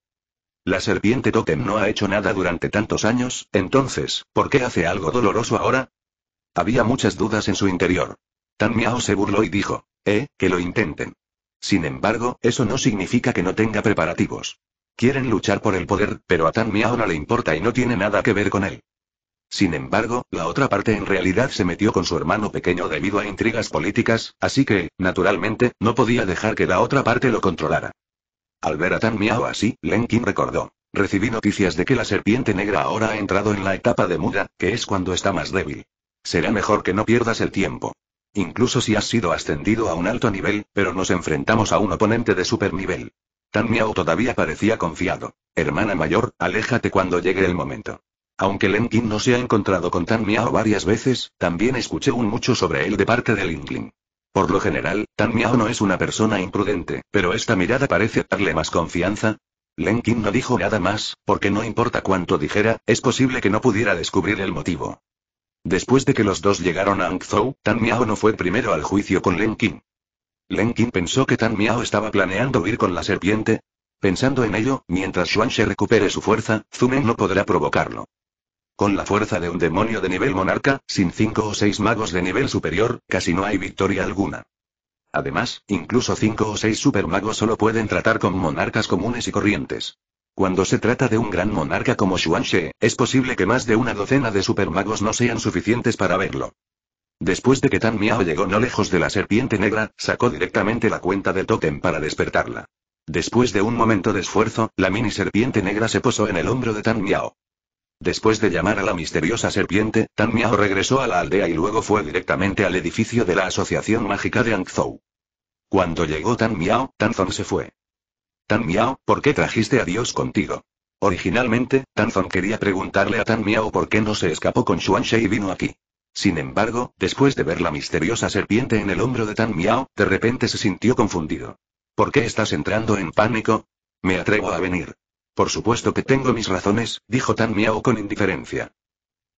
La serpiente Totem no ha hecho nada durante tantos años, entonces, ¿por qué hace algo doloroso ahora? Había muchas dudas en su interior. Tan Miao se burló y dijo, eh, que lo intenten. Sin embargo, eso no significa que no tenga preparativos. Quieren luchar por el poder, pero a Tan Miao no le importa y no tiene nada que ver con él. Sin embargo, la otra parte en realidad se metió con su hermano pequeño debido a intrigas políticas, así que, naturalmente, no podía dejar que la otra parte lo controlara. Al ver a Tan Miao así, Lenkin recordó. Recibí noticias de que la serpiente negra ahora ha entrado en la etapa de muda, que es cuando está más débil. Será mejor que no pierdas el tiempo. Incluso si has sido ascendido a un alto nivel, pero nos enfrentamos a un oponente de supernivel. Tan Miao todavía parecía confiado. Hermana mayor, aléjate cuando llegue el momento. Aunque Lenkin no se ha encontrado con Tan Miao varias veces, también escuché un mucho sobre él de parte de Lingling. Por lo general, Tan Miao no es una persona imprudente, pero esta mirada parece darle más confianza. Lenkin no dijo nada más, porque no importa cuánto dijera, es posible que no pudiera descubrir el motivo. Después de que los dos llegaron a Hangzhou, Tan Miao no fue primero al juicio con Len Qin. Len Qin pensó que Tan Miao estaba planeando huir con la serpiente. Pensando en ello, mientras Xuan se recupere su fuerza, Zumen no podrá provocarlo. Con la fuerza de un demonio de nivel monarca, sin cinco o seis magos de nivel superior, casi no hay victoria alguna. Además, incluso cinco o seis supermagos solo pueden tratar con monarcas comunes y corrientes. Cuando se trata de un gran monarca como Xuanzhe, es posible que más de una docena de supermagos no sean suficientes para verlo. Después de que Tan Miao llegó no lejos de la serpiente negra, sacó directamente la cuenta del tótem para despertarla. Después de un momento de esfuerzo, la mini serpiente negra se posó en el hombro de Tan Miao. Después de llamar a la misteriosa serpiente, Tan Miao regresó a la aldea y luego fue directamente al edificio de la Asociación Mágica de Angzhou. Cuando llegó Tan Miao, Tan Zong se fue. Tan Miao, ¿por qué trajiste a Dios contigo? Originalmente, Tan Zong quería preguntarle a Tan Miao por qué no se escapó con She y vino aquí. Sin embargo, después de ver la misteriosa serpiente en el hombro de Tan Miao, de repente se sintió confundido. ¿Por qué estás entrando en pánico? Me atrevo a venir. Por supuesto que tengo mis razones, dijo Tan Miao con indiferencia.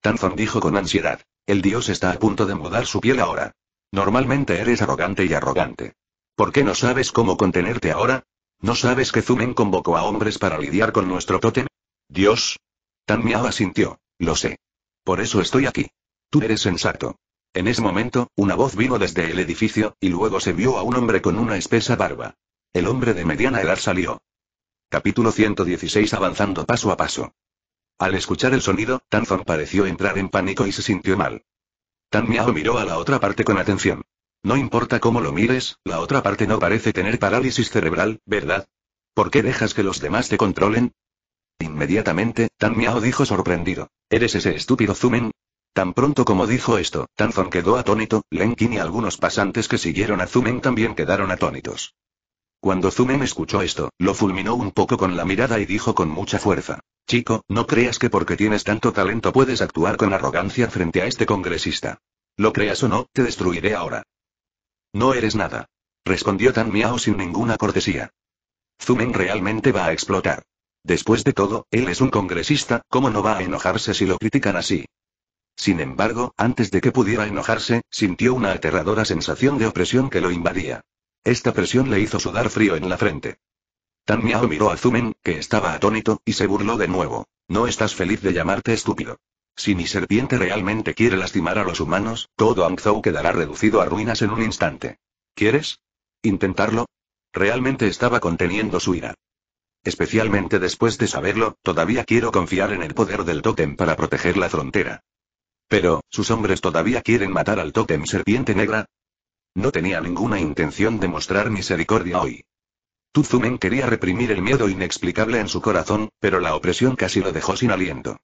Tan Zong dijo con ansiedad. El dios está a punto de mudar su piel ahora. Normalmente eres arrogante y arrogante. ¿Por qué no sabes cómo contenerte ahora? ¿No sabes que Zumen convocó a hombres para lidiar con nuestro tótem? Dios. Tan miao asintió. Lo sé. Por eso estoy aquí. Tú eres sensato. En ese momento, una voz vino desde el edificio, y luego se vio a un hombre con una espesa barba. El hombre de mediana edad salió. Capítulo 116 Avanzando paso a paso. Al escuchar el sonido, Tan Zong pareció entrar en pánico y se sintió mal. Tan Miao miró a la otra parte con atención. No importa cómo lo mires, la otra parte no parece tener parálisis cerebral, ¿verdad? ¿Por qué dejas que los demás te controlen? Inmediatamente, Tan Miao dijo sorprendido. ¿Eres ese estúpido Zumen? Tan pronto como dijo esto, Tan Zong quedó atónito, Lenkin y algunos pasantes que siguieron a Zumen también quedaron atónitos. Cuando Zumen escuchó esto, lo fulminó un poco con la mirada y dijo con mucha fuerza. Chico, no creas que porque tienes tanto talento puedes actuar con arrogancia frente a este congresista. Lo creas o no, te destruiré ahora. No eres nada. Respondió Tan Miao sin ninguna cortesía. Zumen realmente va a explotar. Después de todo, él es un congresista, ¿cómo no va a enojarse si lo critican así? Sin embargo, antes de que pudiera enojarse, sintió una aterradora sensación de opresión que lo invadía. Esta presión le hizo sudar frío en la frente. Tan Miao miró a Zumen, que estaba atónito, y se burló de nuevo. No estás feliz de llamarte estúpido. Si mi serpiente realmente quiere lastimar a los humanos, todo Zhou quedará reducido a ruinas en un instante. ¿Quieres? ¿Intentarlo? Realmente estaba conteniendo su ira. Especialmente después de saberlo, todavía quiero confiar en el poder del totem para proteger la frontera. Pero, ¿sus hombres todavía quieren matar al totem serpiente negra? No tenía ninguna intención de mostrar misericordia hoy. Tuzumen quería reprimir el miedo inexplicable en su corazón, pero la opresión casi lo dejó sin aliento.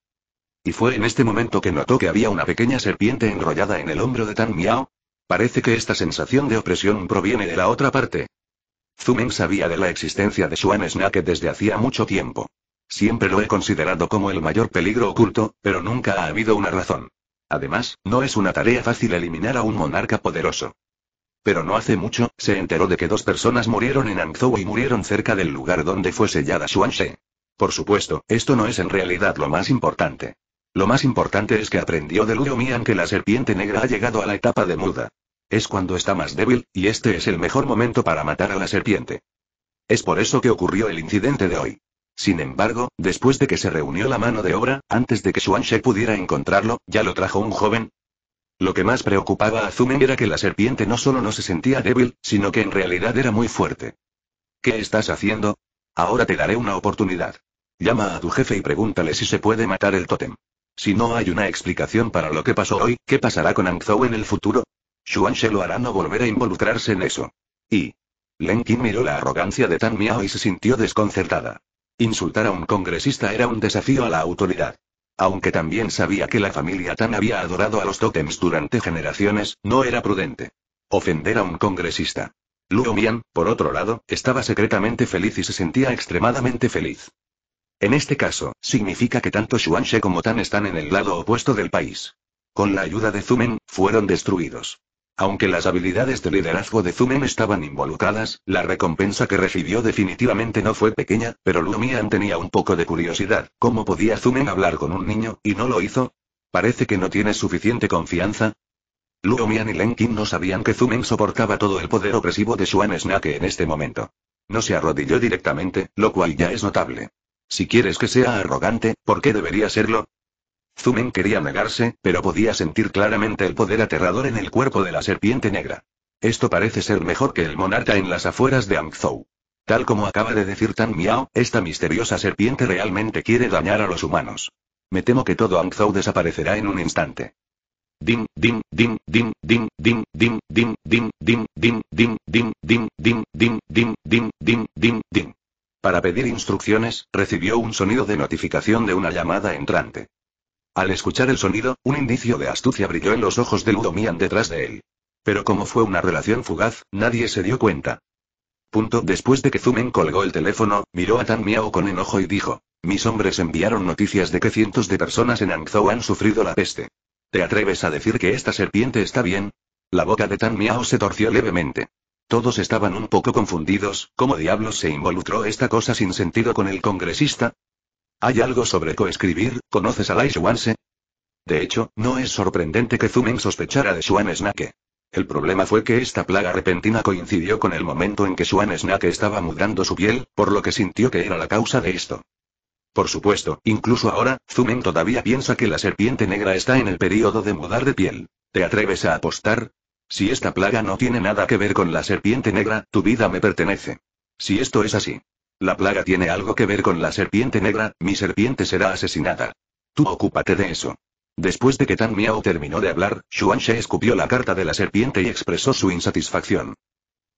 Y fue en este momento que notó que había una pequeña serpiente enrollada en el hombro de Tan Miao. Parece que esta sensación de opresión proviene de la otra parte. Zumen sabía de la existencia de Xuan Snake desde hacía mucho tiempo. Siempre lo he considerado como el mayor peligro oculto, pero nunca ha habido una razón. Además, no es una tarea fácil eliminar a un monarca poderoso. Pero no hace mucho, se enteró de que dos personas murieron en Anzhou y murieron cerca del lugar donde fue sellada She. Por supuesto, esto no es en realidad lo más importante. Lo más importante es que aprendió de Luo Mian que la serpiente negra ha llegado a la etapa de muda. Es cuando está más débil, y este es el mejor momento para matar a la serpiente. Es por eso que ocurrió el incidente de hoy. Sin embargo, después de que se reunió la mano de obra, antes de que Xuanxie pudiera encontrarlo, ya lo trajo un joven. Lo que más preocupaba a Zumen era que la serpiente no solo no se sentía débil, sino que en realidad era muy fuerte. ¿Qué estás haciendo? Ahora te daré una oportunidad. Llama a tu jefe y pregúntale si se puede matar el tótem. Si no hay una explicación para lo que pasó hoy, ¿qué pasará con Zhou en el futuro? She lo hará no volver a involucrarse en eso. Y. Len Qin miró la arrogancia de Tan Miao y se sintió desconcertada. Insultar a un congresista era un desafío a la autoridad. Aunque también sabía que la familia Tan había adorado a los tótems durante generaciones, no era prudente. Ofender a un congresista. Luo Mian, por otro lado, estaba secretamente feliz y se sentía extremadamente feliz. En este caso, significa que tanto Xuanxe como Tan están en el lado opuesto del país. Con la ayuda de Zumen, fueron destruidos. Aunque las habilidades de liderazgo de Zumen estaban involucradas, la recompensa que recibió definitivamente no fue pequeña, pero Lumian tenía un poco de curiosidad, ¿cómo podía Zumen hablar con un niño, y no lo hizo? Parece que no tiene suficiente confianza. Luomian y Lenkin no sabían que Zumen soportaba todo el poder opresivo de Xuan Snake en este momento. No se arrodilló directamente, lo cual ya es notable. Si quieres que sea arrogante, ¿por qué debería serlo? Zumen quería negarse, pero podía sentir claramente el poder aterrador en el cuerpo de la serpiente negra. Esto parece ser mejor que el monarca en las afueras de Angzhou. Tal como acaba de decir Tan Miao, esta misteriosa serpiente realmente quiere dañar a los humanos. Me temo que todo Angzhou desaparecerá en un instante. Din, din, din, din, din, din, din, din, din, din, din, din, din, din, din, din, din, din, din, din. Para pedir instrucciones, recibió un sonido de notificación de una llamada entrante. Al escuchar el sonido, un indicio de astucia brilló en los ojos de Ludomian detrás de él. Pero como fue una relación fugaz, nadie se dio cuenta. Punto después de que Zumen colgó el teléfono, miró a Tan Miao con enojo y dijo: Mis hombres enviaron noticias de que cientos de personas en Hangzhou han sufrido la peste. ¿Te atreves a decir que esta serpiente está bien? La boca de Tan Miao se torció levemente. Todos estaban un poco confundidos, ¿cómo diablos se involucró esta cosa sin sentido con el congresista? ¿Hay algo sobre coescribir? ¿Conoces a Lai Shuanse? De hecho, no es sorprendente que Zumen sospechara de Shuan Snake. El problema fue que esta plaga repentina coincidió con el momento en que Shuan Snake estaba mudando su piel, por lo que sintió que era la causa de esto. Por supuesto, incluso ahora, Zumen todavía piensa que la serpiente negra está en el período de mudar de piel. ¿Te atreves a apostar? Si esta plaga no tiene nada que ver con la serpiente negra, tu vida me pertenece. Si esto es así. La plaga tiene algo que ver con la serpiente negra, mi serpiente será asesinada. Tú ocúpate de eso. Después de que Tan Miao terminó de hablar, She escupió la carta de la serpiente y expresó su insatisfacción.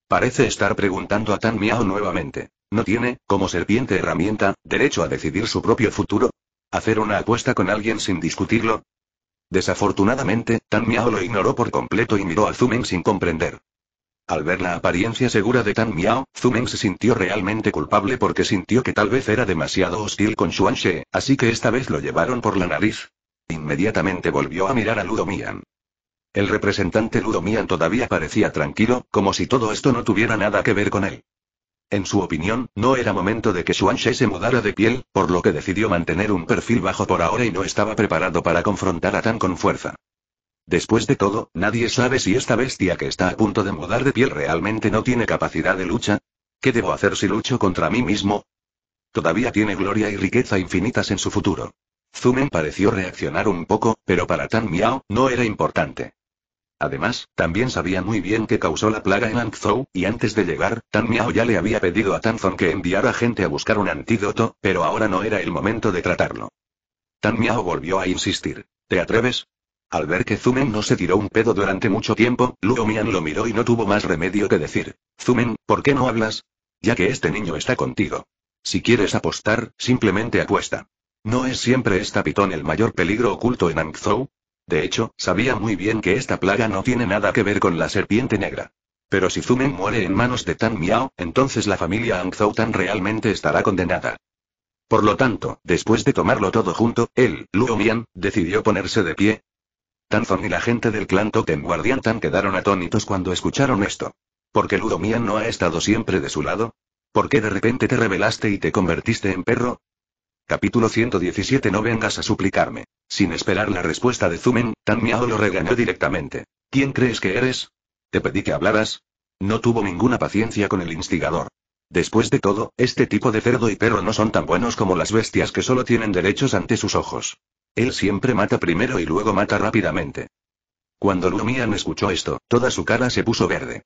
Parece estar preguntando a Tan Miao nuevamente. ¿No tiene, como serpiente herramienta, derecho a decidir su propio futuro? ¿Hacer una apuesta con alguien sin discutirlo? Desafortunadamente, Tan Miao lo ignoró por completo y miró a Zumen sin comprender. Al ver la apariencia segura de Tan Miao, Zumen se sintió realmente culpable porque sintió que tal vez era demasiado hostil con Xuan She, así que esta vez lo llevaron por la nariz. Inmediatamente volvió a mirar a Ludo Mian. El representante Ludo Mian todavía parecía tranquilo, como si todo esto no tuviera nada que ver con él. En su opinión, no era momento de que Shuanshe se mudara de piel, por lo que decidió mantener un perfil bajo por ahora y no estaba preparado para confrontar a Tan con fuerza. Después de todo, nadie sabe si esta bestia que está a punto de mudar de piel realmente no tiene capacidad de lucha. ¿Qué debo hacer si lucho contra mí mismo? Todavía tiene gloria y riqueza infinitas en su futuro. Zumen pareció reaccionar un poco, pero para Tan Miao, no era importante. Además, también sabía muy bien que causó la plaga en Angzhou, y antes de llegar, Tan Miao ya le había pedido a Tan Zong que enviara gente a buscar un antídoto, pero ahora no era el momento de tratarlo. Tan Miao volvió a insistir. ¿Te atreves? Al ver que Zumen no se tiró un pedo durante mucho tiempo, Luo Mian lo miró y no tuvo más remedio que decir. Zumen, ¿por qué no hablas? Ya que este niño está contigo. Si quieres apostar, simplemente apuesta. ¿No es siempre esta pitón el mayor peligro oculto en Angzhou? De hecho, sabía muy bien que esta plaga no tiene nada que ver con la serpiente negra. Pero si Zumen muere en manos de Tan Miao, entonces la familia Zou Tan realmente estará condenada. Por lo tanto, después de tomarlo todo junto, él, Luo Mian, decidió ponerse de pie. Tan Zong y la gente del clan Totem Guardian Tan quedaron atónitos cuando escucharon esto. ¿Por qué Ludo Mian no ha estado siempre de su lado? ¿Por qué de repente te rebelaste y te convertiste en perro? Capítulo 117 No vengas a suplicarme. Sin esperar la respuesta de Zumen, Tan Miao lo regañó directamente. ¿Quién crees que eres? Te pedí que hablaras. No tuvo ninguna paciencia con el instigador. Después de todo, este tipo de cerdo y perro no son tan buenos como las bestias que solo tienen derechos ante sus ojos. Él siempre mata primero y luego mata rápidamente. Cuando Lumian escuchó esto, toda su cara se puso verde.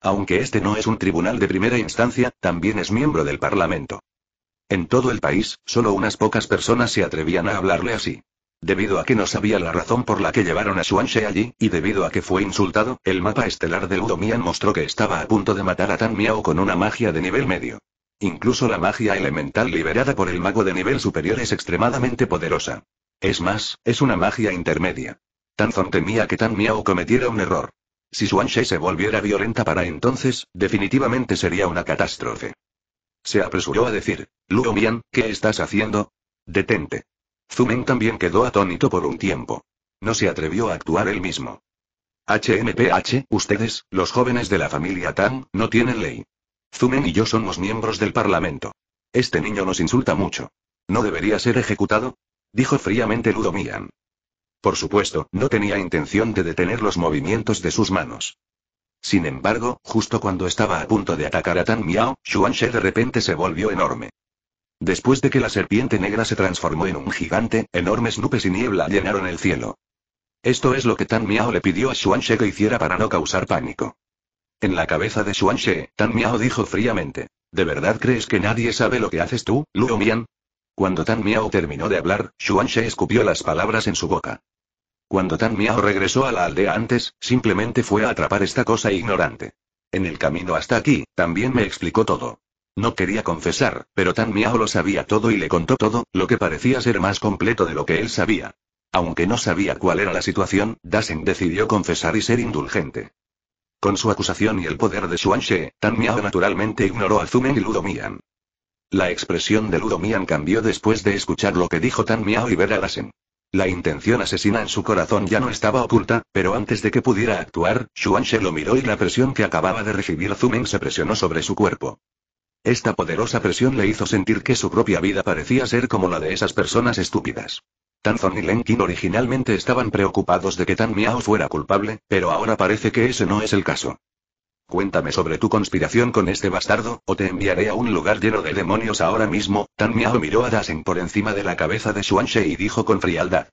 Aunque este no es un tribunal de primera instancia, también es miembro del Parlamento. En todo el país, solo unas pocas personas se atrevían a hablarle así. Debido a que no sabía la razón por la que llevaron a Xuanxi allí, y debido a que fue insultado, el mapa estelar de Udomian mostró que estaba a punto de matar a Tan Miao con una magia de nivel medio. Incluso la magia elemental liberada por el mago de nivel superior es extremadamente poderosa. Es más, es una magia intermedia. Tan Zong temía que Tan Miao cometiera un error. Si Xuanxi se volviera violenta para entonces, definitivamente sería una catástrofe. Se apresuró a decir. «Ludo Mian, ¿qué estás haciendo? Detente. Zumen también quedó atónito por un tiempo. No se atrevió a actuar él mismo. HMPH, ustedes, los jóvenes de la familia Tang, no tienen ley. Zumen y yo somos miembros del Parlamento. Este niño nos insulta mucho. ¿No debería ser ejecutado? Dijo fríamente Ludo Mian. Por supuesto, no tenía intención de detener los movimientos de sus manos. Sin embargo, justo cuando estaba a punto de atacar a Tan Miao, She de repente se volvió enorme. Después de que la serpiente negra se transformó en un gigante, enormes nubes y niebla llenaron el cielo. Esto es lo que Tan Miao le pidió a She que hiciera para no causar pánico. En la cabeza de She, Tan Miao dijo fríamente. ¿De verdad crees que nadie sabe lo que haces tú, Luo Mian? Cuando Tan Miao terminó de hablar, She escupió las palabras en su boca. Cuando Tan Miao regresó a la aldea antes, simplemente fue a atrapar esta cosa ignorante. En el camino hasta aquí, también me explicó todo. No quería confesar, pero Tan Miao lo sabía todo y le contó todo, lo que parecía ser más completo de lo que él sabía. Aunque no sabía cuál era la situación, Dasen decidió confesar y ser indulgente. Con su acusación y el poder de She, Tan Miao naturalmente ignoró a Zumen y Ludomian. La expresión de Ludomian cambió después de escuchar lo que dijo Tan Miao y ver a Dasen. La intención asesina en su corazón ya no estaba oculta, pero antes de que pudiera actuar, She lo miró y la presión que acababa de recibir Zumen se presionó sobre su cuerpo. Esta poderosa presión le hizo sentir que su propia vida parecía ser como la de esas personas estúpidas. Tan Tanzon y Lenkin originalmente estaban preocupados de que Tan Miao fuera culpable, pero ahora parece que ese no es el caso. Cuéntame sobre tu conspiración con este bastardo, o te enviaré a un lugar lleno de demonios ahora mismo. Tan Miao miró a Dasen por encima de la cabeza de Xuanxie y dijo con frialdad.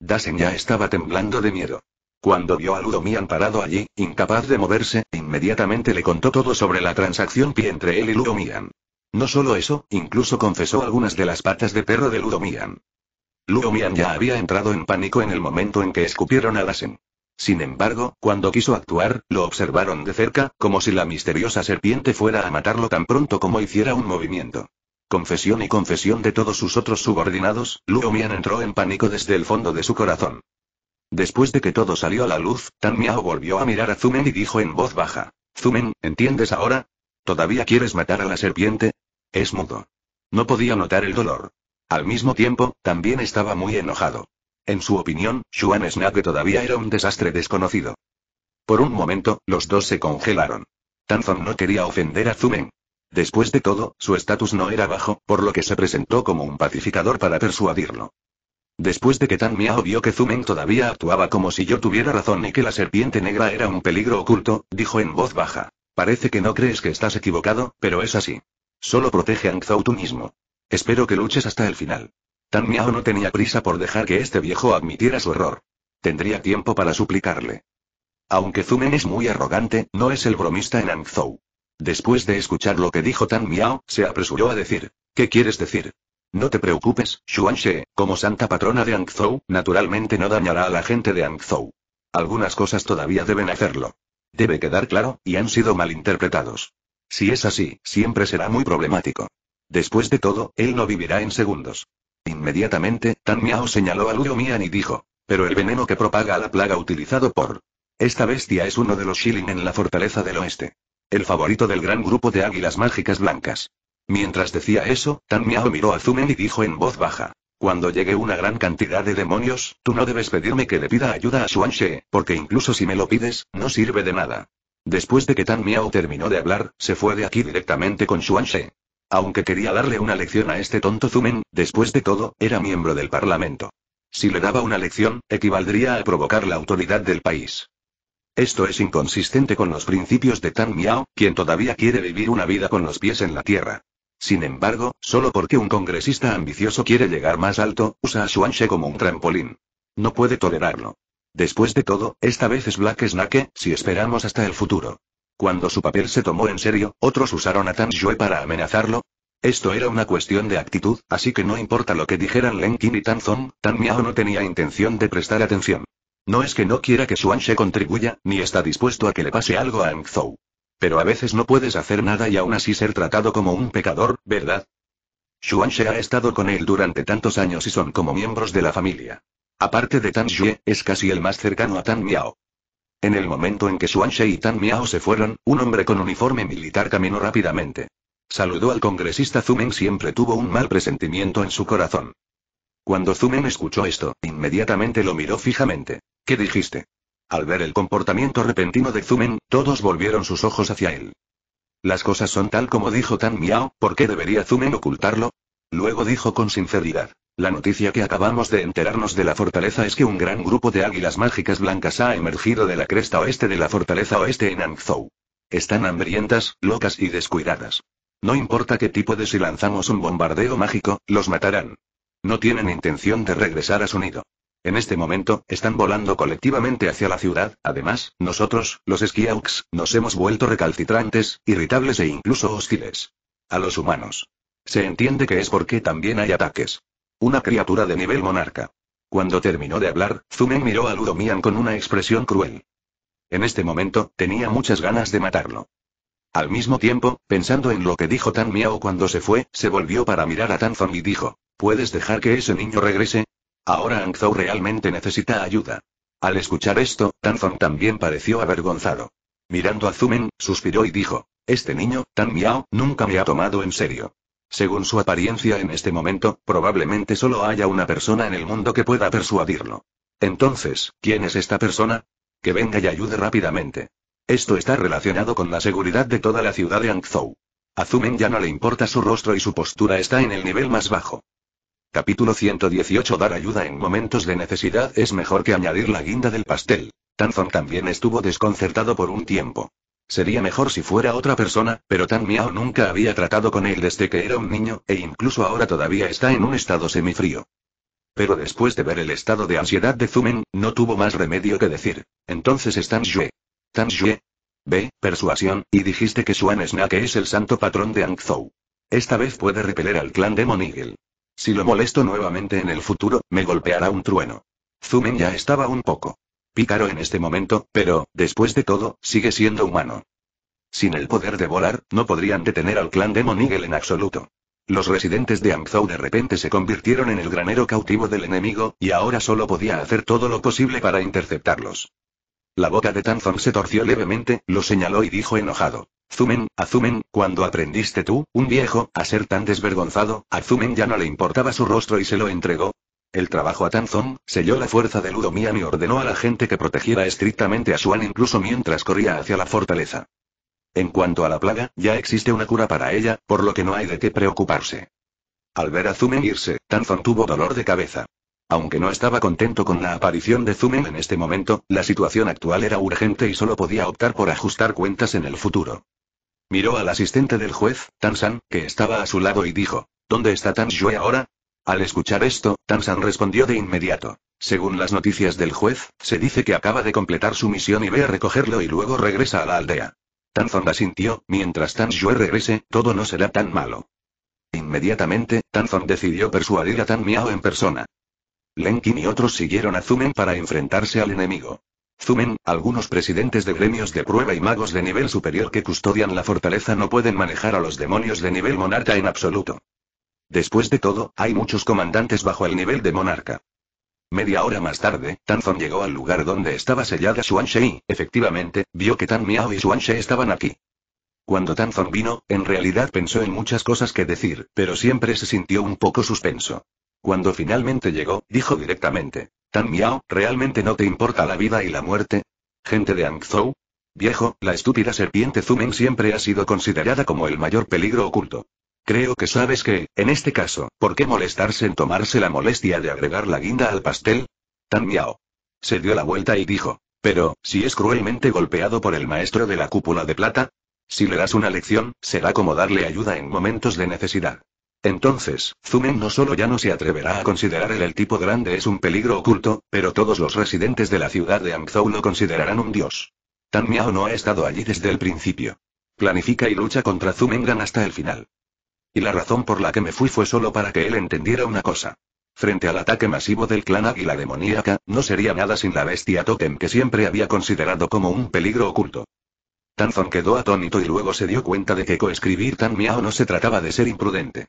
Dasen ya estaba temblando de miedo. Cuando vio a Ludo parado allí, incapaz de moverse, inmediatamente le contó todo sobre la transacción pie entre él y Ludo No solo eso, incluso confesó algunas de las patas de perro de Ludo Ludomian ya había entrado en pánico en el momento en que escupieron a Dasen. Sin embargo, cuando quiso actuar, lo observaron de cerca, como si la misteriosa serpiente fuera a matarlo tan pronto como hiciera un movimiento. Confesión y confesión de todos sus otros subordinados, Luo entró en pánico desde el fondo de su corazón. Después de que todo salió a la luz, Tan Miao volvió a mirar a Zumen y dijo en voz baja: Zumen, ¿entiendes ahora? ¿Todavía quieres matar a la serpiente? Es mudo. No podía notar el dolor. Al mismo tiempo, también estaba muy enojado. En su opinión, Shuan Snake todavía era un desastre desconocido. Por un momento, los dos se congelaron. Tan Zong no quería ofender a Zumen. Después de todo, su estatus no era bajo, por lo que se presentó como un pacificador para persuadirlo. Después de que Tan Miao vio que Zumen todavía actuaba como si yo tuviera razón y que la serpiente negra era un peligro oculto, dijo en voz baja. Parece que no crees que estás equivocado, pero es así. Solo protege a Zong tú mismo. Espero que luches hasta el final. Tan Miao no tenía prisa por dejar que este viejo admitiera su error. Tendría tiempo para suplicarle. Aunque Zumen es muy arrogante, no es el bromista en Angzhou. Después de escuchar lo que dijo Tan Miao, se apresuró a decir: ¿Qué quieres decir? No te preocupes, Xuanxie, como santa patrona de Hangzhou, naturalmente no dañará a la gente de Angzhou. Algunas cosas todavía deben hacerlo. Debe quedar claro, y han sido malinterpretados. Si es así, siempre será muy problemático. Después de todo, él no vivirá en segundos. Inmediatamente, Tan Miao señaló a Luo Mian y dijo. Pero el veneno que propaga la plaga utilizado por... Esta bestia es uno de los shiling en la fortaleza del oeste. El favorito del gran grupo de águilas mágicas blancas. Mientras decía eso, Tan Miao miró a Zumen y dijo en voz baja. Cuando llegue una gran cantidad de demonios, tú no debes pedirme que le pida ayuda a Shuanshe, porque incluso si me lo pides, no sirve de nada. Después de que Tan Miao terminó de hablar, se fue de aquí directamente con aunque quería darle una lección a este tonto Zumen, después de todo, era miembro del Parlamento. Si le daba una lección, equivaldría a provocar la autoridad del país. Esto es inconsistente con los principios de Tan Miao, quien todavía quiere vivir una vida con los pies en la tierra. Sin embargo, solo porque un congresista ambicioso quiere llegar más alto, usa a Shuanshe como un trampolín. No puede tolerarlo. Después de todo, esta vez es Black Snake, si esperamos hasta el futuro. Cuando su papel se tomó en serio, otros usaron a Tan Yue para amenazarlo. Esto era una cuestión de actitud, así que no importa lo que dijeran Len Qin y Tan Zong, Tan Miao no tenía intención de prestar atención. No es que no quiera que Xuan She contribuya, ni está dispuesto a que le pase algo a Ang Zhou. Pero a veces no puedes hacer nada y aún así ser tratado como un pecador, ¿verdad? Xuan She ha estado con él durante tantos años y son como miembros de la familia. Aparte de Tan Xue, es casi el más cercano a Tan Miao. En el momento en que Shi y Tan Miao se fueron, un hombre con uniforme militar caminó rápidamente. Saludó al congresista Zumen siempre tuvo un mal presentimiento en su corazón. Cuando Zumen escuchó esto, inmediatamente lo miró fijamente. ¿Qué dijiste? Al ver el comportamiento repentino de Zumen, todos volvieron sus ojos hacia él. Las cosas son tal como dijo Tan Miao, ¿por qué debería Zumen ocultarlo? Luego dijo con sinceridad. La noticia que acabamos de enterarnos de la fortaleza es que un gran grupo de águilas mágicas blancas ha emergido de la cresta oeste de la fortaleza oeste en Anzhou. Están hambrientas, locas y descuidadas. No importa qué tipo de si lanzamos un bombardeo mágico, los matarán. No tienen intención de regresar a su nido. En este momento, están volando colectivamente hacia la ciudad, además, nosotros, los Skiaux, nos hemos vuelto recalcitrantes, irritables e incluso hostiles. A los humanos. Se entiende que es porque también hay ataques. Una criatura de nivel monarca. Cuando terminó de hablar, Zumen miró a Ludomian con una expresión cruel. En este momento, tenía muchas ganas de matarlo. Al mismo tiempo, pensando en lo que dijo Tan Miao cuando se fue, se volvió para mirar a Tan Zong y dijo, ¿puedes dejar que ese niño regrese? Ahora Zhou realmente necesita ayuda. Al escuchar esto, Tan Zong también pareció avergonzado. Mirando a Zumen, suspiró y dijo, este niño, Tan Miao, nunca me ha tomado en serio. Según su apariencia en este momento, probablemente solo haya una persona en el mundo que pueda persuadirlo. Entonces, ¿quién es esta persona? Que venga y ayude rápidamente. Esto está relacionado con la seguridad de toda la ciudad de Hangzhou. A Zumen ya no le importa su rostro y su postura está en el nivel más bajo. Capítulo 118 Dar ayuda en momentos de necesidad es mejor que añadir la guinda del pastel. Tanzon también estuvo desconcertado por un tiempo. Sería mejor si fuera otra persona, pero Tan Miao nunca había tratado con él desde que era un niño, e incluso ahora todavía está en un estado semifrío. Pero después de ver el estado de ansiedad de Zumen, no tuvo más remedio que decir. Entonces es Tan Yue. Tan Yue. Ve, persuasión, y dijiste que Suan que es el santo patrón de Angzhou. Esta vez puede repeler al clan de Eagle. Si lo molesto nuevamente en el futuro, me golpeará un trueno. Zumen ya estaba un poco pícaro en este momento, pero, después de todo, sigue siendo humano. Sin el poder de volar, no podrían detener al clan de Monigel en absoluto. Los residentes de Amzou de repente se convirtieron en el granero cautivo del enemigo, y ahora solo podía hacer todo lo posible para interceptarlos. La boca de Tanzong se torció levemente, lo señaló y dijo enojado. Zumen, Azumen, cuando aprendiste tú, un viejo, a ser tan desvergonzado, a Zumen ya no le importaba su rostro y se lo entregó, el trabajo a Tanzón, selló la fuerza de Ludomian y ordenó a la gente que protegiera estrictamente a Swan incluso mientras corría hacia la fortaleza. En cuanto a la plaga, ya existe una cura para ella, por lo que no hay de qué preocuparse. Al ver a Zumen irse, Tanzon tuvo dolor de cabeza. Aunque no estaba contento con la aparición de Zumen en este momento, la situación actual era urgente y solo podía optar por ajustar cuentas en el futuro. Miró al asistente del juez, San, que estaba a su lado y dijo, ¿Dónde está Tan ahora? Al escuchar esto, Tanzan respondió de inmediato. Según las noticias del juez, se dice que acaba de completar su misión y ve a recogerlo y luego regresa a la aldea. Tanzon asintió, mientras Tan regrese, todo no será tan malo. Inmediatamente, Tanzon decidió persuadir a Tan Miao en persona. Lenkin y otros siguieron a Zumen para enfrentarse al enemigo. Zumen, algunos presidentes de gremios de prueba y magos de nivel superior que custodian la fortaleza no pueden manejar a los demonios de nivel monarca en absoluto. Después de todo, hay muchos comandantes bajo el nivel de monarca. Media hora más tarde, Tan Zong llegó al lugar donde estaba sellada Xuanxi y, efectivamente, vio que Tan Miao y Xuanxi estaban aquí. Cuando Tan Zong vino, en realidad pensó en muchas cosas que decir, pero siempre se sintió un poco suspenso. Cuando finalmente llegó, dijo directamente, Tan Miao, ¿realmente no te importa la vida y la muerte? Gente de Hangzhou. Viejo, la estúpida serpiente Zumen siempre ha sido considerada como el mayor peligro oculto. Creo que sabes que, en este caso, ¿por qué molestarse en tomarse la molestia de agregar la guinda al pastel? Tan miao. Se dio la vuelta y dijo, pero, si es cruelmente golpeado por el maestro de la cúpula de plata, si le das una lección, será como darle ayuda en momentos de necesidad. Entonces, Zumen no solo ya no se atreverá a considerar el, el tipo grande es un peligro oculto, pero todos los residentes de la ciudad de Angzou lo considerarán un dios. Tan Miao no ha estado allí desde el principio. Planifica y lucha contra Zumengan hasta el final. Y la razón por la que me fui fue solo para que él entendiera una cosa. Frente al ataque masivo del clan Águila Demoníaca, no sería nada sin la bestia token que siempre había considerado como un peligro oculto. Tanzon quedó atónito y luego se dio cuenta de que coescribir tan miao no se trataba de ser imprudente.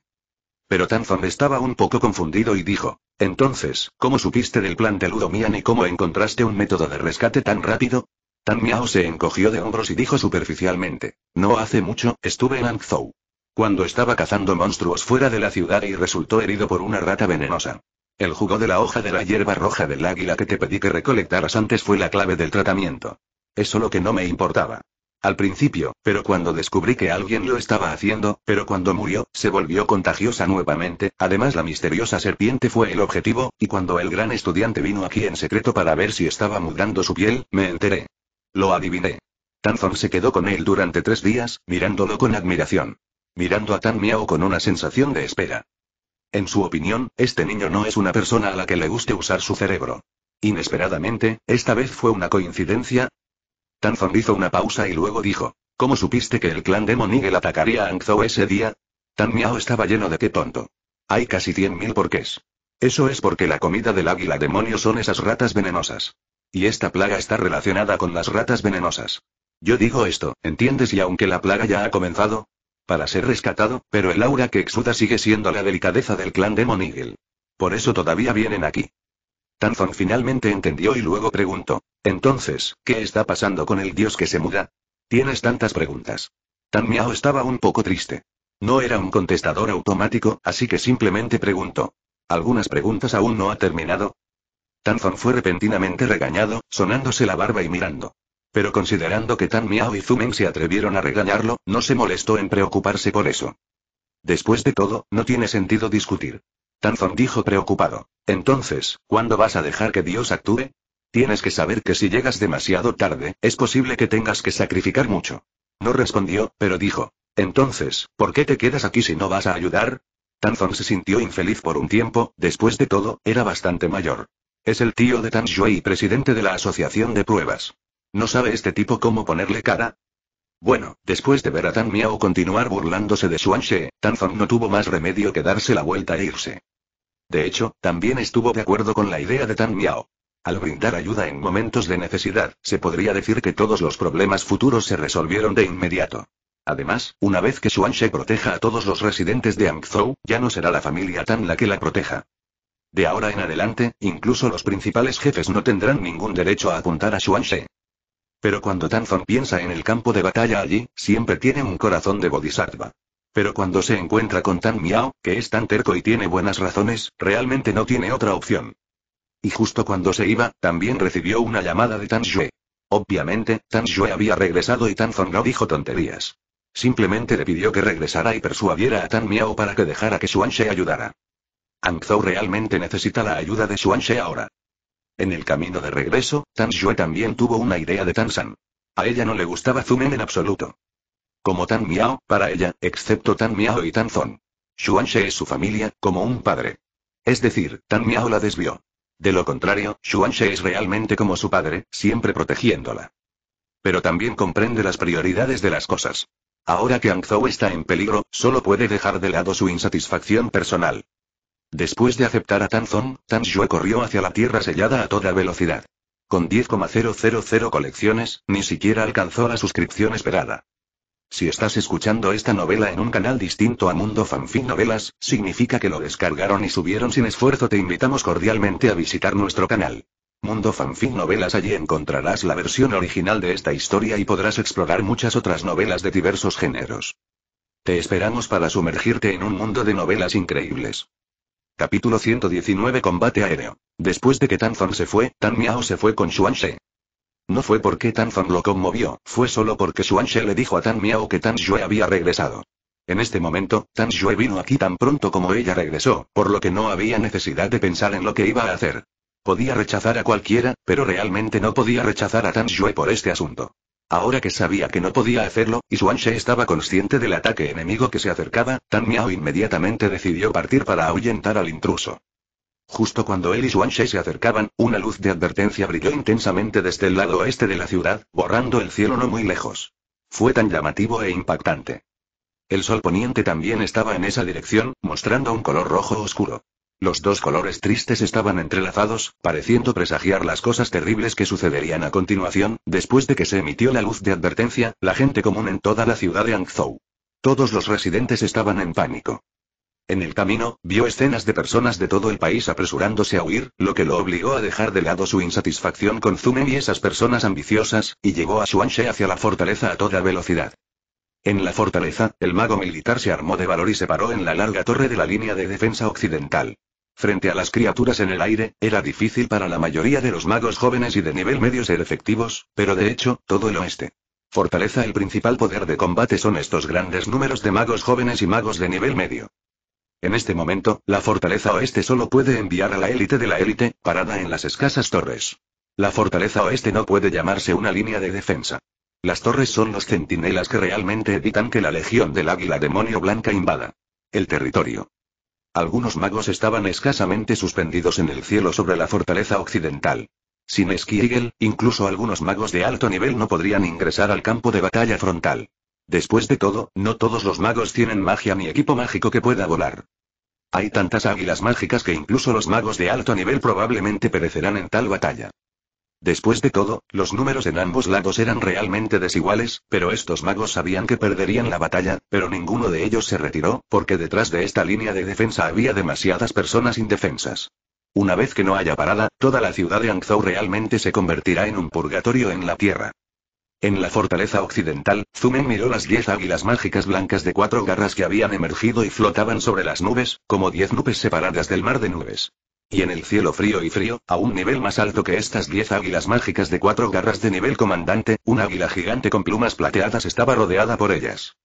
Pero Tanzon estaba un poco confundido y dijo, entonces, ¿cómo supiste del plan de Ludomian y cómo encontraste un método de rescate tan rápido? Tan Miao se encogió de hombros y dijo superficialmente, no hace mucho, estuve en Angzhou. Cuando estaba cazando monstruos fuera de la ciudad y resultó herido por una rata venenosa. El jugo de la hoja de la hierba roja del águila que te pedí que recolectaras antes fue la clave del tratamiento. Eso lo que no me importaba. Al principio, pero cuando descubrí que alguien lo estaba haciendo, pero cuando murió, se volvió contagiosa nuevamente, además la misteriosa serpiente fue el objetivo, y cuando el gran estudiante vino aquí en secreto para ver si estaba mudando su piel, me enteré. Lo adiviné. Tanzon se quedó con él durante tres días, mirándolo con admiración mirando a Tan Miao con una sensación de espera. En su opinión, este niño no es una persona a la que le guste usar su cerebro. Inesperadamente, esta vez fue una coincidencia. Tan Zong hizo una pausa y luego dijo, ¿cómo supiste que el clan Demon atacaría a Zhou ese día? Tan Miao estaba lleno de qué tonto. Hay casi 100.000 porqués. Eso es porque la comida del águila demonio son esas ratas venenosas. Y esta plaga está relacionada con las ratas venenosas. Yo digo esto, ¿entiendes? Y aunque la plaga ya ha comenzado, para ser rescatado, pero el aura que exuda sigue siendo la delicadeza del clan de Monigel. Por eso todavía vienen aquí. Tanzon finalmente entendió y luego preguntó. Entonces, ¿qué está pasando con el dios que se muda? Tienes tantas preguntas. Tan Miao estaba un poco triste. No era un contestador automático, así que simplemente preguntó. ¿Algunas preguntas aún no ha terminado? Tanzon fue repentinamente regañado, sonándose la barba y mirando. Pero considerando que Tan Miao y Zumen se atrevieron a regañarlo, no se molestó en preocuparse por eso. Después de todo, no tiene sentido discutir. Tan Zong dijo preocupado. Entonces, ¿cuándo vas a dejar que Dios actúe? Tienes que saber que si llegas demasiado tarde, es posible que tengas que sacrificar mucho. No respondió, pero dijo. Entonces, ¿por qué te quedas aquí si no vas a ayudar? Tan Zong se sintió infeliz por un tiempo, después de todo, era bastante mayor. Es el tío de Tan y presidente de la Asociación de Pruebas. ¿No sabe este tipo cómo ponerle cara? Bueno, después de ver a Tan Miao continuar burlándose de Xuan Tan Fang no tuvo más remedio que darse la vuelta e irse. De hecho, también estuvo de acuerdo con la idea de Tan Miao. Al brindar ayuda en momentos de necesidad, se podría decir que todos los problemas futuros se resolvieron de inmediato. Además, una vez que She proteja a todos los residentes de Hangzhou, ya no será la familia Tan la que la proteja. De ahora en adelante, incluso los principales jefes no tendrán ningún derecho a apuntar a She. Pero cuando Tan Zong piensa en el campo de batalla allí, siempre tiene un corazón de bodhisattva. Pero cuando se encuentra con Tan Miao, que es tan terco y tiene buenas razones, realmente no tiene otra opción. Y justo cuando se iba, también recibió una llamada de Tan Xue. Obviamente, Tan Xue había regresado y Tan Zong no dijo tonterías. Simplemente le pidió que regresara y persuadiera a Tan Miao para que dejara que Xie ayudara. Zhou realmente necesita la ayuda de Xie ahora. En el camino de regreso, Tan Xue también tuvo una idea de Tan San. A ella no le gustaba Zumen en absoluto. Como Tan Miao, para ella, excepto Tan Miao y Tan Zon. She es su familia, como un padre. Es decir, Tan Miao la desvió. De lo contrario, She es realmente como su padre, siempre protegiéndola. Pero también comprende las prioridades de las cosas. Ahora que Zhou está en peligro, solo puede dejar de lado su insatisfacción personal. Después de aceptar a Tanzón, Tan corrió hacia la tierra sellada a toda velocidad. Con 10,000 colecciones, ni siquiera alcanzó la suscripción esperada. Si estás escuchando esta novela en un canal distinto a Mundo Fanfic Novelas, significa que lo descargaron y subieron sin esfuerzo. Te invitamos cordialmente a visitar nuestro canal. Mundo Fanfic Novelas allí encontrarás la versión original de esta historia y podrás explorar muchas otras novelas de diversos géneros. Te esperamos para sumergirte en un mundo de novelas increíbles. Capítulo 119 Combate aéreo. Después de que Tan Zong se fue, Tan Miao se fue con Xuanzhe. No fue porque Tan Zong lo conmovió, fue solo porque Xuanzhe le dijo a Tan Miao que Tan Yue había regresado. En este momento, Tan Yue vino aquí tan pronto como ella regresó, por lo que no había necesidad de pensar en lo que iba a hacer. Podía rechazar a cualquiera, pero realmente no podía rechazar a Tan Yue por este asunto. Ahora que sabía que no podía hacerlo, y She estaba consciente del ataque enemigo que se acercaba, Tan Miao inmediatamente decidió partir para ahuyentar al intruso. Justo cuando él y She se acercaban, una luz de advertencia brilló intensamente desde el lado oeste de la ciudad, borrando el cielo no muy lejos. Fue tan llamativo e impactante. El sol poniente también estaba en esa dirección, mostrando un color rojo oscuro. Los dos colores tristes estaban entrelazados, pareciendo presagiar las cosas terribles que sucederían a continuación, después de que se emitió la luz de advertencia, la gente común en toda la ciudad de Hangzhou. Todos los residentes estaban en pánico. En el camino, vio escenas de personas de todo el país apresurándose a huir, lo que lo obligó a dejar de lado su insatisfacción con Zumen y esas personas ambiciosas, y llegó a Shuangshe hacia la fortaleza a toda velocidad. En la fortaleza, el mago militar se armó de valor y se paró en la larga torre de la línea de defensa occidental. Frente a las criaturas en el aire, era difícil para la mayoría de los magos jóvenes y de nivel medio ser efectivos, pero de hecho, todo el oeste. Fortaleza el principal poder de combate son estos grandes números de magos jóvenes y magos de nivel medio. En este momento, la fortaleza oeste solo puede enviar a la élite de la élite, parada en las escasas torres. La fortaleza oeste no puede llamarse una línea de defensa. Las torres son los centinelas que realmente evitan que la legión del águila demonio blanca invada el territorio. Algunos magos estaban escasamente suspendidos en el cielo sobre la fortaleza occidental. Sin Skirigel, incluso algunos magos de alto nivel no podrían ingresar al campo de batalla frontal. Después de todo, no todos los magos tienen magia ni equipo mágico que pueda volar. Hay tantas águilas mágicas que incluso los magos de alto nivel probablemente perecerán en tal batalla. Después de todo, los números en ambos lados eran realmente desiguales, pero estos magos sabían que perderían la batalla, pero ninguno de ellos se retiró, porque detrás de esta línea de defensa había demasiadas personas indefensas. Una vez que no haya parada, toda la ciudad de Angzhou realmente se convertirá en un purgatorio en la tierra. En la fortaleza occidental, Zumen miró las diez águilas mágicas blancas de cuatro garras que habían emergido y flotaban sobre las nubes, como diez nubes separadas del mar de nubes. Y en el cielo frío y frío, a un nivel más alto que estas diez águilas mágicas de cuatro garras de nivel comandante, un águila gigante con plumas plateadas estaba rodeada por ellas.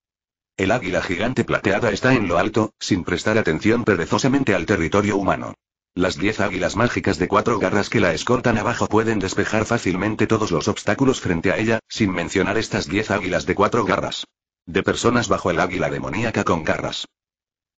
El águila gigante plateada está en lo alto, sin prestar atención perezosamente al territorio humano. Las diez águilas mágicas de cuatro garras que la escoltan abajo pueden despejar fácilmente todos los obstáculos frente a ella, sin mencionar estas diez águilas de cuatro garras. De personas bajo el águila demoníaca con garras.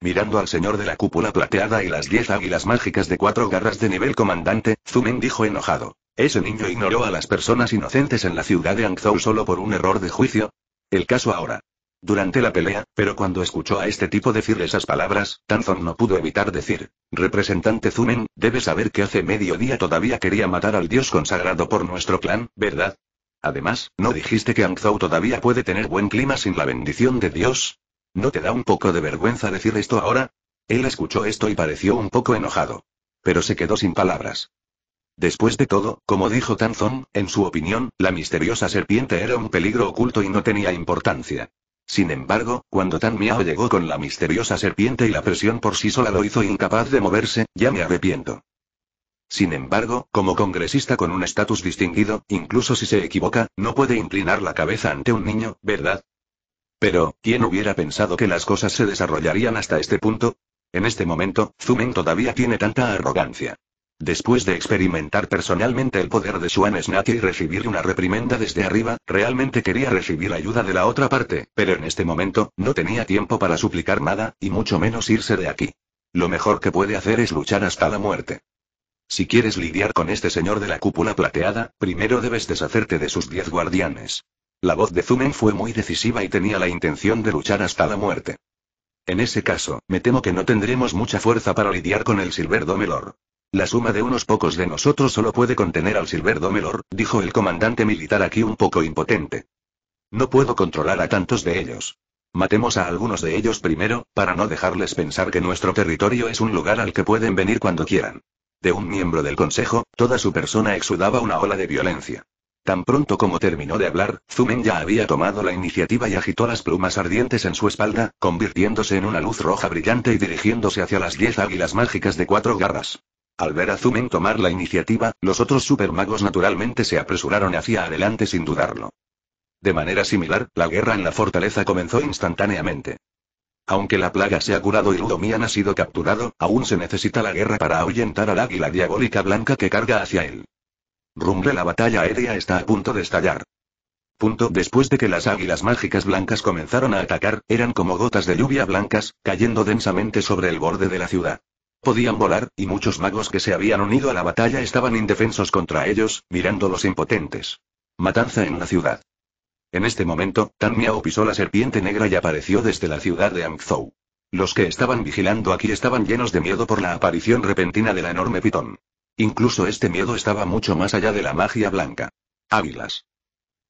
Mirando al señor de la cúpula plateada y las diez águilas mágicas de cuatro garras de nivel comandante, Zumen dijo enojado. ¿Ese niño ignoró a las personas inocentes en la ciudad de Hangzhou solo por un error de juicio? El caso ahora. Durante la pelea, pero cuando escuchó a este tipo decir esas palabras, Zong no pudo evitar decir. Representante Zumen, debe saber que hace medio día todavía quería matar al dios consagrado por nuestro clan, ¿verdad? Además, ¿no dijiste que Hangzhou todavía puede tener buen clima sin la bendición de Dios? ¿No te da un poco de vergüenza decir esto ahora? Él escuchó esto y pareció un poco enojado. Pero se quedó sin palabras. Después de todo, como dijo Tanzón, en su opinión, la misteriosa serpiente era un peligro oculto y no tenía importancia. Sin embargo, cuando Tan Miao llegó con la misteriosa serpiente y la presión por sí sola lo hizo incapaz de moverse, ya me arrepiento. Sin embargo, como congresista con un estatus distinguido, incluso si se equivoca, no puede inclinar la cabeza ante un niño, ¿verdad? Pero, ¿quién hubiera pensado que las cosas se desarrollarían hasta este punto? En este momento, Zumen todavía tiene tanta arrogancia. Después de experimentar personalmente el poder de Shuan Snake y recibir una reprimenda desde arriba, realmente quería recibir ayuda de la otra parte, pero en este momento, no tenía tiempo para suplicar nada, y mucho menos irse de aquí. Lo mejor que puede hacer es luchar hasta la muerte. Si quieres lidiar con este señor de la cúpula plateada, primero debes deshacerte de sus diez guardianes. La voz de Zumen fue muy decisiva y tenía la intención de luchar hasta la muerte. En ese caso, me temo que no tendremos mucha fuerza para lidiar con el Silver Domelor. La suma de unos pocos de nosotros solo puede contener al Silver Domelor, dijo el comandante militar aquí un poco impotente. No puedo controlar a tantos de ellos. Matemos a algunos de ellos primero, para no dejarles pensar que nuestro territorio es un lugar al que pueden venir cuando quieran. De un miembro del Consejo, toda su persona exudaba una ola de violencia. Tan pronto como terminó de hablar, Zumen ya había tomado la iniciativa y agitó las plumas ardientes en su espalda, convirtiéndose en una luz roja brillante y dirigiéndose hacia las diez águilas mágicas de cuatro garras. Al ver a Zumen tomar la iniciativa, los otros supermagos naturalmente se apresuraron hacia adelante sin dudarlo. De manera similar, la guerra en la fortaleza comenzó instantáneamente. Aunque la plaga se ha curado y Ludomian ha sido capturado, aún se necesita la guerra para ahuyentar al águila diabólica blanca que carga hacia él. Rumble la batalla aérea está a punto de estallar. Punto después de que las águilas mágicas blancas comenzaron a atacar, eran como gotas de lluvia blancas, cayendo densamente sobre el borde de la ciudad. Podían volar, y muchos magos que se habían unido a la batalla estaban indefensos contra ellos, mirándolos impotentes. Matanza en la ciudad. En este momento, Tan Miao pisó la serpiente negra y apareció desde la ciudad de Angzhou. Los que estaban vigilando aquí estaban llenos de miedo por la aparición repentina de la enorme pitón. Incluso este miedo estaba mucho más allá de la magia blanca. Águilas.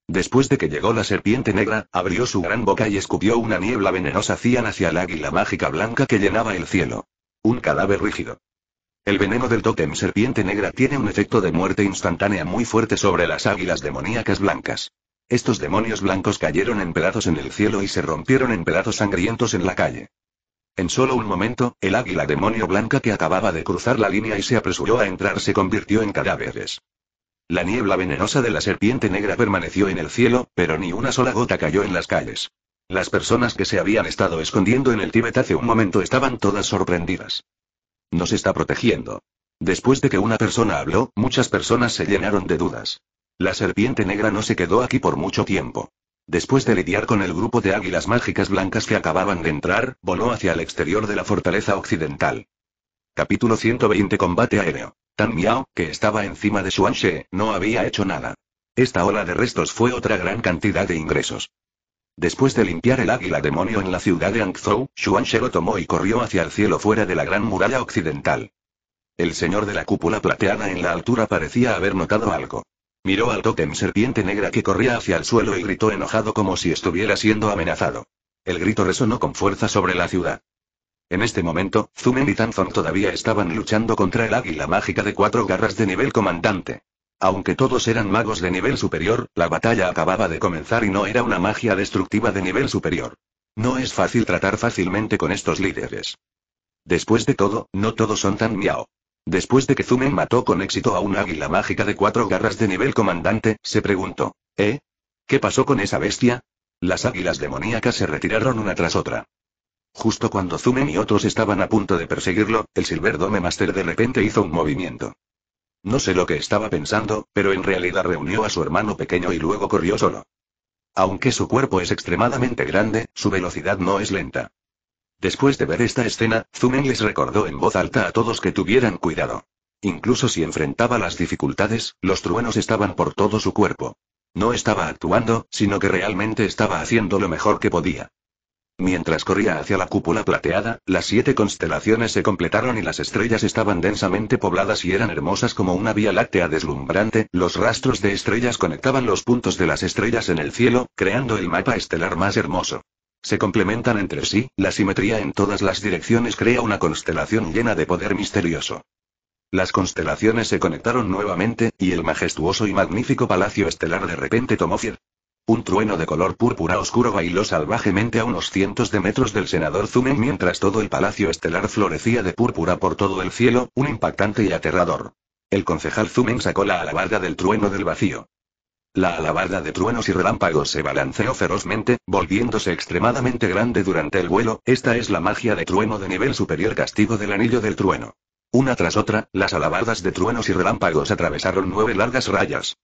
Después de que llegó la serpiente negra, abrió su gran boca y escupió una niebla venenosa hacia la águila mágica blanca que llenaba el cielo. Un cadáver rígido. El veneno del tótem serpiente negra tiene un efecto de muerte instantánea muy fuerte sobre las águilas demoníacas blancas. Estos demonios blancos cayeron en pedazos en el cielo y se rompieron en pedazos sangrientos en la calle. En solo un momento, el águila demonio blanca que acababa de cruzar la línea y se apresuró a entrar se convirtió en cadáveres. La niebla venenosa de la serpiente negra permaneció en el cielo, pero ni una sola gota cayó en las calles. Las personas que se habían estado escondiendo en el Tíbet hace un momento estaban todas sorprendidas. Nos está protegiendo. Después de que una persona habló, muchas personas se llenaron de dudas. La serpiente negra no se quedó aquí por mucho tiempo. Después de lidiar con el grupo de águilas mágicas blancas que acababan de entrar, voló hacia el exterior de la fortaleza occidental. Capítulo 120 Combate aéreo. Tan Miao, que estaba encima de She, no había hecho nada. Esta ola de restos fue otra gran cantidad de ingresos. Después de limpiar el águila demonio en la ciudad de Hangzhou, She lo tomó y corrió hacia el cielo fuera de la gran muralla occidental. El señor de la cúpula plateada en la altura parecía haber notado algo. Miró al totem serpiente negra que corría hacia el suelo y gritó enojado como si estuviera siendo amenazado. El grito resonó con fuerza sobre la ciudad. En este momento, Zumen y Tanzon todavía estaban luchando contra el águila mágica de cuatro garras de nivel comandante. Aunque todos eran magos de nivel superior, la batalla acababa de comenzar y no era una magia destructiva de nivel superior. No es fácil tratar fácilmente con estos líderes. Después de todo, no todos son tan miau. Después de que Zumen mató con éxito a una águila mágica de cuatro garras de nivel comandante, se preguntó. ¿Eh? ¿Qué pasó con esa bestia? Las águilas demoníacas se retiraron una tras otra. Justo cuando Zumen y otros estaban a punto de perseguirlo, el Silver Dome Master de repente hizo un movimiento. No sé lo que estaba pensando, pero en realidad reunió a su hermano pequeño y luego corrió solo. Aunque su cuerpo es extremadamente grande, su velocidad no es lenta. Después de ver esta escena, Zumen les recordó en voz alta a todos que tuvieran cuidado. Incluso si enfrentaba las dificultades, los truenos estaban por todo su cuerpo. No estaba actuando, sino que realmente estaba haciendo lo mejor que podía. Mientras corría hacia la cúpula plateada, las siete constelaciones se completaron y las estrellas estaban densamente pobladas y eran hermosas como una vía láctea deslumbrante, los rastros de estrellas conectaban los puntos de las estrellas en el cielo, creando el mapa estelar más hermoso. Se complementan entre sí, la simetría en todas las direcciones crea una constelación llena de poder misterioso. Las constelaciones se conectaron nuevamente, y el majestuoso y magnífico palacio estelar de repente tomó fiel. Un trueno de color púrpura oscuro bailó salvajemente a unos cientos de metros del senador Zumen mientras todo el palacio estelar florecía de púrpura por todo el cielo, un impactante y aterrador. El concejal Zumen sacó la alabarda del trueno del vacío. La alabarda de truenos y relámpagos se balanceó ferozmente, volviéndose extremadamente grande durante el vuelo, esta es la magia de trueno de nivel superior castigo del anillo del trueno. Una tras otra, las alabardas de truenos y relámpagos atravesaron nueve largas rayas.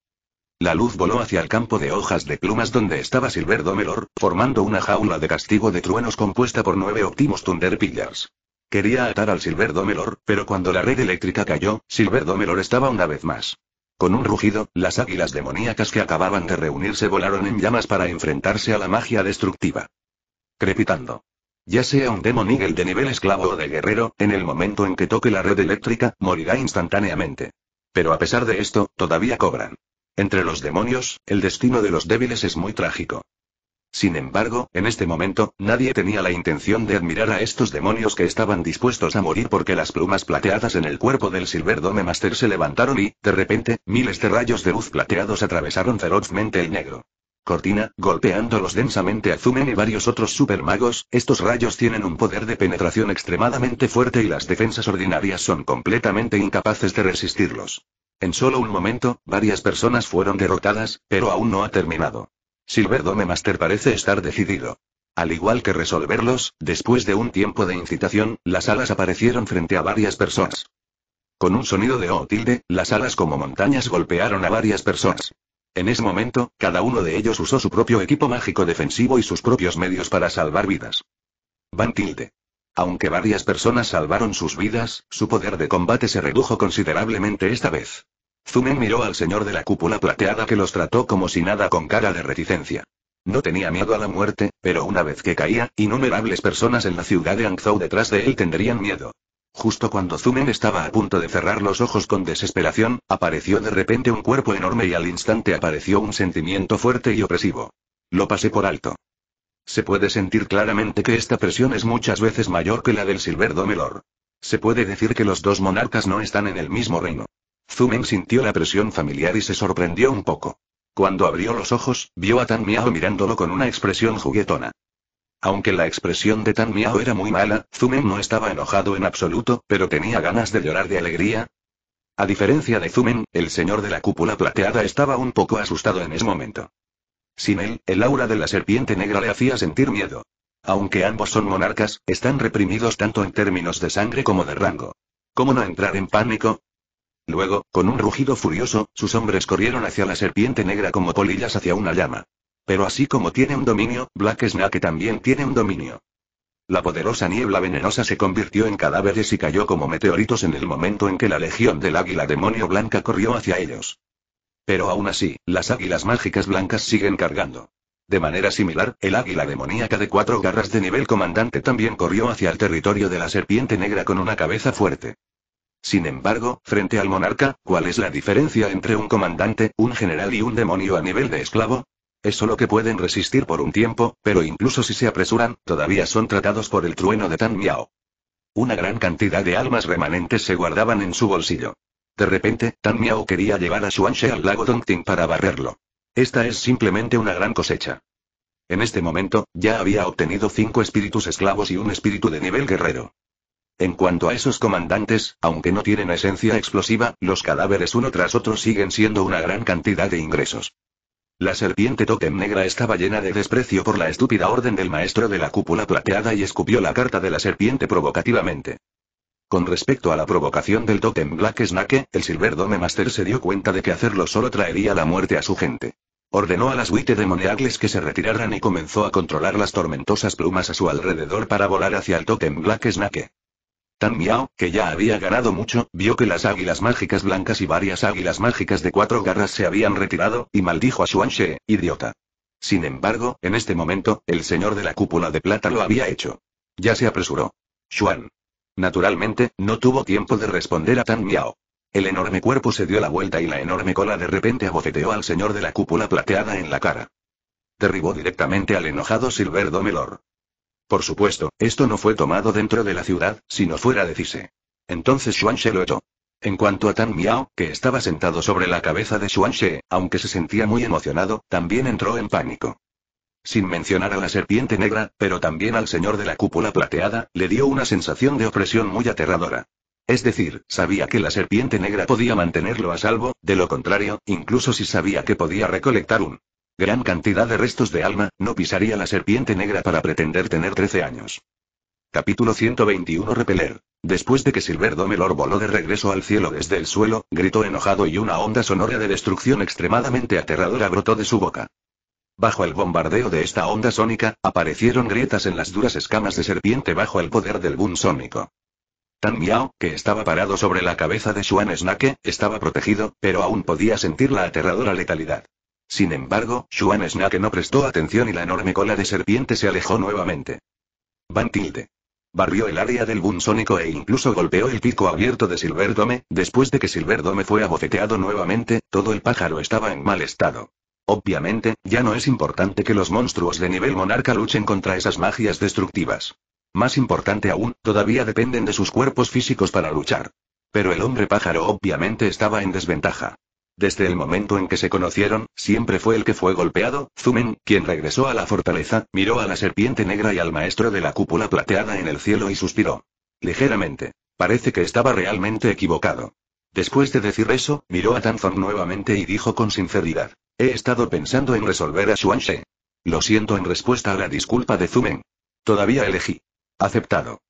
La luz voló hacia el campo de hojas de plumas donde estaba Silver Domelor, formando una jaula de castigo de truenos compuesta por nueve óptimos Thunder Pillars. Quería atar al Silver Domelor, pero cuando la red eléctrica cayó, Silver Domelor estaba una vez más. Con un rugido, las águilas demoníacas que acababan de reunirse volaron en llamas para enfrentarse a la magia destructiva. Crepitando. Ya sea un demonígel de nivel esclavo o de guerrero, en el momento en que toque la red eléctrica, morirá instantáneamente. Pero a pesar de esto, todavía cobran. Entre los demonios, el destino de los débiles es muy trágico. Sin embargo, en este momento, nadie tenía la intención de admirar a estos demonios que estaban dispuestos a morir porque las plumas plateadas en el cuerpo del Silver Dome Master se levantaron y, de repente, miles de rayos de luz plateados atravesaron ferozmente el negro. Cortina, golpeándolos densamente a Zumen y varios otros supermagos, estos rayos tienen un poder de penetración extremadamente fuerte y las defensas ordinarias son completamente incapaces de resistirlos. En solo un momento, varias personas fueron derrotadas, pero aún no ha terminado. Silver Dome Master parece estar decidido. Al igual que resolverlos, después de un tiempo de incitación, las alas aparecieron frente a varias personas. Con un sonido de O oh, tilde, las alas como montañas golpearon a varias personas. En ese momento, cada uno de ellos usó su propio equipo mágico defensivo y sus propios medios para salvar vidas. Van tilde. Aunque varias personas salvaron sus vidas, su poder de combate se redujo considerablemente esta vez. Zumen miró al señor de la cúpula plateada que los trató como si nada con cara de reticencia. No tenía miedo a la muerte, pero una vez que caía, innumerables personas en la ciudad de Hangzhou detrás de él tendrían miedo. Justo cuando Zumen estaba a punto de cerrar los ojos con desesperación, apareció de repente un cuerpo enorme y al instante apareció un sentimiento fuerte y opresivo. Lo pasé por alto. Se puede sentir claramente que esta presión es muchas veces mayor que la del Silver Domelor. Se puede decir que los dos monarcas no están en el mismo reino. Zumen sintió la presión familiar y se sorprendió un poco. Cuando abrió los ojos, vio a Tan Miao mirándolo con una expresión juguetona. Aunque la expresión de Tan Miao era muy mala, Zumen no estaba enojado en absoluto, pero tenía ganas de llorar de alegría. A diferencia de Zumen, el señor de la cúpula plateada estaba un poco asustado en ese momento. Sin él, el aura de la serpiente negra le hacía sentir miedo. Aunque ambos son monarcas, están reprimidos tanto en términos de sangre como de rango. ¿Cómo no entrar en pánico? Luego, con un rugido furioso, sus hombres corrieron hacia la serpiente negra como polillas hacia una llama. Pero así como tiene un dominio, Black Snake también tiene un dominio. La poderosa niebla venenosa se convirtió en cadáveres y cayó como meteoritos en el momento en que la legión del águila demonio blanca corrió hacia ellos. Pero aún así, las águilas mágicas blancas siguen cargando. De manera similar, el águila demoníaca de cuatro garras de nivel comandante también corrió hacia el territorio de la serpiente negra con una cabeza fuerte. Sin embargo, frente al monarca, ¿cuál es la diferencia entre un comandante, un general y un demonio a nivel de esclavo? Es solo que pueden resistir por un tiempo, pero incluso si se apresuran, todavía son tratados por el trueno de Tan Miao. Una gran cantidad de almas remanentes se guardaban en su bolsillo. De repente, Tan Miao quería llevar a Xuanxi al lago Dongting para barrerlo. Esta es simplemente una gran cosecha. En este momento, ya había obtenido cinco espíritus esclavos y un espíritu de nivel guerrero. En cuanto a esos comandantes, aunque no tienen esencia explosiva, los cadáveres uno tras otro siguen siendo una gran cantidad de ingresos. La serpiente totem negra estaba llena de desprecio por la estúpida orden del maestro de la cúpula plateada y escupió la carta de la serpiente provocativamente. Con respecto a la provocación del totem Black Snake, el Silver Dome Master se dio cuenta de que hacerlo solo traería la muerte a su gente. Ordenó a las Witte Demoniacles que se retiraran y comenzó a controlar las tormentosas plumas a su alrededor para volar hacia el totem Black Snake. Tan Miao, que ya había ganado mucho, vio que las águilas mágicas blancas y varias águilas mágicas de cuatro garras se habían retirado, y maldijo a She, idiota. Sin embargo, en este momento, el señor de la cúpula de plata lo había hecho. Ya se apresuró. Xuan. Naturalmente, no tuvo tiempo de responder a Tan Miao. El enorme cuerpo se dio la vuelta y la enorme cola de repente abofeteó al señor de la cúpula plateada en la cara. Derribó directamente al enojado Silver Domelor. Por supuesto, esto no fue tomado dentro de la ciudad, sino fuera de Cise. Entonces Xuanxe lo echó. En cuanto a Tan Miao, que estaba sentado sobre la cabeza de Xuanxe, aunque se sentía muy emocionado, también entró en pánico. Sin mencionar a la serpiente negra, pero también al señor de la cúpula plateada, le dio una sensación de opresión muy aterradora. Es decir, sabía que la serpiente negra podía mantenerlo a salvo, de lo contrario, incluso si sabía que podía recolectar un gran cantidad de restos de alma, no pisaría la serpiente negra para pretender tener 13 años. Capítulo 121 Repeler. Después de que Silver Domelor voló de regreso al cielo desde el suelo, gritó enojado y una onda sonora de destrucción extremadamente aterradora brotó de su boca. Bajo el bombardeo de esta onda sónica, aparecieron grietas en las duras escamas de serpiente bajo el poder del boom sónico. Tan Miao, que estaba parado sobre la cabeza de Xuan Snake, estaba protegido, pero aún podía sentir la aterradora letalidad. Sin embargo, Shuan Snake no prestó atención y la enorme cola de serpiente se alejó nuevamente. Van Tilde. Barrió el área del Sónico e incluso golpeó el pico abierto de Silverdome, después de que Silverdome fue abofeteado nuevamente, todo el pájaro estaba en mal estado. Obviamente, ya no es importante que los monstruos de nivel monarca luchen contra esas magias destructivas. Más importante aún, todavía dependen de sus cuerpos físicos para luchar. Pero el hombre pájaro obviamente estaba en desventaja. Desde el momento en que se conocieron, siempre fue el que fue golpeado, Zumen, quien regresó a la fortaleza, miró a la serpiente negra y al maestro de la cúpula plateada en el cielo y suspiró. Ligeramente. Parece que estaba realmente equivocado. Después de decir eso, miró a Tanzon nuevamente y dijo con sinceridad. He estado pensando en resolver a Xuanxie. Lo siento en respuesta a la disculpa de Zumen. Todavía elegí. Aceptado.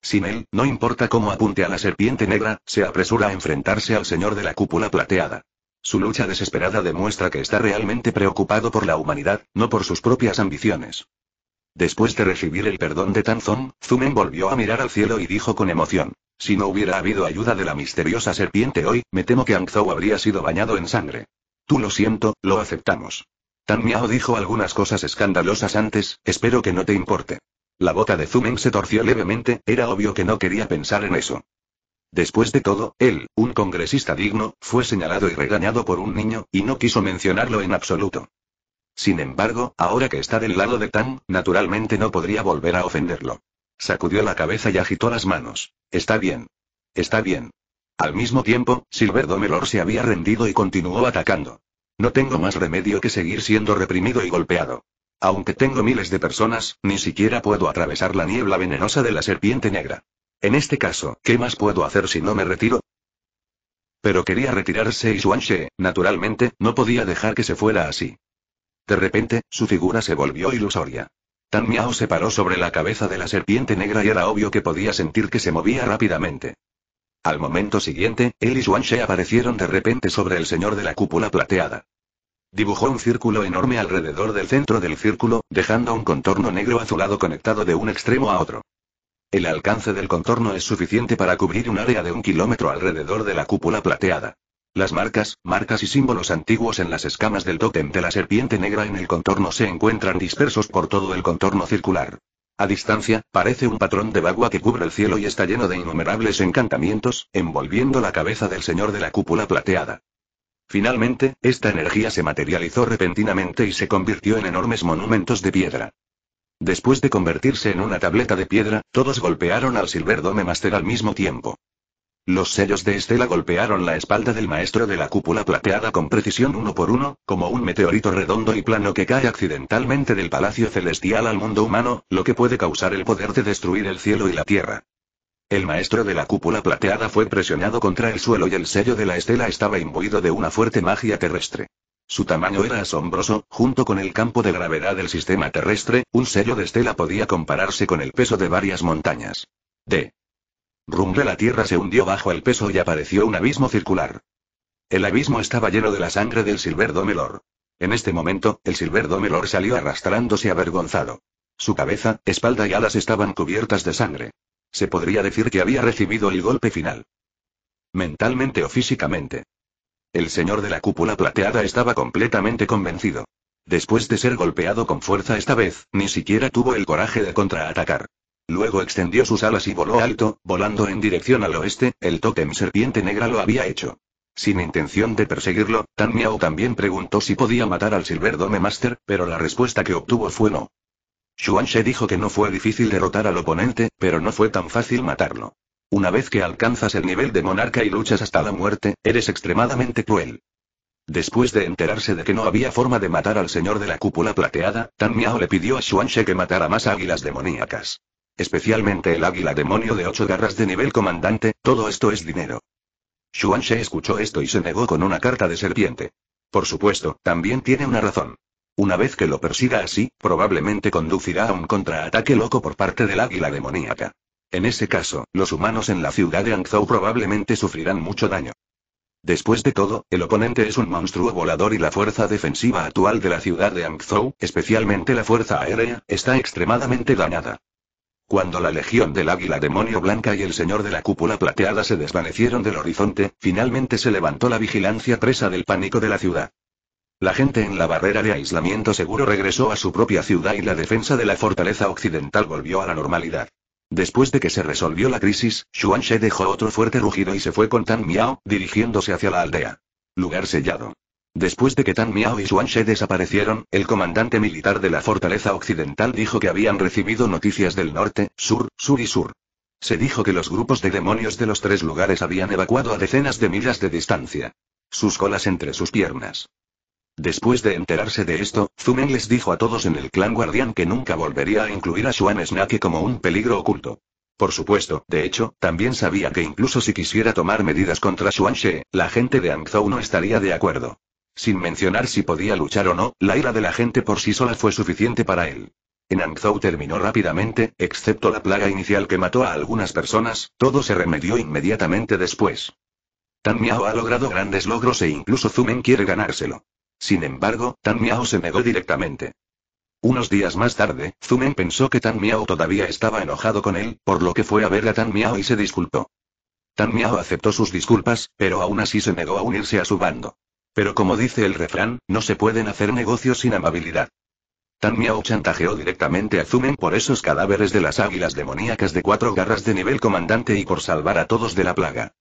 Sin él, no importa cómo apunte a la serpiente negra, se apresura a enfrentarse al señor de la cúpula plateada. Su lucha desesperada demuestra que está realmente preocupado por la humanidad, no por sus propias ambiciones. Después de recibir el perdón de Tan Zong, Zumen volvió a mirar al cielo y dijo con emoción. Si no hubiera habido ayuda de la misteriosa serpiente hoy, me temo que Zhou habría sido bañado en sangre. Tú lo siento, lo aceptamos. Tan Miao dijo algunas cosas escandalosas antes, espero que no te importe. La bota de Zumen se torció levemente, era obvio que no quería pensar en eso. Después de todo, él, un congresista digno, fue señalado y regañado por un niño, y no quiso mencionarlo en absoluto. Sin embargo, ahora que está del lado de Tang, naturalmente no podría volver a ofenderlo. Sacudió la cabeza y agitó las manos. Está bien. Está bien. Al mismo tiempo, Silver Domelor se había rendido y continuó atacando. No tengo más remedio que seguir siendo reprimido y golpeado. Aunque tengo miles de personas, ni siquiera puedo atravesar la niebla venenosa de la serpiente negra. En este caso, ¿qué más puedo hacer si no me retiro? Pero quería retirarse y She, naturalmente, no podía dejar que se fuera así. De repente, su figura se volvió ilusoria. Tan Miao se paró sobre la cabeza de la serpiente negra y era obvio que podía sentir que se movía rápidamente. Al momento siguiente, él y She aparecieron de repente sobre el señor de la cúpula plateada. Dibujó un círculo enorme alrededor del centro del círculo, dejando un contorno negro azulado conectado de un extremo a otro. El alcance del contorno es suficiente para cubrir un área de un kilómetro alrededor de la cúpula plateada. Las marcas, marcas y símbolos antiguos en las escamas del tótem de la serpiente negra en el contorno se encuentran dispersos por todo el contorno circular. A distancia, parece un patrón de bagua que cubre el cielo y está lleno de innumerables encantamientos, envolviendo la cabeza del señor de la cúpula plateada. Finalmente, esta energía se materializó repentinamente y se convirtió en enormes monumentos de piedra. Después de convertirse en una tableta de piedra, todos golpearon al Silver Dome Master al mismo tiempo. Los sellos de Estela golpearon la espalda del maestro de la cúpula plateada con precisión uno por uno, como un meteorito redondo y plano que cae accidentalmente del palacio celestial al mundo humano, lo que puede causar el poder de destruir el cielo y la tierra. El maestro de la cúpula plateada fue presionado contra el suelo y el sello de la estela estaba imbuido de una fuerte magia terrestre. Su tamaño era asombroso, junto con el campo de gravedad del sistema terrestre, un sello de estela podía compararse con el peso de varias montañas. De Rumble la Tierra se hundió bajo el peso y apareció un abismo circular. El abismo estaba lleno de la sangre del Silver Domelor. En este momento, el Silver Domelor salió arrastrándose avergonzado. Su cabeza, espalda y alas estaban cubiertas de sangre. Se podría decir que había recibido el golpe final. Mentalmente o físicamente. El señor de la cúpula plateada estaba completamente convencido. Después de ser golpeado con fuerza esta vez, ni siquiera tuvo el coraje de contraatacar. Luego extendió sus alas y voló alto, volando en dirección al oeste, el tótem serpiente negra lo había hecho. Sin intención de perseguirlo, Tan Miao también preguntó si podía matar al Silver Dome Master, pero la respuesta que obtuvo fue no. She dijo que no fue difícil derrotar al oponente, pero no fue tan fácil matarlo. Una vez que alcanzas el nivel de monarca y luchas hasta la muerte, eres extremadamente cruel. Después de enterarse de que no había forma de matar al señor de la cúpula plateada, Tan Miao le pidió a Xuanxie que matara más águilas demoníacas. Especialmente el águila demonio de ocho garras de nivel comandante, todo esto es dinero. Xuanxie escuchó esto y se negó con una carta de serpiente. Por supuesto, también tiene una razón. Una vez que lo persiga así, probablemente conducirá a un contraataque loco por parte del águila demoníaca. En ese caso, los humanos en la ciudad de Angzhou probablemente sufrirán mucho daño. Después de todo, el oponente es un monstruo volador y la fuerza defensiva actual de la ciudad de Angzhou, especialmente la fuerza aérea, está extremadamente dañada. Cuando la legión del águila demonio blanca y el señor de la cúpula plateada se desvanecieron del horizonte, finalmente se levantó la vigilancia presa del pánico de la ciudad. La gente en la barrera de aislamiento seguro regresó a su propia ciudad y la defensa de la fortaleza occidental volvió a la normalidad. Después de que se resolvió la crisis, She dejó otro fuerte rugido y se fue con Tan Miao, dirigiéndose hacia la aldea. Lugar sellado. Después de que Tan Miao y She desaparecieron, el comandante militar de la fortaleza occidental dijo que habían recibido noticias del norte, sur, sur y sur. Se dijo que los grupos de demonios de los tres lugares habían evacuado a decenas de millas de distancia. Sus colas entre sus piernas. Después de enterarse de esto, Zumen les dijo a todos en el clan guardián que nunca volvería a incluir a Xuan Snake como un peligro oculto. Por supuesto, de hecho, también sabía que incluso si quisiera tomar medidas contra Xuan She, la gente de Angzhou no estaría de acuerdo. Sin mencionar si podía luchar o no, la ira de la gente por sí sola fue suficiente para él. En Angzhou terminó rápidamente, excepto la plaga inicial que mató a algunas personas, todo se remedió inmediatamente después. Tan Miao ha logrado grandes logros e incluso Zumen quiere ganárselo. Sin embargo, Tan Miao se negó directamente. Unos días más tarde, Zumen pensó que Tan Miao todavía estaba enojado con él, por lo que fue a ver a Tan Miao y se disculpó. Tan Miao aceptó sus disculpas, pero aún así se negó a unirse a su bando. Pero como dice el refrán, no se pueden hacer negocios sin amabilidad. Tan Miao chantajeó directamente a Zumen por esos cadáveres de las águilas demoníacas de cuatro garras de nivel comandante y por salvar a todos de la plaga.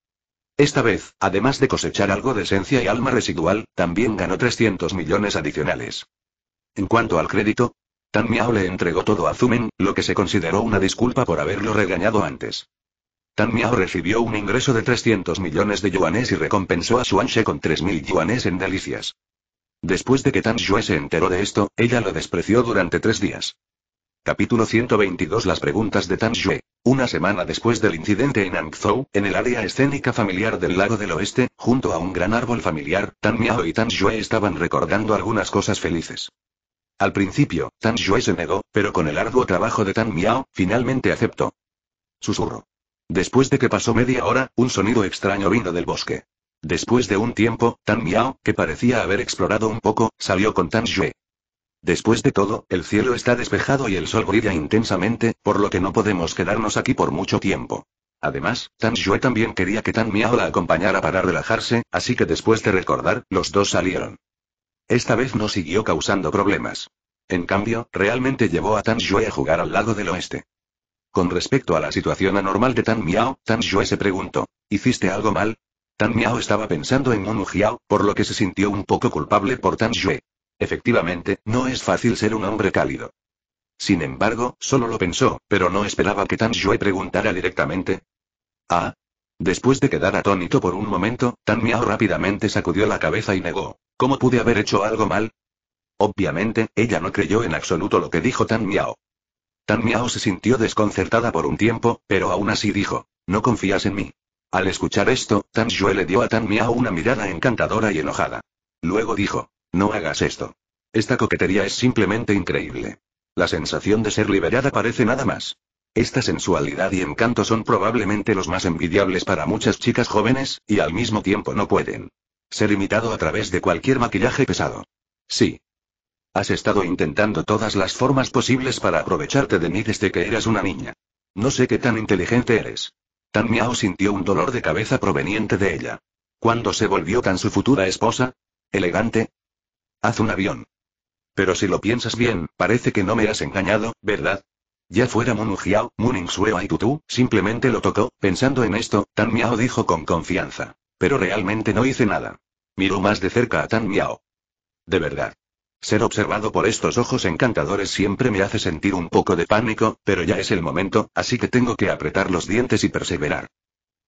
Esta vez, además de cosechar algo de esencia y alma residual, también ganó 300 millones adicionales. En cuanto al crédito, Tan Miao le entregó todo a Zumen, lo que se consideró una disculpa por haberlo regañado antes. Tan Miao recibió un ingreso de 300 millones de yuanes y recompensó a Xuanxe con 3.000 yuanes en delicias. Después de que Tan Xue se enteró de esto, ella lo despreció durante tres días. Capítulo 122 Las preguntas de Tan Xue una semana después del incidente en Hangzhou, en el área escénica familiar del lago del oeste, junto a un gran árbol familiar, Tan Miao y Tan Yue estaban recordando algunas cosas felices. Al principio, Tan Yue se negó, pero con el arduo trabajo de Tan Miao, finalmente aceptó. Susurro. Después de que pasó media hora, un sonido extraño vino del bosque. Después de un tiempo, Tan Miao, que parecía haber explorado un poco, salió con Tan Yue. Después de todo, el cielo está despejado y el sol brilla intensamente, por lo que no podemos quedarnos aquí por mucho tiempo. Además, Tan Yue también quería que Tan Miao la acompañara para relajarse, así que después de recordar, los dos salieron. Esta vez no siguió causando problemas. En cambio, realmente llevó a Tan Yue a jugar al lado del oeste. Con respecto a la situación anormal de Tan Miao, Tan Yue se preguntó, ¿hiciste algo mal? Tan Miao estaba pensando en Mon Jiao, por lo que se sintió un poco culpable por Tan Yue. Efectivamente, no es fácil ser un hombre cálido. Sin embargo, solo lo pensó, pero no esperaba que Tan Yue preguntara directamente. Ah. Después de quedar atónito por un momento, Tan Miao rápidamente sacudió la cabeza y negó. ¿Cómo pude haber hecho algo mal? Obviamente, ella no creyó en absoluto lo que dijo Tan Miao. Tan Miao se sintió desconcertada por un tiempo, pero aún así dijo, no confías en mí. Al escuchar esto, Tan Yue le dio a Tan Miao una mirada encantadora y enojada. Luego dijo, no hagas esto. Esta coquetería es simplemente increíble. La sensación de ser liberada parece nada más. Esta sensualidad y encanto son probablemente los más envidiables para muchas chicas jóvenes, y al mismo tiempo no pueden ser imitado a través de cualquier maquillaje pesado. Sí. Has estado intentando todas las formas posibles para aprovecharte de mí desde que eras una niña. No sé qué tan inteligente eres. Tan Miao sintió un dolor de cabeza proveniente de ella. ¿Cuándo se volvió tan su futura esposa? Elegante, Haz un avión. Pero si lo piensas bien, parece que no me has engañado, ¿verdad? Ya fuera Monujiao, Muningsueo y Tutu, simplemente lo tocó, pensando en esto, Tan Miao dijo con confianza. Pero realmente no hice nada. Miró más de cerca a Tan Miao. De verdad. Ser observado por estos ojos encantadores siempre me hace sentir un poco de pánico, pero ya es el momento, así que tengo que apretar los dientes y perseverar.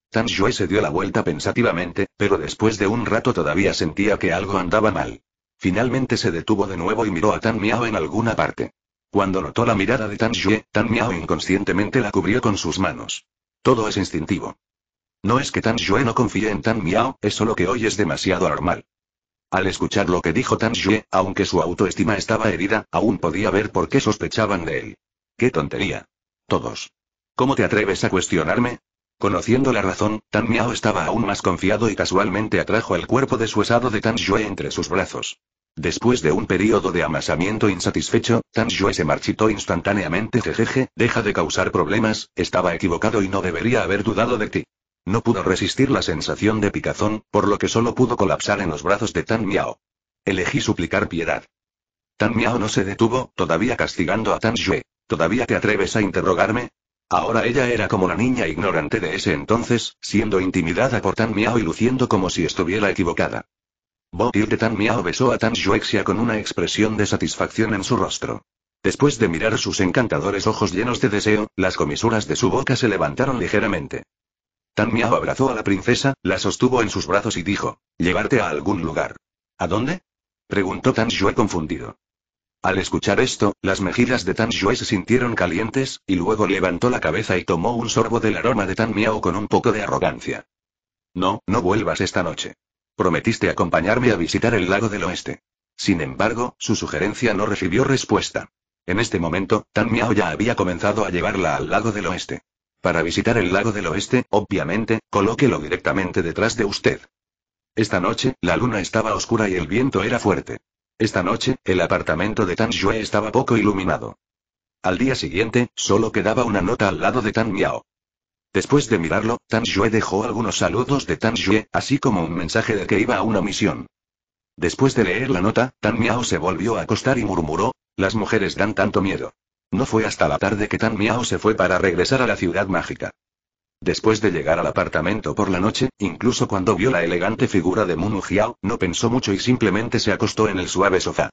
Tan se dio la vuelta pensativamente, pero después de un rato todavía sentía que algo andaba mal. Finalmente se detuvo de nuevo y miró a Tan Miao en alguna parte. Cuando notó la mirada de Tan Yue, Tan Miao inconscientemente la cubrió con sus manos. Todo es instintivo. No es que Tan Yue no confíe en Tan Miao, es solo que hoy es demasiado normal. Al escuchar lo que dijo Tan Yue, aunque su autoestima estaba herida, aún podía ver por qué sospechaban de él. ¡Qué tontería! Todos. ¿Cómo te atreves a cuestionarme? Conociendo la razón, Tan Miao estaba aún más confiado y casualmente atrajo el cuerpo desuesado de Tan Yue entre sus brazos. Después de un periodo de amasamiento insatisfecho, Tan Yue se marchitó instantáneamente. Jejeje, deja de causar problemas, estaba equivocado y no debería haber dudado de ti. No pudo resistir la sensación de picazón, por lo que solo pudo colapsar en los brazos de Tan Miao. Elegí suplicar piedad. Tan Miao no se detuvo, todavía castigando a Tan Yue. ¿Todavía te atreves a interrogarme? Ahora ella era como la niña ignorante de ese entonces, siendo intimidada por Tan Miao y luciendo como si estuviera equivocada. Bo de Tan Miao besó a Tan Xuexia con una expresión de satisfacción en su rostro. Después de mirar sus encantadores ojos llenos de deseo, las comisuras de su boca se levantaron ligeramente. Tan Miao abrazó a la princesa, la sostuvo en sus brazos y dijo, llevarte a algún lugar. ¿A dónde? Preguntó Tan Xue confundido. Al escuchar esto, las mejillas de Tan Yue se sintieron calientes, y luego levantó la cabeza y tomó un sorbo del aroma de Tan Miao con un poco de arrogancia. No, no vuelvas esta noche. Prometiste acompañarme a visitar el lago del oeste. Sin embargo, su sugerencia no recibió respuesta. En este momento, Tan Miao ya había comenzado a llevarla al lago del oeste. Para visitar el lago del oeste, obviamente, colóquelo directamente detrás de usted. Esta noche, la luna estaba oscura y el viento era fuerte. Esta noche, el apartamento de Tan Yue estaba poco iluminado. Al día siguiente, solo quedaba una nota al lado de Tan Miao. Después de mirarlo, Tan Yue dejó algunos saludos de Tan Yue, así como un mensaje de que iba a una misión. Después de leer la nota, Tan Miao se volvió a acostar y murmuró, las mujeres dan tanto miedo. No fue hasta la tarde que Tan Miao se fue para regresar a la ciudad mágica. Después de llegar al apartamento por la noche, incluso cuando vio la elegante figura de Munu Hiao, no pensó mucho y simplemente se acostó en el suave sofá.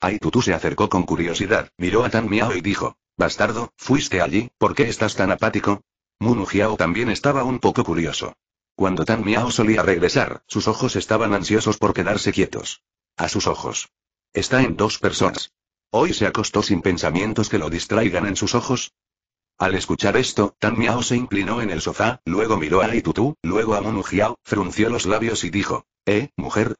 Aitutu se acercó con curiosidad, miró a Tan Miao y dijo, Bastardo, ¿fuiste allí? ¿Por qué estás tan apático? Munu Hiao también estaba un poco curioso. Cuando Tan Miao solía regresar, sus ojos estaban ansiosos por quedarse quietos. A sus ojos. Está en dos personas. Hoy se acostó sin pensamientos que lo distraigan en sus ojos, al escuchar esto, Tan Miao se inclinó en el sofá, luego miró a Itutu, luego a Monu frunció los labios y dijo: ¿Eh, mujer?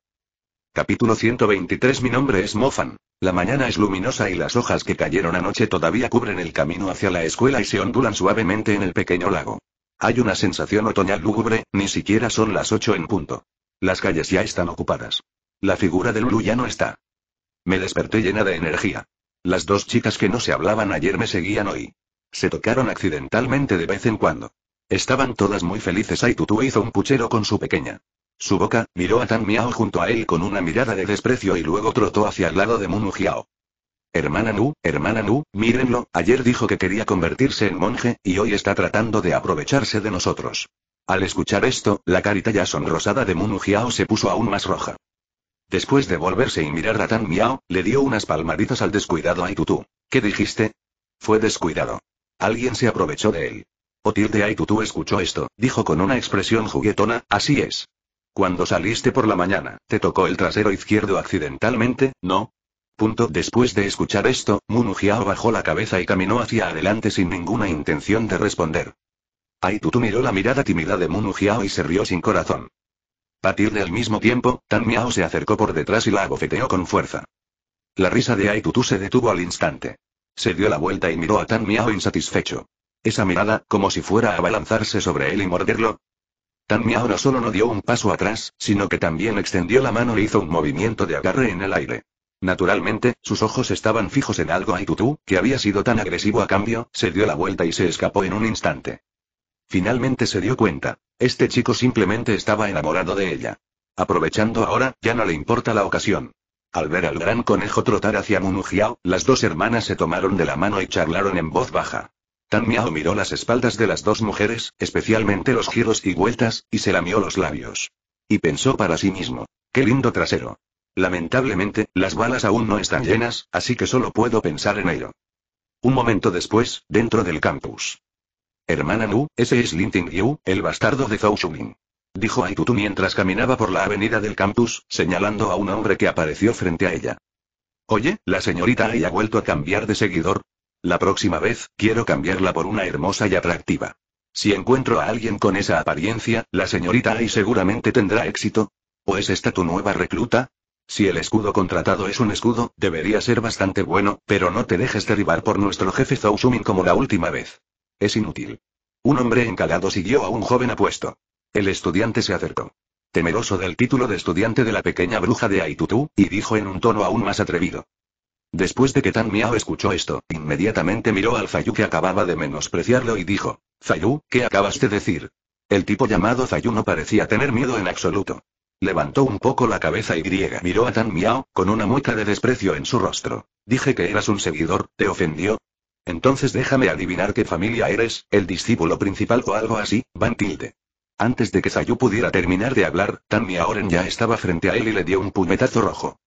Capítulo 123 Mi nombre es Mofan. La mañana es luminosa y las hojas que cayeron anoche todavía cubren el camino hacia la escuela y se ondulan suavemente en el pequeño lago. Hay una sensación otoñal lúgubre, ni siquiera son las ocho en punto. Las calles ya están ocupadas. La figura de Lulu ya no está. Me desperté llena de energía. Las dos chicas que no se hablaban ayer me seguían hoy. Se tocaron accidentalmente de vez en cuando. Estaban todas muy felices. Aitutu hizo un puchero con su pequeña. Su boca miró a Tan Miao junto a él con una mirada de desprecio y luego trotó hacia el lado de Munu Hermana Nu, hermana Nu, mírenlo, ayer dijo que quería convertirse en monje, y hoy está tratando de aprovecharse de nosotros. Al escuchar esto, la carita ya sonrosada de Munu se puso aún más roja. Después de volverse y mirar a Tan Miao, le dio unas palmaditas al descuidado Aitutu. ¿Qué dijiste? Fue descuidado. Alguien se aprovechó de él. Oh, de Aitutu escuchó esto, dijo con una expresión juguetona, así es. Cuando saliste por la mañana, te tocó el trasero izquierdo accidentalmente, ¿no? Punto. Después de escuchar esto, Munujiao bajó la cabeza y caminó hacia adelante sin ninguna intención de responder. Aitutu miró la mirada tímida de Munujiao y se rió sin corazón. de al mismo tiempo, Tan Miao se acercó por detrás y la abofeteó con fuerza. La risa de Aitutu se detuvo al instante. Se dio la vuelta y miró a Tan Miao insatisfecho. Esa mirada, como si fuera a abalanzarse sobre él y morderlo. Tan Miao no solo no dio un paso atrás, sino que también extendió la mano e hizo un movimiento de agarre en el aire. Naturalmente, sus ojos estaban fijos en algo Tutu, que había sido tan agresivo a cambio, se dio la vuelta y se escapó en un instante. Finalmente se dio cuenta. Este chico simplemente estaba enamorado de ella. Aprovechando ahora, ya no le importa la ocasión. Al ver al gran conejo trotar hacia Munu-Hiao, las dos hermanas se tomaron de la mano y charlaron en voz baja. Tan Miao miró las espaldas de las dos mujeres, especialmente los giros y vueltas, y se lamió los labios. Y pensó para sí mismo. ¡Qué lindo trasero! Lamentablemente, las balas aún no están llenas, así que solo puedo pensar en ello. Un momento después, dentro del campus. Hermana Nu, ese es Lin Ting Yu, el bastardo de Zhou Shuming dijo Aitutu mientras caminaba por la avenida del campus, señalando a un hombre que apareció frente a ella. Oye, la señorita Ai ha vuelto a cambiar de seguidor. La próxima vez, quiero cambiarla por una hermosa y atractiva. Si encuentro a alguien con esa apariencia, la señorita Ai seguramente tendrá éxito. ¿O es pues esta tu nueva recluta? Si el escudo contratado es un escudo, debería ser bastante bueno, pero no te dejes derribar por nuestro jefe Zousumin como la última vez. Es inútil. Un hombre encalado siguió a un joven apuesto. El estudiante se acercó. Temeroso del título de estudiante de la pequeña bruja de Aitutu, y dijo en un tono aún más atrevido. Después de que Tan Miao escuchó esto, inmediatamente miró al Zayu que acababa de menospreciarlo y dijo, Zayu, ¿qué acabas de decir? El tipo llamado Zayu no parecía tener miedo en absoluto. Levantó un poco la cabeza y griega miró a Tan Miao, con una mueca de desprecio en su rostro. Dije que eras un seguidor, ¿te ofendió? Entonces déjame adivinar qué familia eres, el discípulo principal o algo así, Van Tilde. Antes de que Sayu pudiera terminar de hablar, Tan Miaoren ya estaba frente a él y le dio un puñetazo rojo.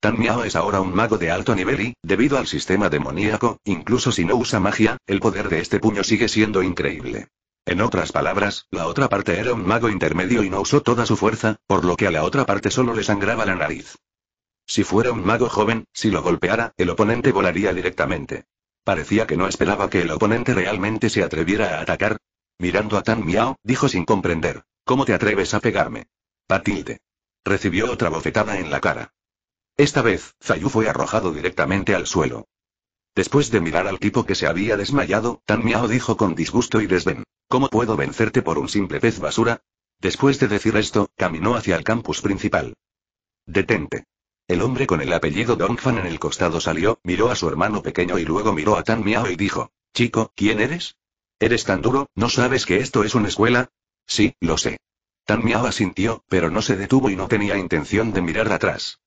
Tan Miao es ahora un mago de alto nivel y, debido al sistema demoníaco, incluso si no usa magia, el poder de este puño sigue siendo increíble. En otras palabras, la otra parte era un mago intermedio y no usó toda su fuerza, por lo que a la otra parte solo le sangraba la nariz. Si fuera un mago joven, si lo golpeara, el oponente volaría directamente. Parecía que no esperaba que el oponente realmente se atreviera a atacar, Mirando a Tan Miao, dijo sin comprender. ¿Cómo te atreves a pegarme? Patilde. Recibió otra bofetada en la cara. Esta vez, Zayu fue arrojado directamente al suelo. Después de mirar al tipo que se había desmayado, Tan Miao dijo con disgusto y desdén. ¿Cómo puedo vencerte por un simple pez basura? Después de decir esto, caminó hacia el campus principal. Detente. El hombre con el apellido Dongfan en el costado salió, miró a su hermano pequeño y luego miró a Tan Miao y dijo. Chico, ¿quién eres? Eres tan duro, ¿no sabes que esto es una escuela? Sí, lo sé. Tan Miao asintió, pero no se detuvo y no tenía intención de mirar atrás.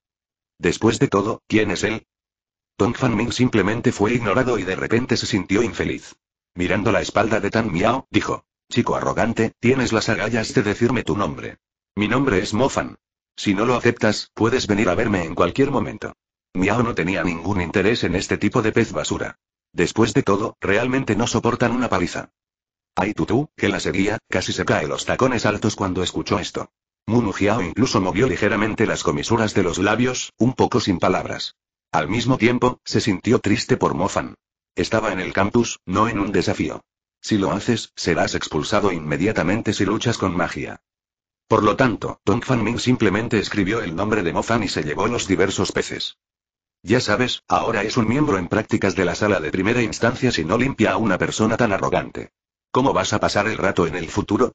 Después de todo, ¿quién es él? Tong Fan Ming simplemente fue ignorado y de repente se sintió infeliz. Mirando la espalda de Tan Miao, dijo. Chico arrogante, tienes las agallas de decirme tu nombre. Mi nombre es Mo Fan. Si no lo aceptas, puedes venir a verme en cualquier momento. Miao no tenía ningún interés en este tipo de pez basura. Después de todo, realmente no soportan una paliza. Ay tutú, que la seguía, casi se cae los tacones altos cuando escuchó esto. Munujiao incluso movió ligeramente las comisuras de los labios, un poco sin palabras. Al mismo tiempo, se sintió triste por Mofan. Estaba en el campus, no en un desafío. Si lo haces, serás expulsado inmediatamente si luchas con magia. Por lo tanto, Tong Fan Ming simplemente escribió el nombre de Mofan y se llevó los diversos peces. Ya sabes, ahora es un miembro en prácticas de la sala de primera instancia si no limpia a una persona tan arrogante. ¿Cómo vas a pasar el rato en el futuro?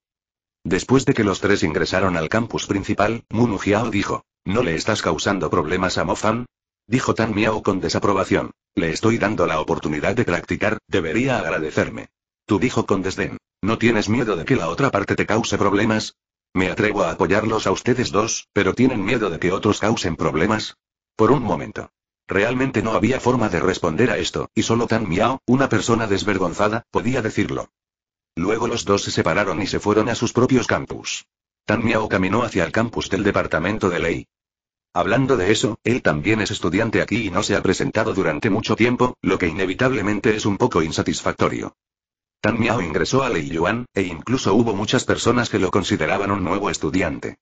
Después de que los tres ingresaron al campus principal, Munu Hiao dijo, ¿no le estás causando problemas a Mofan? Dijo Tan Miao con desaprobación. Le estoy dando la oportunidad de practicar, debería agradecerme. Tú dijo con desdén. ¿No tienes miedo de que la otra parte te cause problemas? Me atrevo a apoyarlos a ustedes dos, pero tienen miedo de que otros causen problemas. Por un momento. Realmente no había forma de responder a esto, y solo Tan Miao, una persona desvergonzada, podía decirlo. Luego los dos se separaron y se fueron a sus propios campus. Tan Miao caminó hacia el campus del departamento de ley. Hablando de eso, él también es estudiante aquí y no se ha presentado durante mucho tiempo, lo que inevitablemente es un poco insatisfactorio. Tan Miao ingresó a Lei Yuan, e incluso hubo muchas personas que lo consideraban un nuevo estudiante.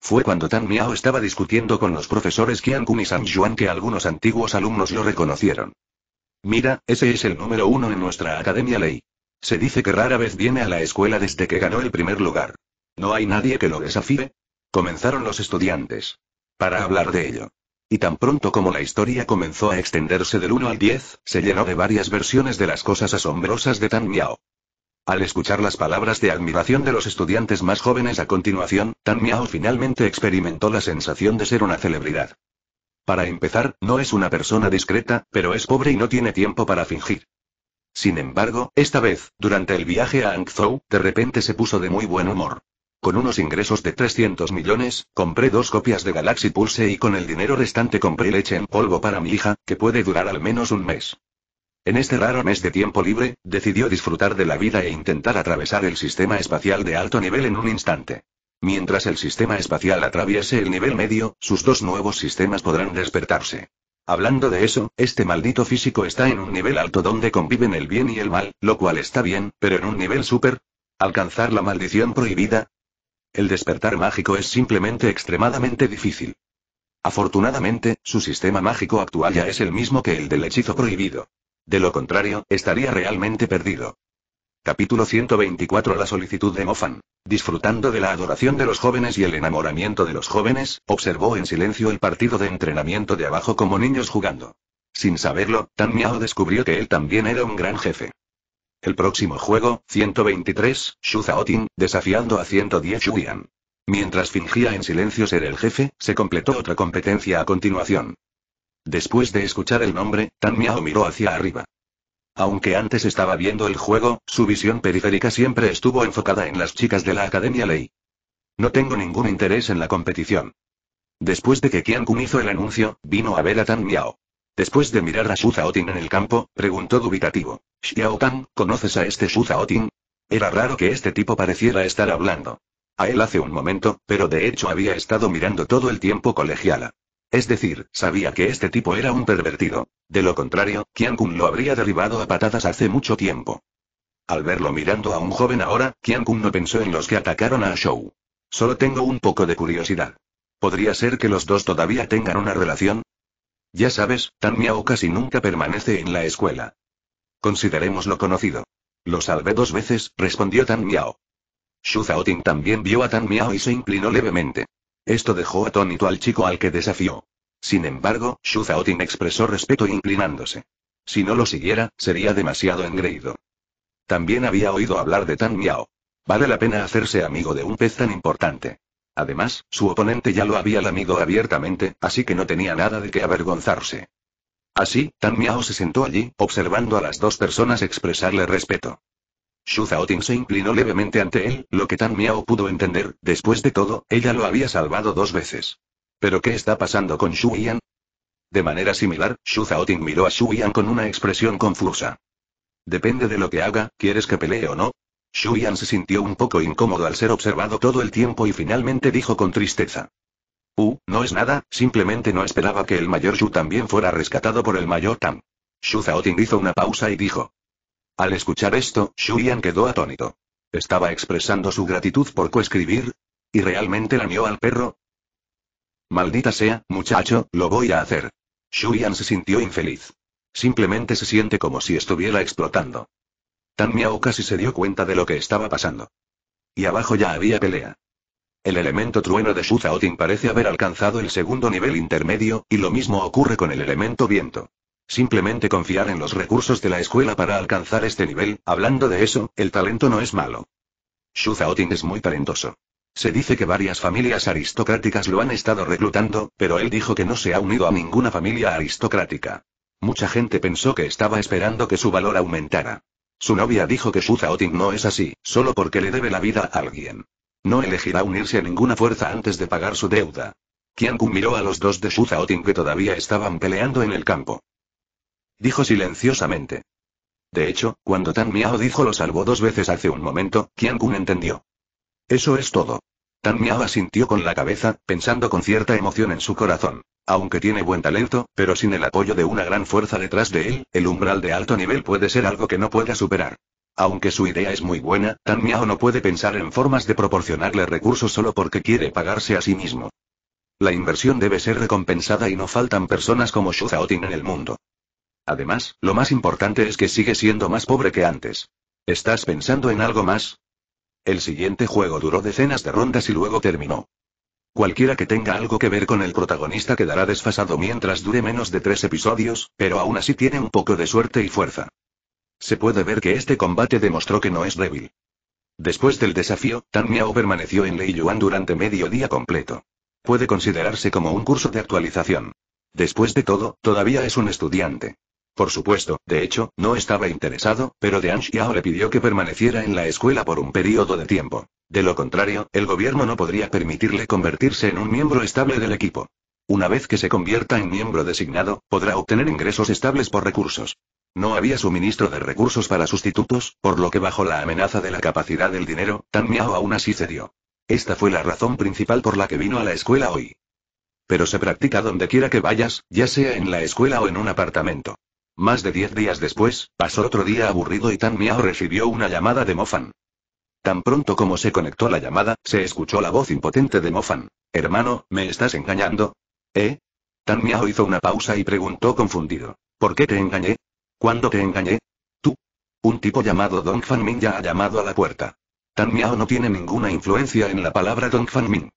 Fue cuando Tan Miao estaba discutiendo con los profesores Qian Kun y San Juan que algunos antiguos alumnos lo reconocieron. Mira, ese es el número uno en nuestra Academia Ley. Se dice que rara vez viene a la escuela desde que ganó el primer lugar. ¿No hay nadie que lo desafíe? Comenzaron los estudiantes. Para hablar de ello. Y tan pronto como la historia comenzó a extenderse del 1 al 10, se llenó de varias versiones de las cosas asombrosas de Tan Miao. Al escuchar las palabras de admiración de los estudiantes más jóvenes a continuación, Tan Miao finalmente experimentó la sensación de ser una celebridad. Para empezar, no es una persona discreta, pero es pobre y no tiene tiempo para fingir. Sin embargo, esta vez, durante el viaje a Hangzhou, de repente se puso de muy buen humor. Con unos ingresos de 300 millones, compré dos copias de Galaxy Pulse y con el dinero restante compré leche en polvo para mi hija, que puede durar al menos un mes. En este raro mes de tiempo libre, decidió disfrutar de la vida e intentar atravesar el sistema espacial de alto nivel en un instante. Mientras el sistema espacial atraviese el nivel medio, sus dos nuevos sistemas podrán despertarse. Hablando de eso, este maldito físico está en un nivel alto donde conviven el bien y el mal, lo cual está bien, pero en un nivel súper. ¿Alcanzar la maldición prohibida? El despertar mágico es simplemente extremadamente difícil. Afortunadamente, su sistema mágico actual ya es el mismo que el del hechizo prohibido. De lo contrario, estaría realmente perdido. Capítulo 124 La solicitud de Mofan. Disfrutando de la adoración de los jóvenes y el enamoramiento de los jóvenes, observó en silencio el partido de entrenamiento de abajo como niños jugando. Sin saberlo, Tan Miao descubrió que él también era un gran jefe. El próximo juego, 123, Shu Zaotin, desafiando a 110 Yuan. Mientras fingía en silencio ser el jefe, se completó otra competencia a continuación. Después de escuchar el nombre, Tan Miao miró hacia arriba. Aunque antes estaba viendo el juego, su visión periférica siempre estuvo enfocada en las chicas de la Academia Ley. No tengo ningún interés en la competición. Después de que Qian Kun hizo el anuncio, vino a ver a Tan Miao. Después de mirar a Su en el campo, preguntó dubitativo. Xiao Tan, ¿conoces a este Su Era raro que este tipo pareciera estar hablando. A él hace un momento, pero de hecho había estado mirando todo el tiempo colegiala. Es decir, sabía que este tipo era un pervertido. De lo contrario, Qian Kun lo habría derribado a patadas hace mucho tiempo. Al verlo mirando a un joven ahora, Qian Kun no pensó en los que atacaron a Shou. Solo tengo un poco de curiosidad. ¿Podría ser que los dos todavía tengan una relación? Ya sabes, Tan Miao casi nunca permanece en la escuela. Consideremos lo conocido. Lo salvé dos veces, respondió Tan Miao. Shu Zhaoting también vio a Tan Miao y se inclinó levemente. Esto dejó atónito al chico al que desafió. Sin embargo, Shu Zaotin expresó respeto inclinándose. Si no lo siguiera, sería demasiado engreído. También había oído hablar de Tan Miao. Vale la pena hacerse amigo de un pez tan importante. Además, su oponente ya lo había lamido abiertamente, así que no tenía nada de qué avergonzarse. Así, Tan Miao se sentó allí, observando a las dos personas expresarle respeto. Shu Zhaoting se inclinó levemente ante él, lo que Tan Miao pudo entender, después de todo, ella lo había salvado dos veces. ¿Pero qué está pasando con Shu Yan? De manera similar, Shu Zhaoting miró a Shu Yan con una expresión confusa. Depende de lo que haga, ¿quieres que pelee o no? Shu Yan se sintió un poco incómodo al ser observado todo el tiempo y finalmente dijo con tristeza. Uh, no es nada, simplemente no esperaba que el mayor Shu también fuera rescatado por el mayor Tan. Shu Zhaoting hizo una pausa y dijo. Al escuchar esto, Shuyan quedó atónito. ¿Estaba expresando su gratitud por coescribir? ¿Y realmente lamió al perro? Maldita sea, muchacho, lo voy a hacer. Shuyan se sintió infeliz. Simplemente se siente como si estuviera explotando. Tan Miao casi se dio cuenta de lo que estaba pasando. Y abajo ya había pelea. El elemento trueno de Shu parece haber alcanzado el segundo nivel intermedio, y lo mismo ocurre con el elemento viento. Simplemente confiar en los recursos de la escuela para alcanzar este nivel, hablando de eso, el talento no es malo. Shu Zaotin es muy talentoso. Se dice que varias familias aristocráticas lo han estado reclutando, pero él dijo que no se ha unido a ninguna familia aristocrática. Mucha gente pensó que estaba esperando que su valor aumentara. Su novia dijo que Shu Zhaoting no es así, solo porque le debe la vida a alguien. No elegirá unirse a ninguna fuerza antes de pagar su deuda. Qian miró a los dos de Shu Zhaoting que todavía estaban peleando en el campo dijo silenciosamente. De hecho, cuando Tan Miao dijo lo salvó dos veces hace un momento, Qian Kun entendió. Eso es todo. Tan Miao asintió con la cabeza, pensando con cierta emoción en su corazón. Aunque tiene buen talento, pero sin el apoyo de una gran fuerza detrás de él, el umbral de alto nivel puede ser algo que no pueda superar. Aunque su idea es muy buena, Tan Miao no puede pensar en formas de proporcionarle recursos solo porque quiere pagarse a sí mismo. La inversión debe ser recompensada y no faltan personas como Shu Zaotin en el mundo. Además, lo más importante es que sigue siendo más pobre que antes. ¿Estás pensando en algo más? El siguiente juego duró decenas de rondas y luego terminó. Cualquiera que tenga algo que ver con el protagonista quedará desfasado mientras dure menos de tres episodios, pero aún así tiene un poco de suerte y fuerza. Se puede ver que este combate demostró que no es débil. Después del desafío, Tan Miao permaneció en Lei Yuan durante medio día completo. Puede considerarse como un curso de actualización. Después de todo, todavía es un estudiante. Por supuesto, de hecho, no estaba interesado, pero de Xiao le pidió que permaneciera en la escuela por un periodo de tiempo. De lo contrario, el gobierno no podría permitirle convertirse en un miembro estable del equipo. Una vez que se convierta en miembro designado, podrá obtener ingresos estables por recursos. No había suministro de recursos para sustitutos, por lo que bajo la amenaza de la capacidad del dinero, Tan Miao aún así cedió. Esta fue la razón principal por la que vino a la escuela hoy. Pero se practica donde quiera que vayas, ya sea en la escuela o en un apartamento. Más de diez días después, pasó otro día aburrido y Tan Miao recibió una llamada de Mofan. Tan pronto como se conectó la llamada, se escuchó la voz impotente de Mofan. Hermano, ¿me estás engañando? ¿Eh? Tan Miao hizo una pausa y preguntó confundido. ¿Por qué te engañé? ¿Cuándo te engañé? ¿Tú? Un tipo llamado Dong Fan Min ya ha llamado a la puerta. Tan Miao no tiene ninguna influencia en la palabra Dong Fan Min.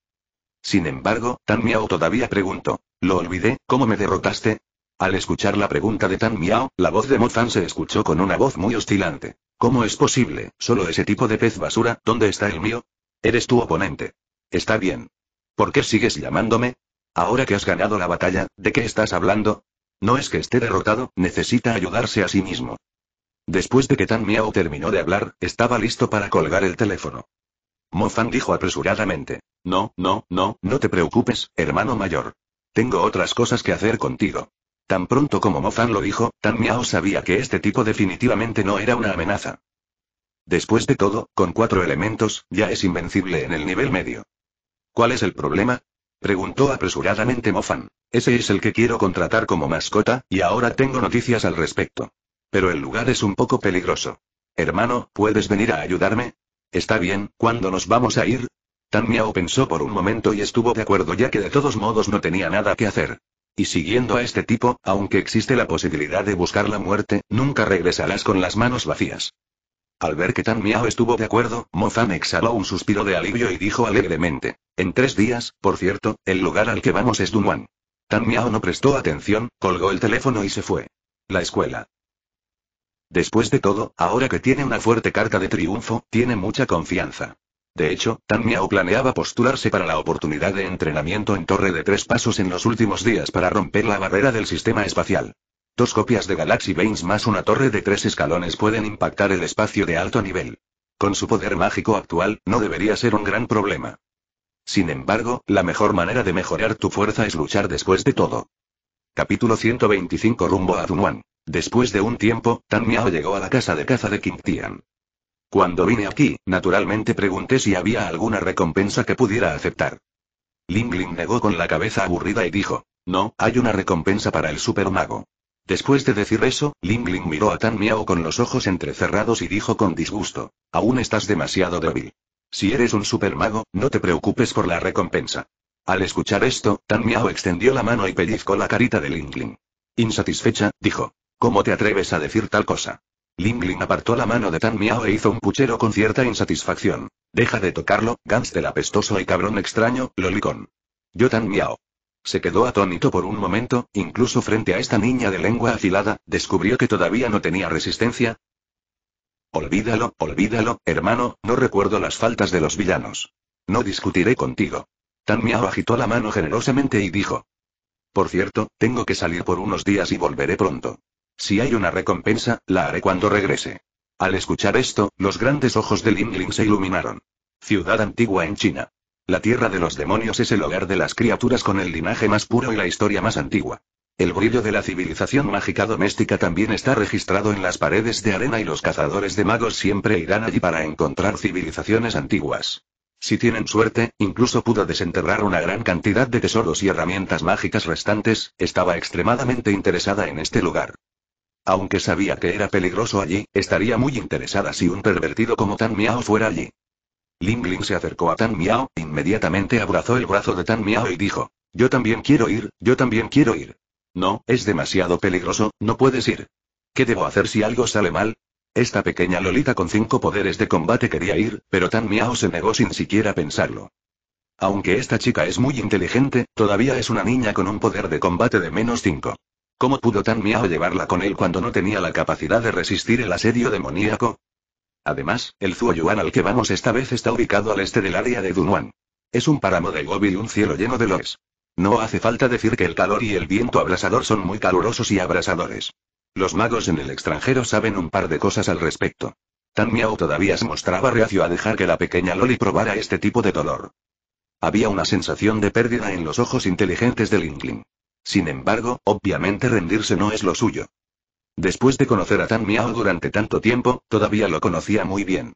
Sin embargo, Tan Miao todavía preguntó. Lo olvidé, ¿cómo me derrotaste? Al escuchar la pregunta de Tan Miao, la voz de Zan se escuchó con una voz muy oscilante. ¿Cómo es posible? Solo ese tipo de pez basura, ¿dónde está el mío? Eres tu oponente. Está bien. ¿Por qué sigues llamándome? Ahora que has ganado la batalla, ¿de qué estás hablando? No es que esté derrotado, necesita ayudarse a sí mismo. Después de que Tan Miao terminó de hablar, estaba listo para colgar el teléfono. Mofan dijo apresuradamente. No, no, no, no te preocupes, hermano mayor. Tengo otras cosas que hacer contigo. Tan pronto como Mofan lo dijo, Tan Miao sabía que este tipo definitivamente no era una amenaza. Después de todo, con cuatro elementos, ya es invencible en el nivel medio. ¿Cuál es el problema? Preguntó apresuradamente Mofan. Ese es el que quiero contratar como mascota, y ahora tengo noticias al respecto. Pero el lugar es un poco peligroso. Hermano, ¿puedes venir a ayudarme? Está bien, ¿cuándo nos vamos a ir? Tan Miao pensó por un momento y estuvo de acuerdo ya que de todos modos no tenía nada que hacer. Y siguiendo a este tipo, aunque existe la posibilidad de buscar la muerte, nunca regresarás con las manos vacías. Al ver que Tan Miao estuvo de acuerdo, Mozan exhaló un suspiro de alivio y dijo alegremente: En tres días, por cierto, el lugar al que vamos es Dunhuan. Tan Miao no prestó atención, colgó el teléfono y se fue. La escuela. Después de todo, ahora que tiene una fuerte carta de triunfo, tiene mucha confianza. De hecho, Tan Miao planeaba postularse para la oportunidad de entrenamiento en Torre de Tres Pasos en los últimos días para romper la barrera del sistema espacial. Dos copias de Galaxy Veins más una torre de tres escalones pueden impactar el espacio de alto nivel. Con su poder mágico actual, no debería ser un gran problema. Sin embargo, la mejor manera de mejorar tu fuerza es luchar después de todo. Capítulo 125 Rumbo a Dunhuang Después de un tiempo, Tan Miao llegó a la casa de caza de Qingtian. Tian. Cuando vine aquí, naturalmente pregunté si había alguna recompensa que pudiera aceptar. Lingling negó con la cabeza aburrida y dijo, no, hay una recompensa para el supermago. Después de decir eso, Lingling miró a Tan Miao con los ojos entrecerrados y dijo con disgusto, aún estás demasiado débil. Si eres un supermago, no te preocupes por la recompensa. Al escuchar esto, Tan Miao extendió la mano y pellizcó la carita de Lingling. Insatisfecha, dijo, ¿cómo te atreves a decir tal cosa? Lim apartó la mano de Tan Miao e hizo un puchero con cierta insatisfacción. Deja de tocarlo, del apestoso y cabrón extraño, lolicón. Yo Tan Miao. Se quedó atónito por un momento, incluso frente a esta niña de lengua afilada, descubrió que todavía no tenía resistencia. Olvídalo, olvídalo, hermano, no recuerdo las faltas de los villanos. No discutiré contigo. Tan Miao agitó la mano generosamente y dijo. Por cierto, tengo que salir por unos días y volveré pronto. Si hay una recompensa, la haré cuando regrese. Al escuchar esto, los grandes ojos de Lin Ling se iluminaron. Ciudad antigua en China. La tierra de los demonios es el hogar de las criaturas con el linaje más puro y la historia más antigua. El brillo de la civilización mágica doméstica también está registrado en las paredes de arena y los cazadores de magos siempre irán allí para encontrar civilizaciones antiguas. Si tienen suerte, incluso pudo desenterrar una gran cantidad de tesoros y herramientas mágicas restantes, estaba extremadamente interesada en este lugar. Aunque sabía que era peligroso allí, estaría muy interesada si un pervertido como Tan Miao fuera allí. Lingling se acercó a Tan Miao, inmediatamente abrazó el brazo de Tan Miao y dijo, Yo también quiero ir, yo también quiero ir. No, es demasiado peligroso, no puedes ir. ¿Qué debo hacer si algo sale mal? Esta pequeña Lolita con cinco poderes de combate quería ir, pero Tan Miao se negó sin siquiera pensarlo. Aunque esta chica es muy inteligente, todavía es una niña con un poder de combate de menos cinco. ¿Cómo pudo tan miao llevarla con él cuando no tenía la capacidad de resistir el asedio demoníaco? Además, el Zuoyuan al que vamos esta vez está ubicado al este del área de Dunhuan. Es un páramo de Gobi y un cielo lleno de loes. No hace falta decir que el calor y el viento abrasador son muy calurosos y abrasadores. Los magos en el extranjero saben un par de cosas al respecto. Tan Miao todavía se mostraba reacio a dejar que la pequeña Loli probara este tipo de dolor. Había una sensación de pérdida en los ojos inteligentes de Inkling. Sin embargo, obviamente rendirse no es lo suyo. Después de conocer a Tan Miao durante tanto tiempo, todavía lo conocía muy bien.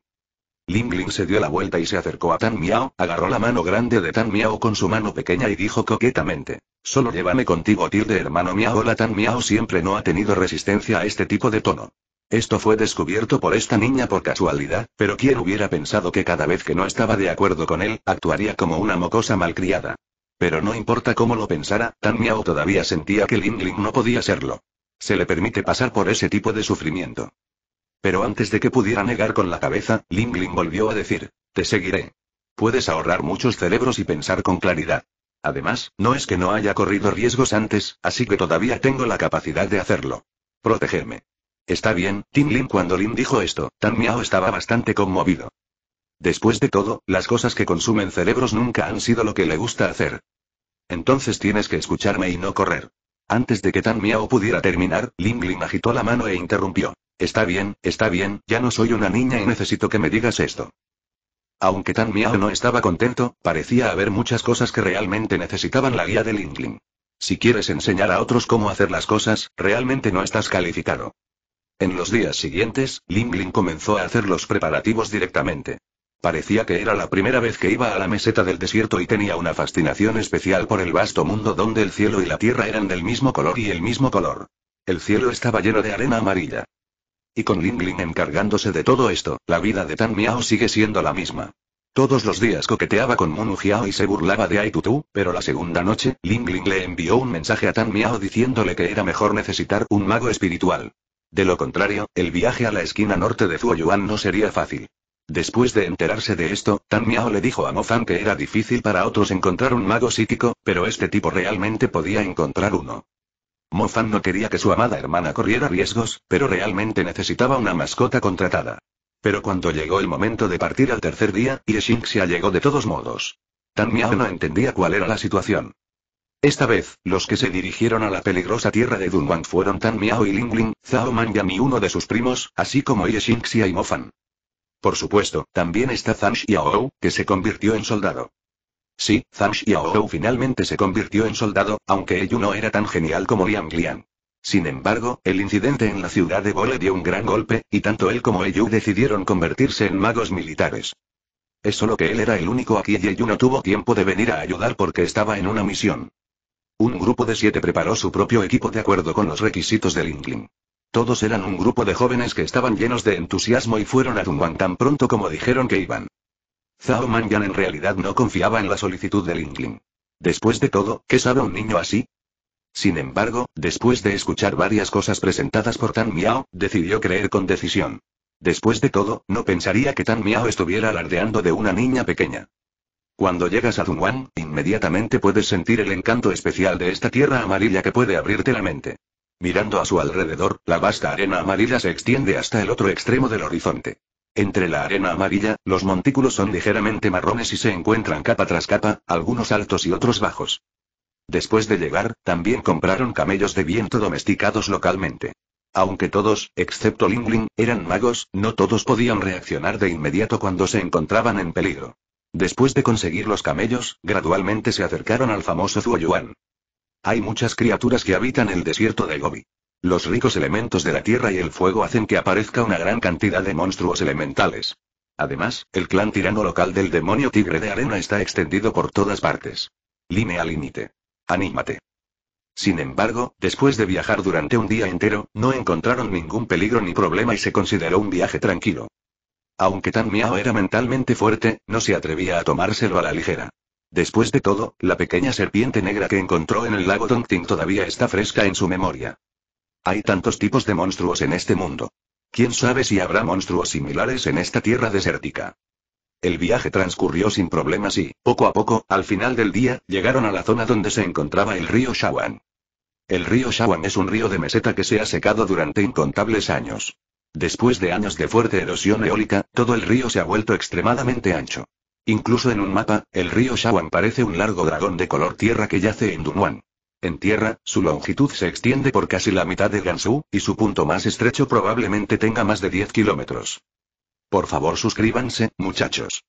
Ling Ling se dio la vuelta y se acercó a Tan Miao, agarró la mano grande de Tan Miao con su mano pequeña y dijo coquetamente. Solo llévame contigo de hermano Miao. La Tan Miao siempre no ha tenido resistencia a este tipo de tono. Esto fue descubierto por esta niña por casualidad, pero quien hubiera pensado que cada vez que no estaba de acuerdo con él, actuaría como una mocosa malcriada. Pero no importa cómo lo pensara, Tan Miao todavía sentía que Lin Ling no podía serlo. Se le permite pasar por ese tipo de sufrimiento. Pero antes de que pudiera negar con la cabeza, Lin Ling volvió a decir, te seguiré. Puedes ahorrar muchos cerebros y pensar con claridad. Además, no es que no haya corrido riesgos antes, así que todavía tengo la capacidad de hacerlo. Protegerme. Está bien, Tin Ling Cuando Lin dijo esto, Tan Miao estaba bastante conmovido. Después de todo, las cosas que consumen cerebros nunca han sido lo que le gusta hacer. Entonces tienes que escucharme y no correr. Antes de que Tan Miao pudiera terminar, Lingling agitó la mano e interrumpió. Está bien, está bien, ya no soy una niña y necesito que me digas esto. Aunque Tan Miao no estaba contento, parecía haber muchas cosas que realmente necesitaban la guía de Lingling. Si quieres enseñar a otros cómo hacer las cosas, realmente no estás calificado. En los días siguientes, Lingling comenzó a hacer los preparativos directamente. Parecía que era la primera vez que iba a la meseta del desierto y tenía una fascinación especial por el vasto mundo donde el cielo y la tierra eran del mismo color y el mismo color. El cielo estaba lleno de arena amarilla. Y con Ling encargándose de todo esto, la vida de Tan Miao sigue siendo la misma. Todos los días coqueteaba con Monu Hiao y se burlaba de Aitutu, pero la segunda noche, Ling le envió un mensaje a Tan Miao diciéndole que era mejor necesitar un mago espiritual. De lo contrario, el viaje a la esquina norte de Yuan no sería fácil. Después de enterarse de esto, Tan Miao le dijo a Fan que era difícil para otros encontrar un mago psíquico, pero este tipo realmente podía encontrar uno. Fan no quería que su amada hermana corriera riesgos, pero realmente necesitaba una mascota contratada. Pero cuando llegó el momento de partir al tercer día, Xingxia llegó de todos modos. Tan Miao no entendía cuál era la situación. Esta vez, los que se dirigieron a la peligrosa tierra de Dunhuang fueron Tan Miao y Lingling, Zhao Man Yan y uno de sus primos, así como Xingxia y Fan. Por supuesto, también está Zhang Xiao, que se convirtió en soldado. Sí, Zhang Yao finalmente se convirtió en soldado, aunque él no era tan genial como Liang Liang. Sin embargo, el incidente en la ciudad de Bole le dio un gran golpe, y tanto él como Eyu decidieron convertirse en magos militares. Es solo que él era el único aquí y Eyu no tuvo tiempo de venir a ayudar porque estaba en una misión. Un grupo de siete preparó su propio equipo de acuerdo con los requisitos del Inkling. Todos eran un grupo de jóvenes que estaban llenos de entusiasmo y fueron a Dunhuang tan pronto como dijeron que iban. Zhao Mangyan en realidad no confiaba en la solicitud del Lingling. Después de todo, ¿qué sabe un niño así? Sin embargo, después de escuchar varias cosas presentadas por Tan Miao, decidió creer con decisión. Después de todo, no pensaría que Tan Miao estuviera alardeando de una niña pequeña. Cuando llegas a Dunhuang, inmediatamente puedes sentir el encanto especial de esta tierra amarilla que puede abrirte la mente. Mirando a su alrededor, la vasta arena amarilla se extiende hasta el otro extremo del horizonte. Entre la arena amarilla, los montículos son ligeramente marrones y se encuentran capa tras capa, algunos altos y otros bajos. Después de llegar, también compraron camellos de viento domesticados localmente. Aunque todos, excepto Lingling, eran magos, no todos podían reaccionar de inmediato cuando se encontraban en peligro. Después de conseguir los camellos, gradualmente se acercaron al famoso Yuan. Hay muchas criaturas que habitan el desierto de Gobi. Los ricos elementos de la tierra y el fuego hacen que aparezca una gran cantidad de monstruos elementales. Además, el clan tirano local del demonio tigre de arena está extendido por todas partes. Línea límite. Anímate. Sin embargo, después de viajar durante un día entero, no encontraron ningún peligro ni problema y se consideró un viaje tranquilo. Aunque Tan Miao era mentalmente fuerte, no se atrevía a tomárselo a la ligera. Después de todo, la pequeña serpiente negra que encontró en el lago Dongting todavía está fresca en su memoria. Hay tantos tipos de monstruos en este mundo. ¿Quién sabe si habrá monstruos similares en esta tierra desértica? El viaje transcurrió sin problemas y, poco a poco, al final del día, llegaron a la zona donde se encontraba el río Shawan. El río Shawan es un río de meseta que se ha secado durante incontables años. Después de años de fuerte erosión eólica, todo el río se ha vuelto extremadamente ancho. Incluso en un mapa, el río Shawan parece un largo dragón de color tierra que yace en Dunhuang. En tierra, su longitud se extiende por casi la mitad de Gansu, y su punto más estrecho probablemente tenga más de 10 kilómetros. Por favor suscríbanse, muchachos.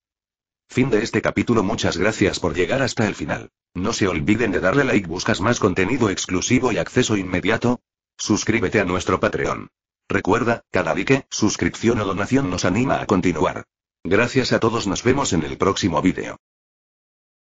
Fin de este capítulo Muchas gracias por llegar hasta el final. No se olviden de darle like Buscas más contenido exclusivo y acceso inmediato. Suscríbete a nuestro Patreon. Recuerda, cada like, suscripción o donación nos anima a continuar. Gracias a todos nos vemos en el próximo vídeo.